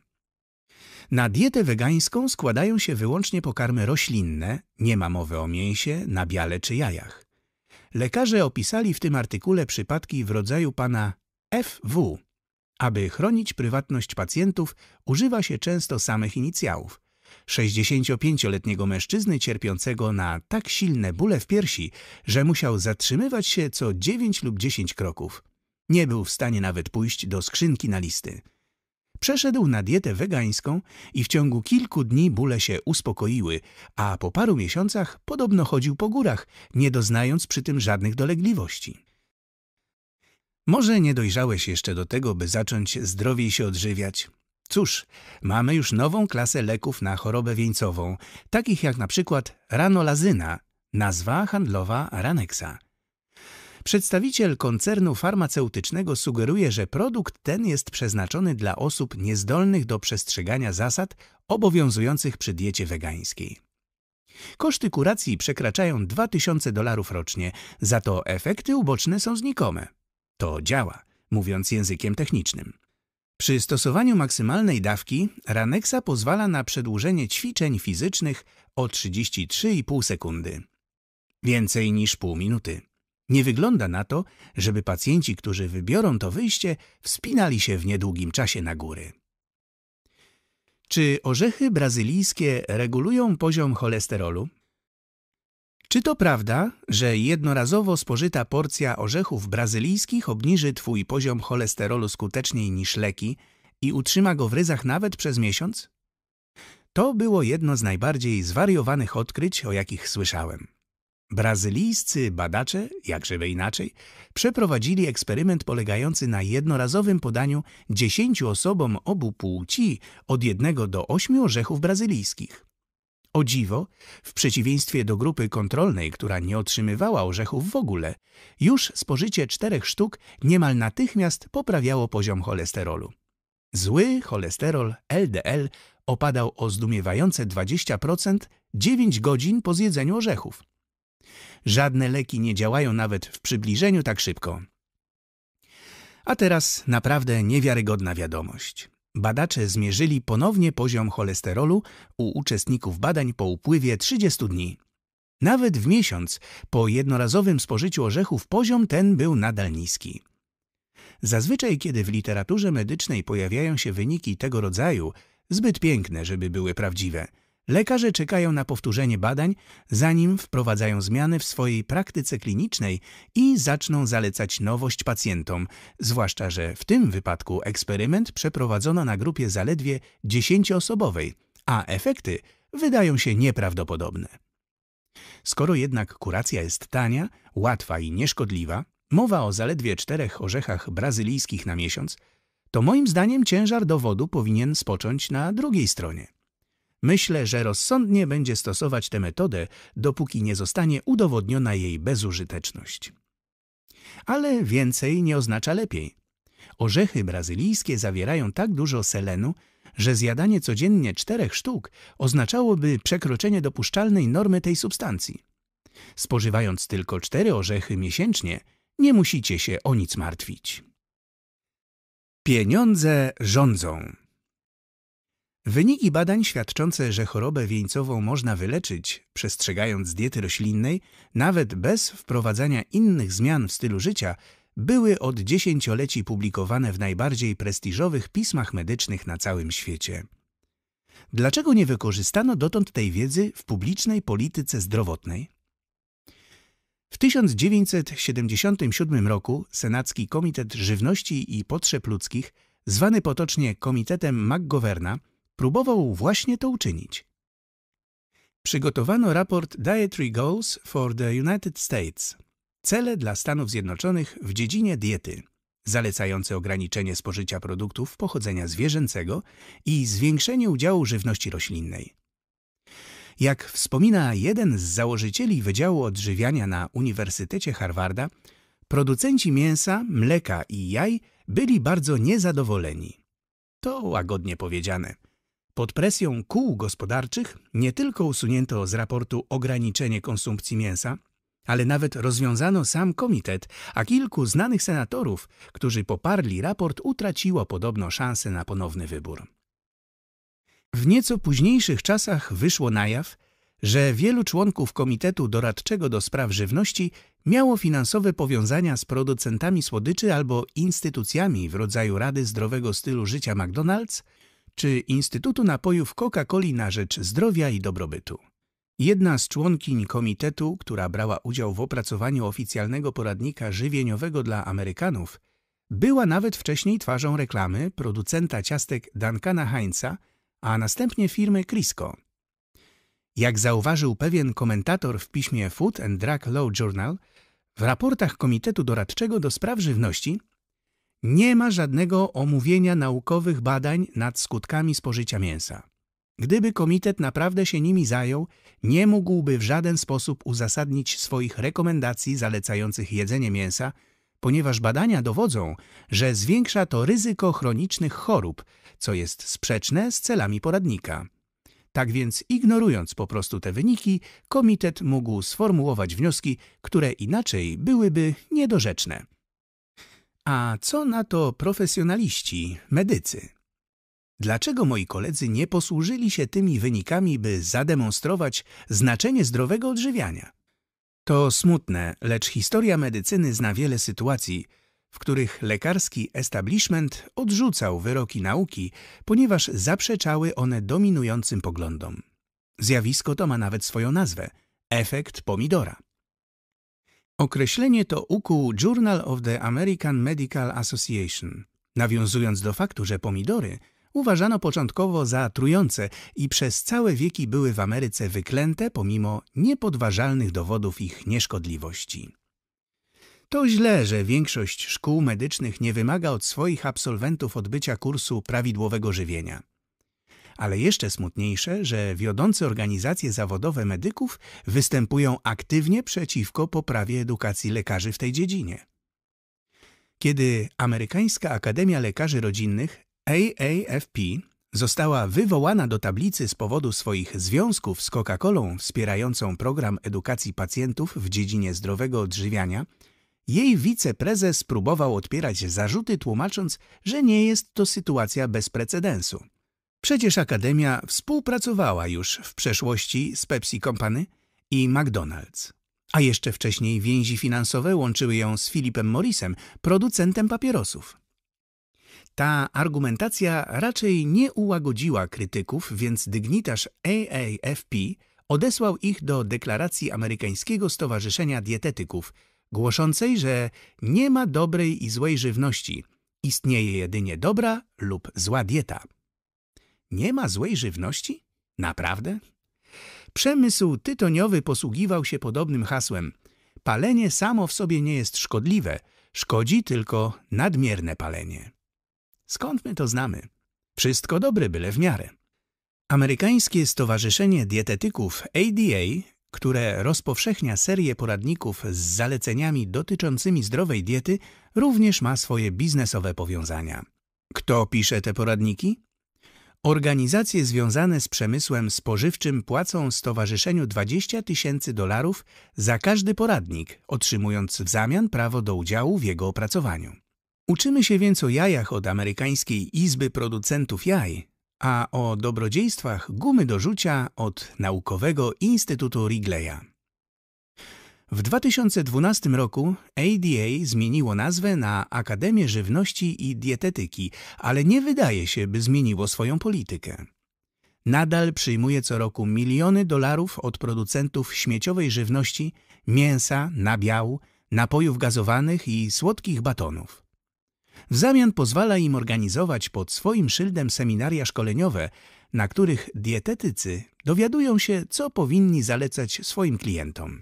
Na dietę wegańską składają się wyłącznie pokarmy roślinne, nie ma mowy o mięsie, nabiale czy jajach. Lekarze opisali w tym artykule przypadki w rodzaju pana FW. Aby chronić prywatność pacjentów, używa się często samych inicjałów. 65-letniego mężczyzny cierpiącego na tak silne bóle w piersi, że musiał zatrzymywać się co 9 lub 10 kroków. Nie był w stanie nawet pójść do skrzynki na listy. Przeszedł na dietę wegańską i w ciągu kilku dni bóle się uspokoiły, a po paru miesiącach podobno chodził po górach, nie doznając przy tym żadnych dolegliwości. Może nie dojrzałeś jeszcze do tego, by zacząć zdrowiej się odżywiać. Cóż, mamy już nową klasę leków na chorobę wieńcową, takich jak na przykład ranolazyna, nazwa handlowa Ranexa. Przedstawiciel koncernu farmaceutycznego sugeruje, że produkt ten jest przeznaczony dla osób niezdolnych do przestrzegania zasad obowiązujących przy diecie wegańskiej. Koszty kuracji przekraczają 2000 dolarów rocznie, za to efekty uboczne są znikome. To działa, mówiąc językiem technicznym. Przy stosowaniu maksymalnej dawki Ranexa pozwala na przedłużenie ćwiczeń fizycznych o 33,5 sekundy. Więcej niż pół minuty. Nie wygląda na to, żeby pacjenci, którzy wybiorą to wyjście, wspinali się w niedługim czasie na góry. Czy orzechy brazylijskie regulują poziom cholesterolu? Czy to prawda, że jednorazowo spożyta porcja orzechów brazylijskich obniży Twój poziom cholesterolu skuteczniej niż leki i utrzyma go w ryzach nawet przez miesiąc? To było jedno z najbardziej zwariowanych odkryć, o jakich słyszałem. Brazylijscy badacze, jakżeby inaczej, przeprowadzili eksperyment polegający na jednorazowym podaniu dziesięciu osobom obu płci od jednego do ośmiu orzechów brazylijskich. O dziwo, w przeciwieństwie do grupy kontrolnej, która nie otrzymywała orzechów w ogóle, już spożycie czterech sztuk niemal natychmiast poprawiało poziom cholesterolu. Zły cholesterol LDL opadał o zdumiewające 20% 9 godzin po zjedzeniu orzechów. Żadne leki nie działają nawet w przybliżeniu tak szybko. A teraz naprawdę niewiarygodna wiadomość. Badacze zmierzyli ponownie poziom cholesterolu u uczestników badań po upływie 30 dni. Nawet w miesiąc po jednorazowym spożyciu orzechów poziom ten był nadal niski. Zazwyczaj, kiedy w literaturze medycznej pojawiają się wyniki tego rodzaju, zbyt piękne, żeby były prawdziwe – Lekarze czekają na powtórzenie badań, zanim wprowadzają zmiany w swojej praktyce klinicznej i zaczną zalecać nowość pacjentom, zwłaszcza, że w tym wypadku eksperyment przeprowadzono na grupie zaledwie dziesięcioosobowej, a efekty wydają się nieprawdopodobne. Skoro jednak kuracja jest tania, łatwa i nieszkodliwa, mowa o zaledwie czterech orzechach brazylijskich na miesiąc, to moim zdaniem ciężar dowodu powinien spocząć na drugiej stronie. Myślę, że rozsądnie będzie stosować tę metodę, dopóki nie zostanie udowodniona jej bezużyteczność. Ale więcej nie oznacza lepiej. Orzechy brazylijskie zawierają tak dużo selenu, że zjadanie codziennie czterech sztuk oznaczałoby przekroczenie dopuszczalnej normy tej substancji. Spożywając tylko cztery orzechy miesięcznie, nie musicie się o nic martwić. Pieniądze rządzą. Wyniki badań świadczące, że chorobę wieńcową można wyleczyć, przestrzegając diety roślinnej, nawet bez wprowadzania innych zmian w stylu życia, były od dziesięcioleci publikowane w najbardziej prestiżowych pismach medycznych na całym świecie. Dlaczego nie wykorzystano dotąd tej wiedzy w publicznej polityce zdrowotnej? W 1977 roku Senacki Komitet Żywności i Potrzeb Ludzkich, zwany potocznie Komitetem McGoverna, próbował właśnie to uczynić. Przygotowano raport Dietary Goals for the United States cele dla Stanów Zjednoczonych w dziedzinie diety, zalecające ograniczenie spożycia produktów pochodzenia zwierzęcego i zwiększenie udziału żywności roślinnej. Jak wspomina jeden z założycieli Wydziału Odżywiania na Uniwersytecie Harvarda, producenci mięsa, mleka i jaj byli bardzo niezadowoleni. To łagodnie powiedziane – pod presją kół gospodarczych nie tylko usunięto z raportu ograniczenie konsumpcji mięsa, ale nawet rozwiązano sam komitet, a kilku znanych senatorów, którzy poparli raport, utraciło podobno szansę na ponowny wybór. W nieco późniejszych czasach wyszło na jaw, że wielu członków Komitetu Doradczego do Spraw Żywności miało finansowe powiązania z producentami słodyczy albo instytucjami w rodzaju Rady Zdrowego Stylu Życia McDonald's czy Instytutu Napojów Coca-Coli na rzecz zdrowia i dobrobytu. Jedna z członkiń komitetu, która brała udział w opracowaniu oficjalnego poradnika żywieniowego dla Amerykanów, była nawet wcześniej twarzą reklamy producenta ciastek Duncana Heinza, a następnie firmy Crisco. Jak zauważył pewien komentator w piśmie Food and Drug Law Journal, w raportach Komitetu Doradczego do Spraw Żywności nie ma żadnego omówienia naukowych badań nad skutkami spożycia mięsa. Gdyby komitet naprawdę się nimi zajął, nie mógłby w żaden sposób uzasadnić swoich rekomendacji zalecających jedzenie mięsa, ponieważ badania dowodzą, że zwiększa to ryzyko chronicznych chorób, co jest sprzeczne z celami poradnika. Tak więc ignorując po prostu te wyniki, komitet mógł sformułować wnioski, które inaczej byłyby niedorzeczne. A co na to profesjonaliści, medycy? Dlaczego moi koledzy nie posłużyli się tymi wynikami, by zademonstrować znaczenie zdrowego odżywiania? To smutne, lecz historia medycyny zna wiele sytuacji, w których lekarski establishment odrzucał wyroki nauki, ponieważ zaprzeczały one dominującym poglądom. Zjawisko to ma nawet swoją nazwę – efekt pomidora. Określenie to ukuł Journal of the American Medical Association, nawiązując do faktu, że pomidory uważano początkowo za trujące i przez całe wieki były w Ameryce wyklęte pomimo niepodważalnych dowodów ich nieszkodliwości. To źle, że większość szkół medycznych nie wymaga od swoich absolwentów odbycia kursu prawidłowego żywienia. Ale jeszcze smutniejsze, że wiodące organizacje zawodowe medyków występują aktywnie przeciwko poprawie edukacji lekarzy w tej dziedzinie. Kiedy Amerykańska Akademia Lekarzy Rodzinnych AAFP została wywołana do tablicy z powodu swoich związków z Coca-Colą wspierającą program edukacji pacjentów w dziedzinie zdrowego odżywiania, jej wiceprezes próbował odpierać zarzuty tłumacząc, że nie jest to sytuacja bez precedensu. Przecież Akademia współpracowała już w przeszłości z Pepsi Company i McDonald's. A jeszcze wcześniej więzi finansowe łączyły ją z Filipem Morrisem, producentem papierosów. Ta argumentacja raczej nie ułagodziła krytyków, więc dygnitarz AAFP odesłał ich do deklaracji Amerykańskiego Stowarzyszenia Dietetyków, głoszącej, że nie ma dobrej i złej żywności, istnieje jedynie dobra lub zła dieta. Nie ma złej żywności? Naprawdę? Przemysł tytoniowy posługiwał się podobnym hasłem. Palenie samo w sobie nie jest szkodliwe, szkodzi tylko nadmierne palenie. Skąd my to znamy? Wszystko dobre byle w miarę. Amerykańskie Stowarzyszenie Dietetyków ADA, które rozpowszechnia serię poradników z zaleceniami dotyczącymi zdrowej diety, również ma swoje biznesowe powiązania. Kto pisze te poradniki? Organizacje związane z przemysłem spożywczym płacą stowarzyszeniu 20 tysięcy dolarów za każdy poradnik, otrzymując w zamian prawo do udziału w jego opracowaniu. Uczymy się więc o jajach od Amerykańskiej Izby Producentów Jaj, a o dobrodziejstwach gumy do rzucia od Naukowego Instytutu Rigleya. W 2012 roku ADA zmieniło nazwę na Akademię Żywności i Dietetyki, ale nie wydaje się, by zmieniło swoją politykę. Nadal przyjmuje co roku miliony dolarów od producentów śmieciowej żywności, mięsa, nabiału, napojów gazowanych i słodkich batonów. W zamian pozwala im organizować pod swoim szyldem seminaria szkoleniowe, na których dietetycy dowiadują się, co powinni zalecać swoim klientom.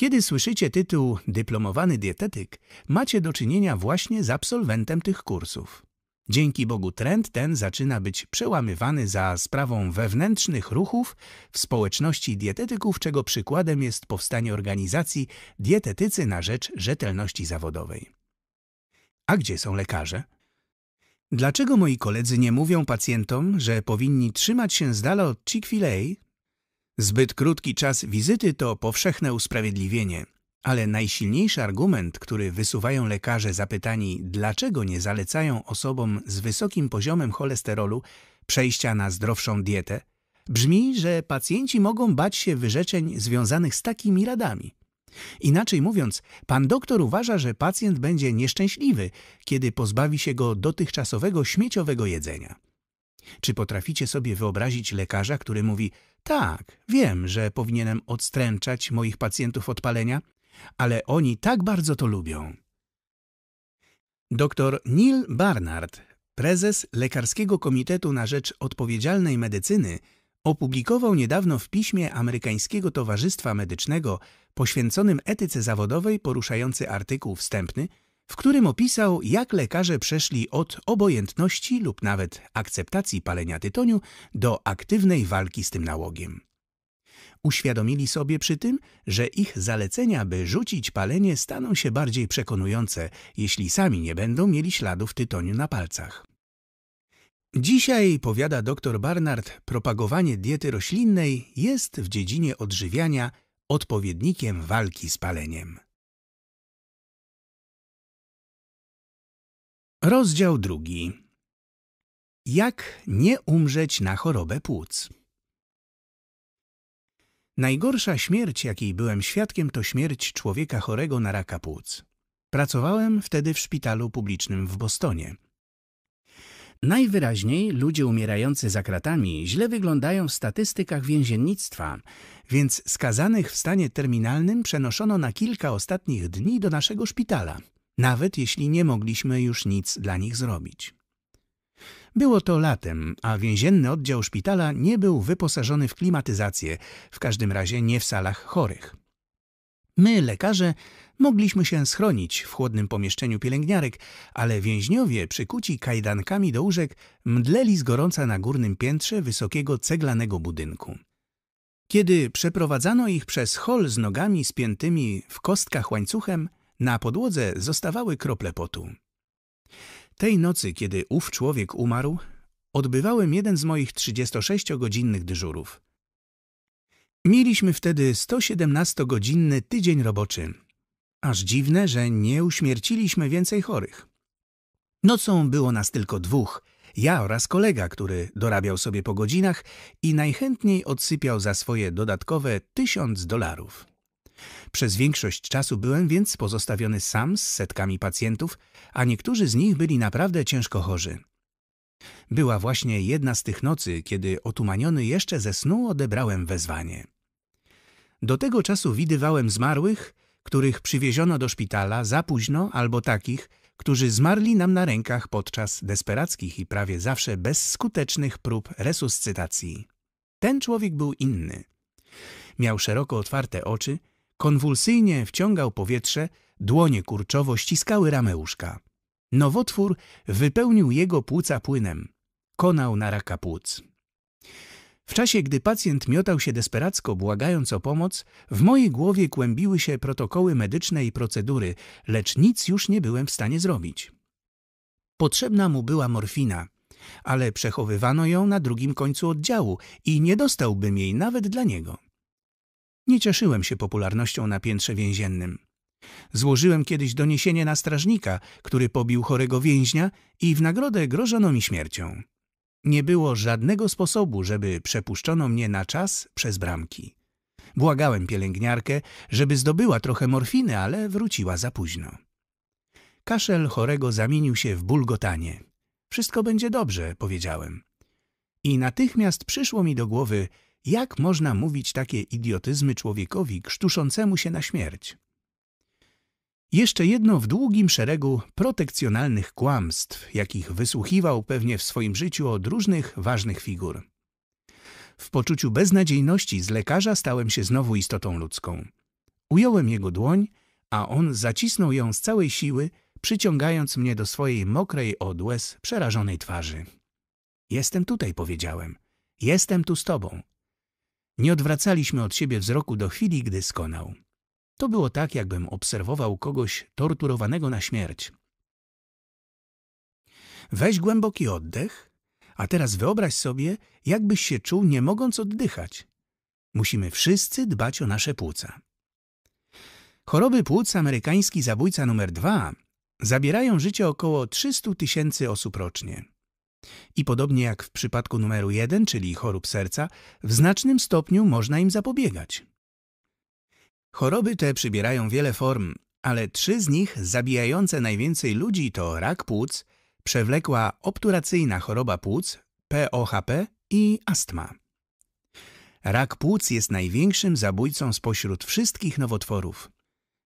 Kiedy słyszycie tytuł dyplomowany dietetyk, macie do czynienia właśnie z absolwentem tych kursów. Dzięki Bogu trend ten zaczyna być przełamywany za sprawą wewnętrznych ruchów w społeczności dietetyków, czego przykładem jest powstanie organizacji Dietetycy na rzecz rzetelności zawodowej. A gdzie są lekarze? Dlaczego moi koledzy nie mówią pacjentom, że powinni trzymać się z dala od Chick-fil-A, Zbyt krótki czas wizyty to powszechne usprawiedliwienie, ale najsilniejszy argument, który wysuwają lekarze zapytani, dlaczego nie zalecają osobom z wysokim poziomem cholesterolu przejścia na zdrowszą dietę, brzmi, że pacjenci mogą bać się wyrzeczeń związanych z takimi radami. Inaczej mówiąc, pan doktor uważa, że pacjent będzie nieszczęśliwy, kiedy pozbawi się go dotychczasowego śmieciowego jedzenia. Czy potraficie sobie wyobrazić lekarza, który mówi – tak, wiem, że powinienem odstręczać moich pacjentów od palenia, ale oni tak bardzo to lubią. Dr Neil Barnard, prezes Lekarskiego Komitetu na Rzecz Odpowiedzialnej Medycyny, opublikował niedawno w piśmie Amerykańskiego Towarzystwa Medycznego poświęconym etyce zawodowej poruszający artykuł wstępny – w którym opisał, jak lekarze przeszli od obojętności lub nawet akceptacji palenia tytoniu do aktywnej walki z tym nałogiem. Uświadomili sobie przy tym, że ich zalecenia, by rzucić palenie, staną się bardziej przekonujące, jeśli sami nie będą mieli śladów tytoniu na palcach. Dzisiaj, powiada dr Barnard, propagowanie diety roślinnej jest w dziedzinie odżywiania odpowiednikiem walki z paleniem. Rozdział drugi. Jak nie umrzeć na chorobę płuc? Najgorsza śmierć, jakiej byłem świadkiem, to śmierć człowieka chorego na raka płuc. Pracowałem wtedy w szpitalu publicznym w Bostonie. Najwyraźniej ludzie umierający za kratami źle wyglądają w statystykach więziennictwa, więc skazanych w stanie terminalnym przenoszono na kilka ostatnich dni do naszego szpitala – nawet jeśli nie mogliśmy już nic dla nich zrobić. Było to latem, a więzienny oddział szpitala nie był wyposażony w klimatyzację, w każdym razie nie w salach chorych. My, lekarze, mogliśmy się schronić w chłodnym pomieszczeniu pielęgniarek, ale więźniowie przykuci kajdankami do łóżek mdleli z gorąca na górnym piętrze wysokiego ceglanego budynku. Kiedy przeprowadzano ich przez hol z nogami spiętymi w kostkach łańcuchem, na podłodze zostawały krople potu. Tej nocy, kiedy ów człowiek umarł, odbywałem jeden z moich 36-godzinnych dyżurów. Mieliśmy wtedy 117-godzinny tydzień roboczy. Aż dziwne, że nie uśmierciliśmy więcej chorych. Nocą było nas tylko dwóch, ja oraz kolega, który dorabiał sobie po godzinach i najchętniej odsypiał za swoje dodatkowe tysiąc dolarów. Przez większość czasu byłem więc pozostawiony sam z setkami pacjentów, a niektórzy z nich byli naprawdę ciężko chorzy. Była właśnie jedna z tych nocy, kiedy otumaniony jeszcze ze snu odebrałem wezwanie. Do tego czasu widywałem zmarłych, których przywieziono do szpitala za późno albo takich, którzy zmarli nam na rękach podczas desperackich i prawie zawsze bezskutecznych prób resuscytacji. Ten człowiek był inny. Miał szeroko otwarte oczy, Konwulsyjnie wciągał powietrze, dłonie kurczowo ściskały ramę łóżka. Nowotwór wypełnił jego płuca płynem. Konał na raka płuc. W czasie, gdy pacjent miotał się desperacko, błagając o pomoc, w mojej głowie kłębiły się protokoły medyczne i procedury, lecz nic już nie byłem w stanie zrobić. Potrzebna mu była morfina, ale przechowywano ją na drugim końcu oddziału i nie dostałbym jej nawet dla niego. Nie cieszyłem się popularnością na piętrze więziennym. Złożyłem kiedyś doniesienie na strażnika, który pobił chorego więźnia i w nagrodę grożono mi śmiercią. Nie było żadnego sposobu, żeby przepuszczono mnie na czas przez bramki. Błagałem pielęgniarkę, żeby zdobyła trochę morfiny, ale wróciła za późno. Kaszel chorego zamienił się w bulgotanie. Wszystko będzie dobrze, powiedziałem. I natychmiast przyszło mi do głowy, jak można mówić takie idiotyzmy człowiekowi krztuszącemu się na śmierć? Jeszcze jedno w długim szeregu protekcjonalnych kłamstw, jakich wysłuchiwał pewnie w swoim życiu od różnych ważnych figur. W poczuciu beznadziejności z lekarza stałem się znowu istotą ludzką. Ująłem jego dłoń, a on zacisnął ją z całej siły, przyciągając mnie do swojej mokrej od łez przerażonej twarzy. Jestem tutaj, powiedziałem. Jestem tu z tobą. Nie odwracaliśmy od siebie wzroku do chwili, gdy skonał. To było tak, jakbym obserwował kogoś torturowanego na śmierć. Weź głęboki oddech, a teraz wyobraź sobie, jakbyś się czuł, nie mogąc oddychać. Musimy wszyscy dbać o nasze płuca. Choroby płuc amerykański zabójca numer dwa zabierają życie około 300 tysięcy osób rocznie. I podobnie jak w przypadku numeru 1, czyli chorób serca, w znacznym stopniu można im zapobiegać. Choroby te przybierają wiele form, ale trzy z nich zabijające najwięcej ludzi to rak płuc, przewlekła obturacyjna choroba płuc, POHP i astma. Rak płuc jest największym zabójcą spośród wszystkich nowotworów.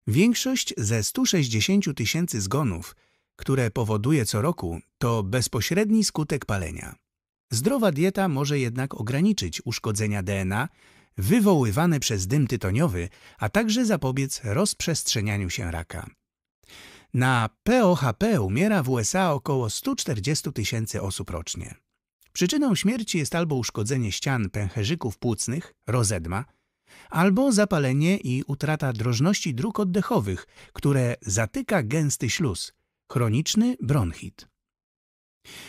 Większość ze 160 tysięcy zgonów które powoduje co roku, to bezpośredni skutek palenia. Zdrowa dieta może jednak ograniczyć uszkodzenia DNA wywoływane przez dym tytoniowy, a także zapobiec rozprzestrzenianiu się raka. Na POHP umiera w USA około 140 tysięcy osób rocznie. Przyczyną śmierci jest albo uszkodzenie ścian pęcherzyków płucnych, rozedma, albo zapalenie i utrata drożności dróg oddechowych, które zatyka gęsty śluz, chroniczny bronchit.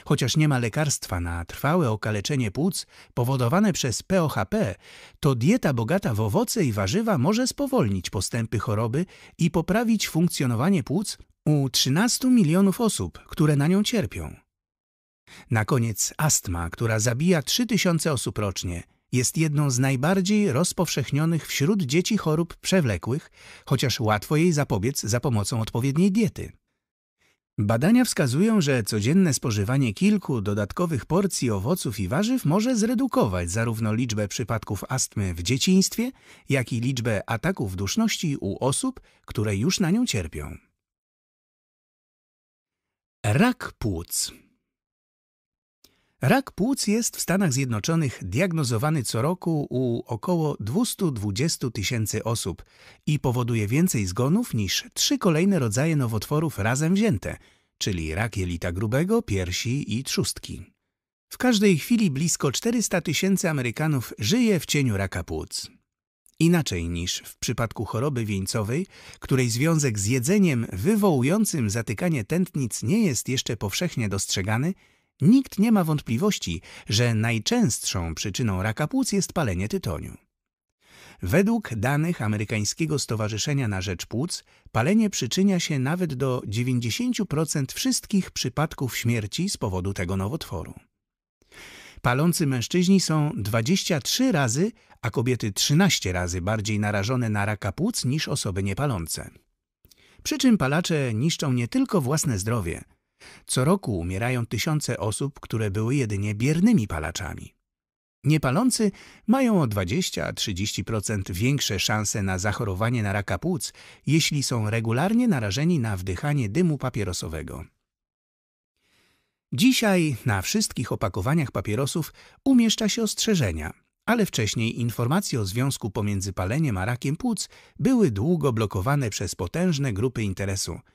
Chociaż nie ma lekarstwa na trwałe okaleczenie płuc powodowane przez POHP, to dieta bogata w owoce i warzywa może spowolnić postępy choroby i poprawić funkcjonowanie płuc u 13 milionów osób, które na nią cierpią. Na koniec astma, która zabija 3000 osób rocznie, jest jedną z najbardziej rozpowszechnionych wśród dzieci chorób przewlekłych, chociaż łatwo jej zapobiec za pomocą odpowiedniej diety. Badania wskazują, że codzienne spożywanie kilku dodatkowych porcji owoców i warzyw może zredukować zarówno liczbę przypadków astmy w dzieciństwie, jak i liczbę ataków duszności u osób, które już na nią cierpią. Rak płuc Rak płuc jest w Stanach Zjednoczonych diagnozowany co roku u około 220 tysięcy osób i powoduje więcej zgonów niż trzy kolejne rodzaje nowotworów razem wzięte, czyli rak jelita grubego, piersi i trzustki. W każdej chwili blisko 400 tysięcy Amerykanów żyje w cieniu raka płuc. Inaczej niż w przypadku choroby wieńcowej, której związek z jedzeniem wywołującym zatykanie tętnic nie jest jeszcze powszechnie dostrzegany, Nikt nie ma wątpliwości, że najczęstszą przyczyną raka płuc jest palenie tytoniu. Według danych Amerykańskiego Stowarzyszenia na Rzecz Płuc palenie przyczynia się nawet do 90% wszystkich przypadków śmierci z powodu tego nowotworu. Palący mężczyźni są 23 razy, a kobiety 13 razy bardziej narażone na raka płuc niż osoby niepalące. Przy czym palacze niszczą nie tylko własne zdrowie – co roku umierają tysiące osób, które były jedynie biernymi palaczami. Niepalący mają o 20-30% większe szanse na zachorowanie na raka płuc, jeśli są regularnie narażeni na wdychanie dymu papierosowego. Dzisiaj na wszystkich opakowaniach papierosów umieszcza się ostrzeżenia, ale wcześniej informacje o związku pomiędzy paleniem a rakiem płuc były długo blokowane przez potężne grupy interesu –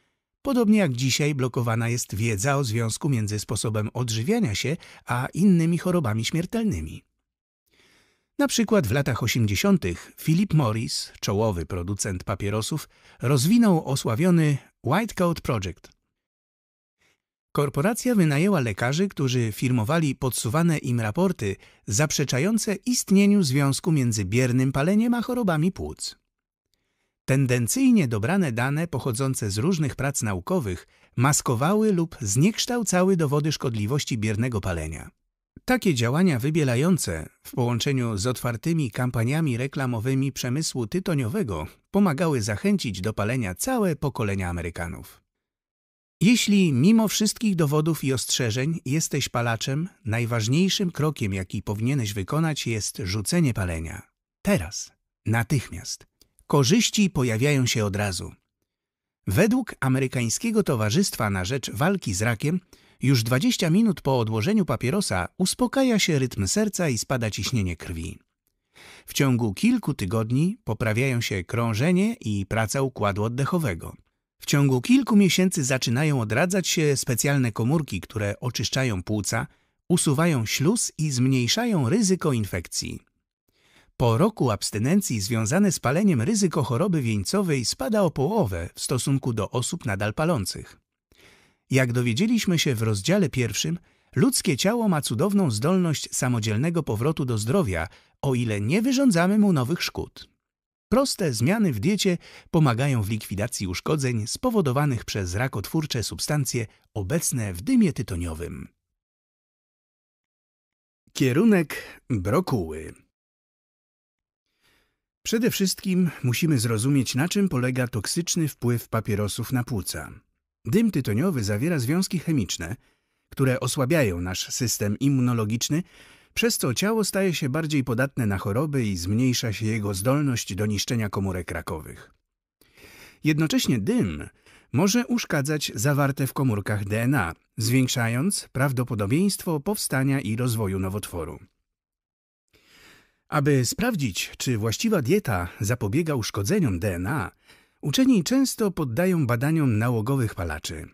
Podobnie jak dzisiaj blokowana jest wiedza o związku między sposobem odżywiania się a innymi chorobami śmiertelnymi. Na przykład w latach 80. Philip Morris, czołowy producent papierosów, rozwinął osławiony White Coat Project. Korporacja wynajęła lekarzy, którzy firmowali podsuwane im raporty zaprzeczające istnieniu związku między biernym paleniem a chorobami płuc. Tendencyjnie dobrane dane pochodzące z różnych prac naukowych maskowały lub zniekształcały dowody szkodliwości biernego palenia. Takie działania wybielające w połączeniu z otwartymi kampaniami reklamowymi przemysłu tytoniowego pomagały zachęcić do palenia całe pokolenia Amerykanów. Jeśli mimo wszystkich dowodów i ostrzeżeń jesteś palaczem, najważniejszym krokiem, jaki powinieneś wykonać jest rzucenie palenia. Teraz, natychmiast. Korzyści pojawiają się od razu. Według Amerykańskiego Towarzystwa na Rzecz Walki z Rakiem już 20 minut po odłożeniu papierosa uspokaja się rytm serca i spada ciśnienie krwi. W ciągu kilku tygodni poprawiają się krążenie i praca układu oddechowego. W ciągu kilku miesięcy zaczynają odradzać się specjalne komórki, które oczyszczają płuca, usuwają śluz i zmniejszają ryzyko infekcji. Po roku abstynencji związane z paleniem ryzyko choroby wieńcowej spada o połowę w stosunku do osób nadal palących. Jak dowiedzieliśmy się w rozdziale pierwszym, ludzkie ciało ma cudowną zdolność samodzielnego powrotu do zdrowia, o ile nie wyrządzamy mu nowych szkód. Proste zmiany w diecie pomagają w likwidacji uszkodzeń spowodowanych przez rakotwórcze substancje obecne w dymie tytoniowym. Kierunek brokuły Przede wszystkim musimy zrozumieć, na czym polega toksyczny wpływ papierosów na płuca. Dym tytoniowy zawiera związki chemiczne, które osłabiają nasz system immunologiczny, przez co ciało staje się bardziej podatne na choroby i zmniejsza się jego zdolność do niszczenia komórek rakowych. Jednocześnie dym może uszkadzać zawarte w komórkach DNA, zwiększając prawdopodobieństwo powstania i rozwoju nowotworu. Aby sprawdzić, czy właściwa dieta zapobiega uszkodzeniom DNA, uczeni często poddają badaniom nałogowych palaczy.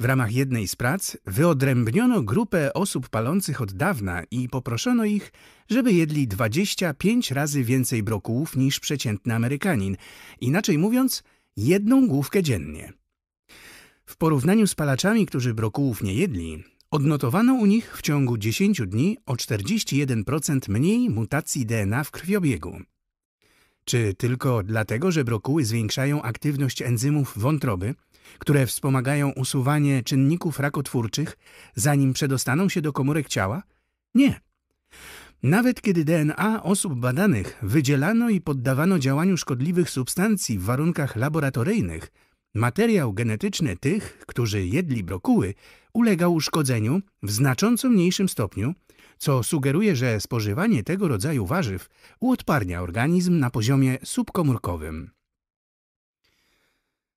W ramach jednej z prac wyodrębniono grupę osób palących od dawna i poproszono ich, żeby jedli 25 razy więcej brokułów niż przeciętny Amerykanin, inaczej mówiąc, jedną główkę dziennie. W porównaniu z palaczami, którzy brokułów nie jedli, Odnotowano u nich w ciągu 10 dni o 41% mniej mutacji DNA w krwiobiegu. Czy tylko dlatego, że brokuły zwiększają aktywność enzymów wątroby, które wspomagają usuwanie czynników rakotwórczych, zanim przedostaną się do komórek ciała? Nie. Nawet kiedy DNA osób badanych wydzielano i poddawano działaniu szkodliwych substancji w warunkach laboratoryjnych, Materiał genetyczny tych, którzy jedli brokuły, ulegał uszkodzeniu w znacząco mniejszym stopniu, co sugeruje, że spożywanie tego rodzaju warzyw uodparnia organizm na poziomie subkomórkowym.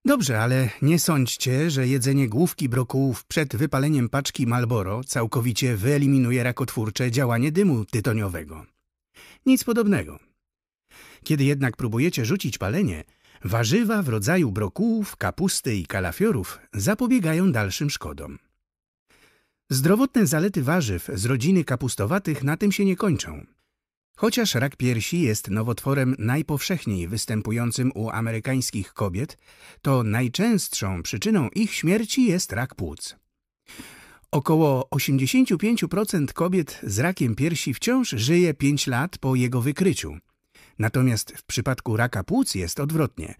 Dobrze, ale nie sądźcie, że jedzenie główki brokułów przed wypaleniem paczki Malboro całkowicie wyeliminuje rakotwórcze działanie dymu tytoniowego. Nic podobnego. Kiedy jednak próbujecie rzucić palenie – Warzywa w rodzaju brokułów, kapusty i kalafiorów zapobiegają dalszym szkodom. Zdrowotne zalety warzyw z rodziny kapustowatych na tym się nie kończą. Chociaż rak piersi jest nowotworem najpowszechniej występującym u amerykańskich kobiet, to najczęstszą przyczyną ich śmierci jest rak płuc. Około 85% kobiet z rakiem piersi wciąż żyje 5 lat po jego wykryciu – Natomiast w przypadku raka płuc jest odwrotnie.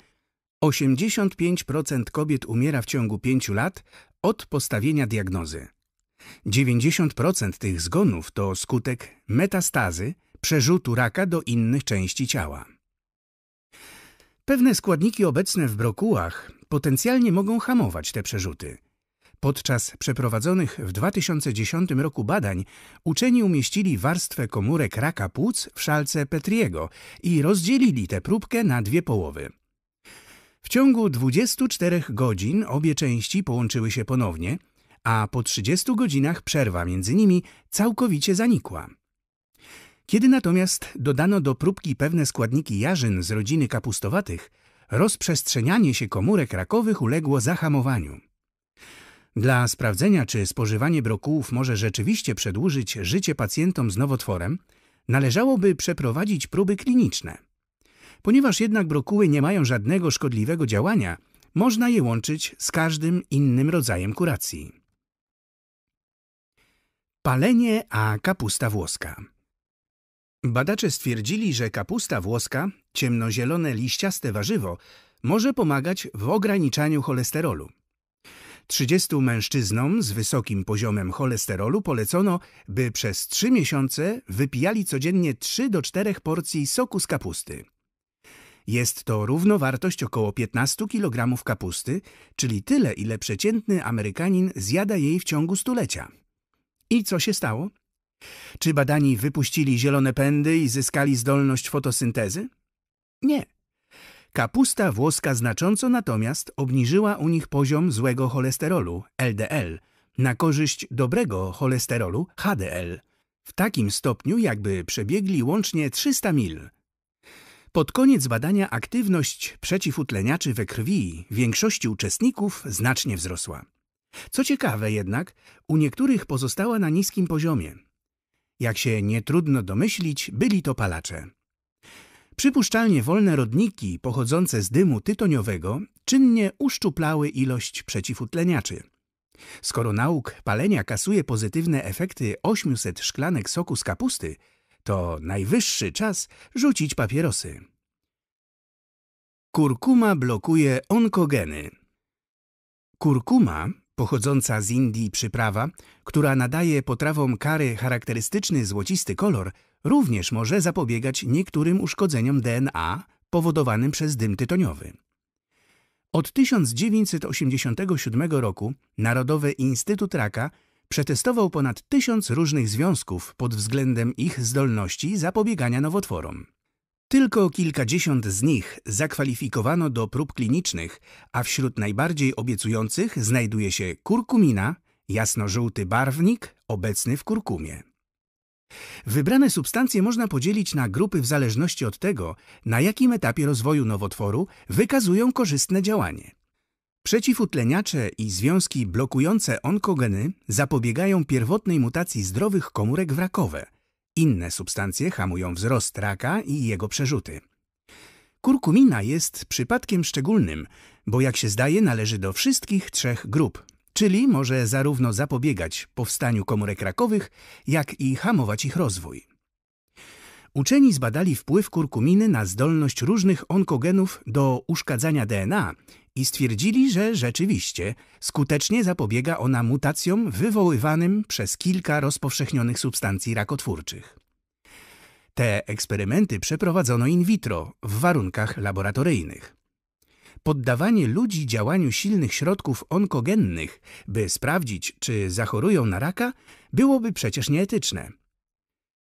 85% kobiet umiera w ciągu 5 lat od postawienia diagnozy. 90% tych zgonów to skutek metastazy, przerzutu raka do innych części ciała. Pewne składniki obecne w brokułach potencjalnie mogą hamować te przerzuty – Podczas przeprowadzonych w 2010 roku badań uczeni umieścili warstwę komórek raka płuc w szalce Petriego i rozdzielili tę próbkę na dwie połowy. W ciągu 24 godzin obie części połączyły się ponownie, a po 30 godzinach przerwa między nimi całkowicie zanikła. Kiedy natomiast dodano do próbki pewne składniki jarzyn z rodziny kapustowatych, rozprzestrzenianie się komórek rakowych uległo zahamowaniu. Dla sprawdzenia, czy spożywanie brokułów może rzeczywiście przedłużyć życie pacjentom z nowotworem, należałoby przeprowadzić próby kliniczne. Ponieważ jednak brokuły nie mają żadnego szkodliwego działania, można je łączyć z każdym innym rodzajem kuracji. Palenie a kapusta włoska Badacze stwierdzili, że kapusta włoska, ciemnozielone liściaste warzywo, może pomagać w ograniczaniu cholesterolu. 30 mężczyznom z wysokim poziomem cholesterolu polecono, by przez 3 miesiące wypijali codziennie 3 do 4 porcji soku z kapusty. Jest to równowartość około 15 kg kapusty, czyli tyle, ile przeciętny Amerykanin zjada jej w ciągu stulecia. I co się stało? Czy badani wypuścili zielone pędy i zyskali zdolność fotosyntezy? Nie. Kapusta włoska znacząco natomiast obniżyła u nich poziom złego cholesterolu, LDL, na korzyść dobrego cholesterolu, HDL, w takim stopniu, jakby przebiegli łącznie 300 mil. Pod koniec badania aktywność przeciwutleniaczy we krwi większości uczestników znacznie wzrosła. Co ciekawe jednak, u niektórych pozostała na niskim poziomie. Jak się nie trudno domyślić, byli to palacze. Przypuszczalnie wolne rodniki pochodzące z dymu tytoniowego czynnie uszczuplały ilość przeciwutleniaczy. Skoro nauk palenia kasuje pozytywne efekty 800 szklanek soku z kapusty, to najwyższy czas rzucić papierosy. Kurkuma blokuje onkogeny. Kurkuma, pochodząca z Indii przyprawa, która nadaje potrawom kary charakterystyczny złocisty kolor – również może zapobiegać niektórym uszkodzeniom DNA powodowanym przez dym tytoniowy. Od 1987 roku Narodowy Instytut Raka przetestował ponad tysiąc różnych związków pod względem ich zdolności zapobiegania nowotworom. Tylko kilkadziesiąt z nich zakwalifikowano do prób klinicznych, a wśród najbardziej obiecujących znajduje się kurkumina, jasnożółty barwnik obecny w kurkumie. Wybrane substancje można podzielić na grupy w zależności od tego, na jakim etapie rozwoju nowotworu wykazują korzystne działanie. Przeciwutleniacze i związki blokujące onkogeny zapobiegają pierwotnej mutacji zdrowych komórek wrakowe. Inne substancje hamują wzrost raka i jego przerzuty. Kurkumina jest przypadkiem szczególnym, bo jak się zdaje należy do wszystkich trzech grup czyli może zarówno zapobiegać powstaniu komórek rakowych, jak i hamować ich rozwój. Uczeni zbadali wpływ kurkuminy na zdolność różnych onkogenów do uszkadzania DNA i stwierdzili, że rzeczywiście skutecznie zapobiega ona mutacjom wywoływanym przez kilka rozpowszechnionych substancji rakotwórczych. Te eksperymenty przeprowadzono in vitro w warunkach laboratoryjnych poddawanie ludzi działaniu silnych środków onkogennych, by sprawdzić, czy zachorują na raka, byłoby przecież nieetyczne.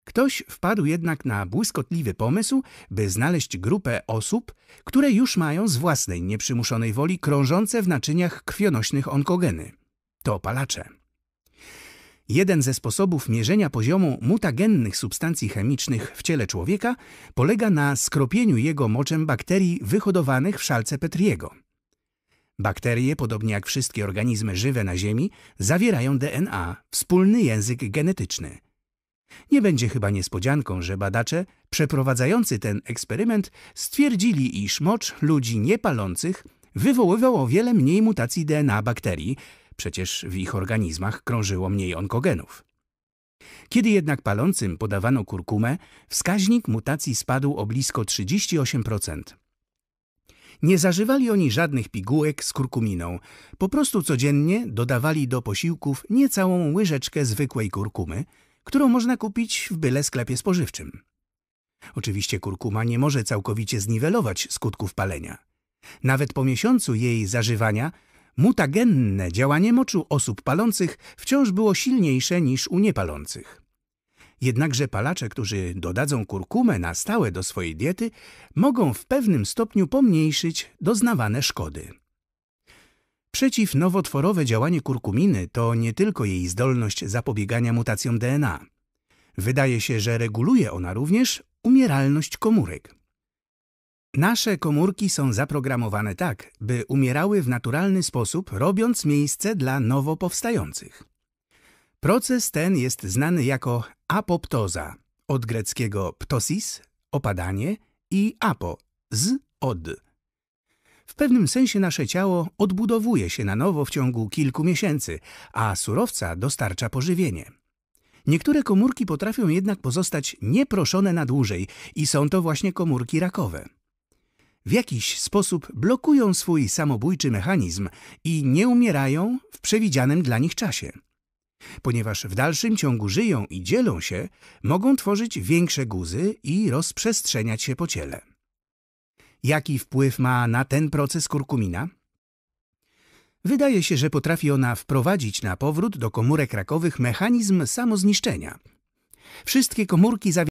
Ktoś wpadł jednak na błyskotliwy pomysł, by znaleźć grupę osób, które już mają z własnej nieprzymuszonej woli krążące w naczyniach krwionośnych onkogeny. To palacze. Jeden ze sposobów mierzenia poziomu mutagennych substancji chemicznych w ciele człowieka polega na skropieniu jego moczem bakterii wyhodowanych w szalce Petriego. Bakterie, podobnie jak wszystkie organizmy żywe na Ziemi, zawierają DNA, wspólny język genetyczny. Nie będzie chyba niespodzianką, że badacze przeprowadzający ten eksperyment stwierdzili, iż mocz ludzi niepalących wywoływał o wiele mniej mutacji DNA bakterii, Przecież w ich organizmach krążyło mniej onkogenów. Kiedy jednak palącym podawano kurkumę, wskaźnik mutacji spadł o blisko 38%. Nie zażywali oni żadnych pigułek z kurkuminą. Po prostu codziennie dodawali do posiłków niecałą łyżeczkę zwykłej kurkumy, którą można kupić w byle sklepie spożywczym. Oczywiście kurkuma nie może całkowicie zniwelować skutków palenia. Nawet po miesiącu jej zażywania mutagenne działanie moczu osób palących wciąż było silniejsze niż u niepalących. Jednakże palacze, którzy dodadzą kurkumę na stałe do swojej diety, mogą w pewnym stopniu pomniejszyć doznawane szkody. Przeciwnowotworowe działanie kurkuminy to nie tylko jej zdolność zapobiegania mutacjom DNA. Wydaje się, że reguluje ona również umieralność komórek. Nasze komórki są zaprogramowane tak, by umierały w naturalny sposób, robiąc miejsce dla nowo powstających. Proces ten jest znany jako apoptoza, od greckiego ptosis, opadanie i apo, z, od. W pewnym sensie nasze ciało odbudowuje się na nowo w ciągu kilku miesięcy, a surowca dostarcza pożywienie. Niektóre komórki potrafią jednak pozostać nieproszone na dłużej i są to właśnie komórki rakowe w jakiś sposób blokują swój samobójczy mechanizm i nie umierają w przewidzianym dla nich czasie. Ponieważ w dalszym ciągu żyją i dzielą się, mogą tworzyć większe guzy i rozprzestrzeniać się po ciele. Jaki wpływ ma na ten proces kurkumina? Wydaje się, że potrafi ona wprowadzić na powrót do komórek rakowych mechanizm samozniszczenia. Wszystkie komórki zawierają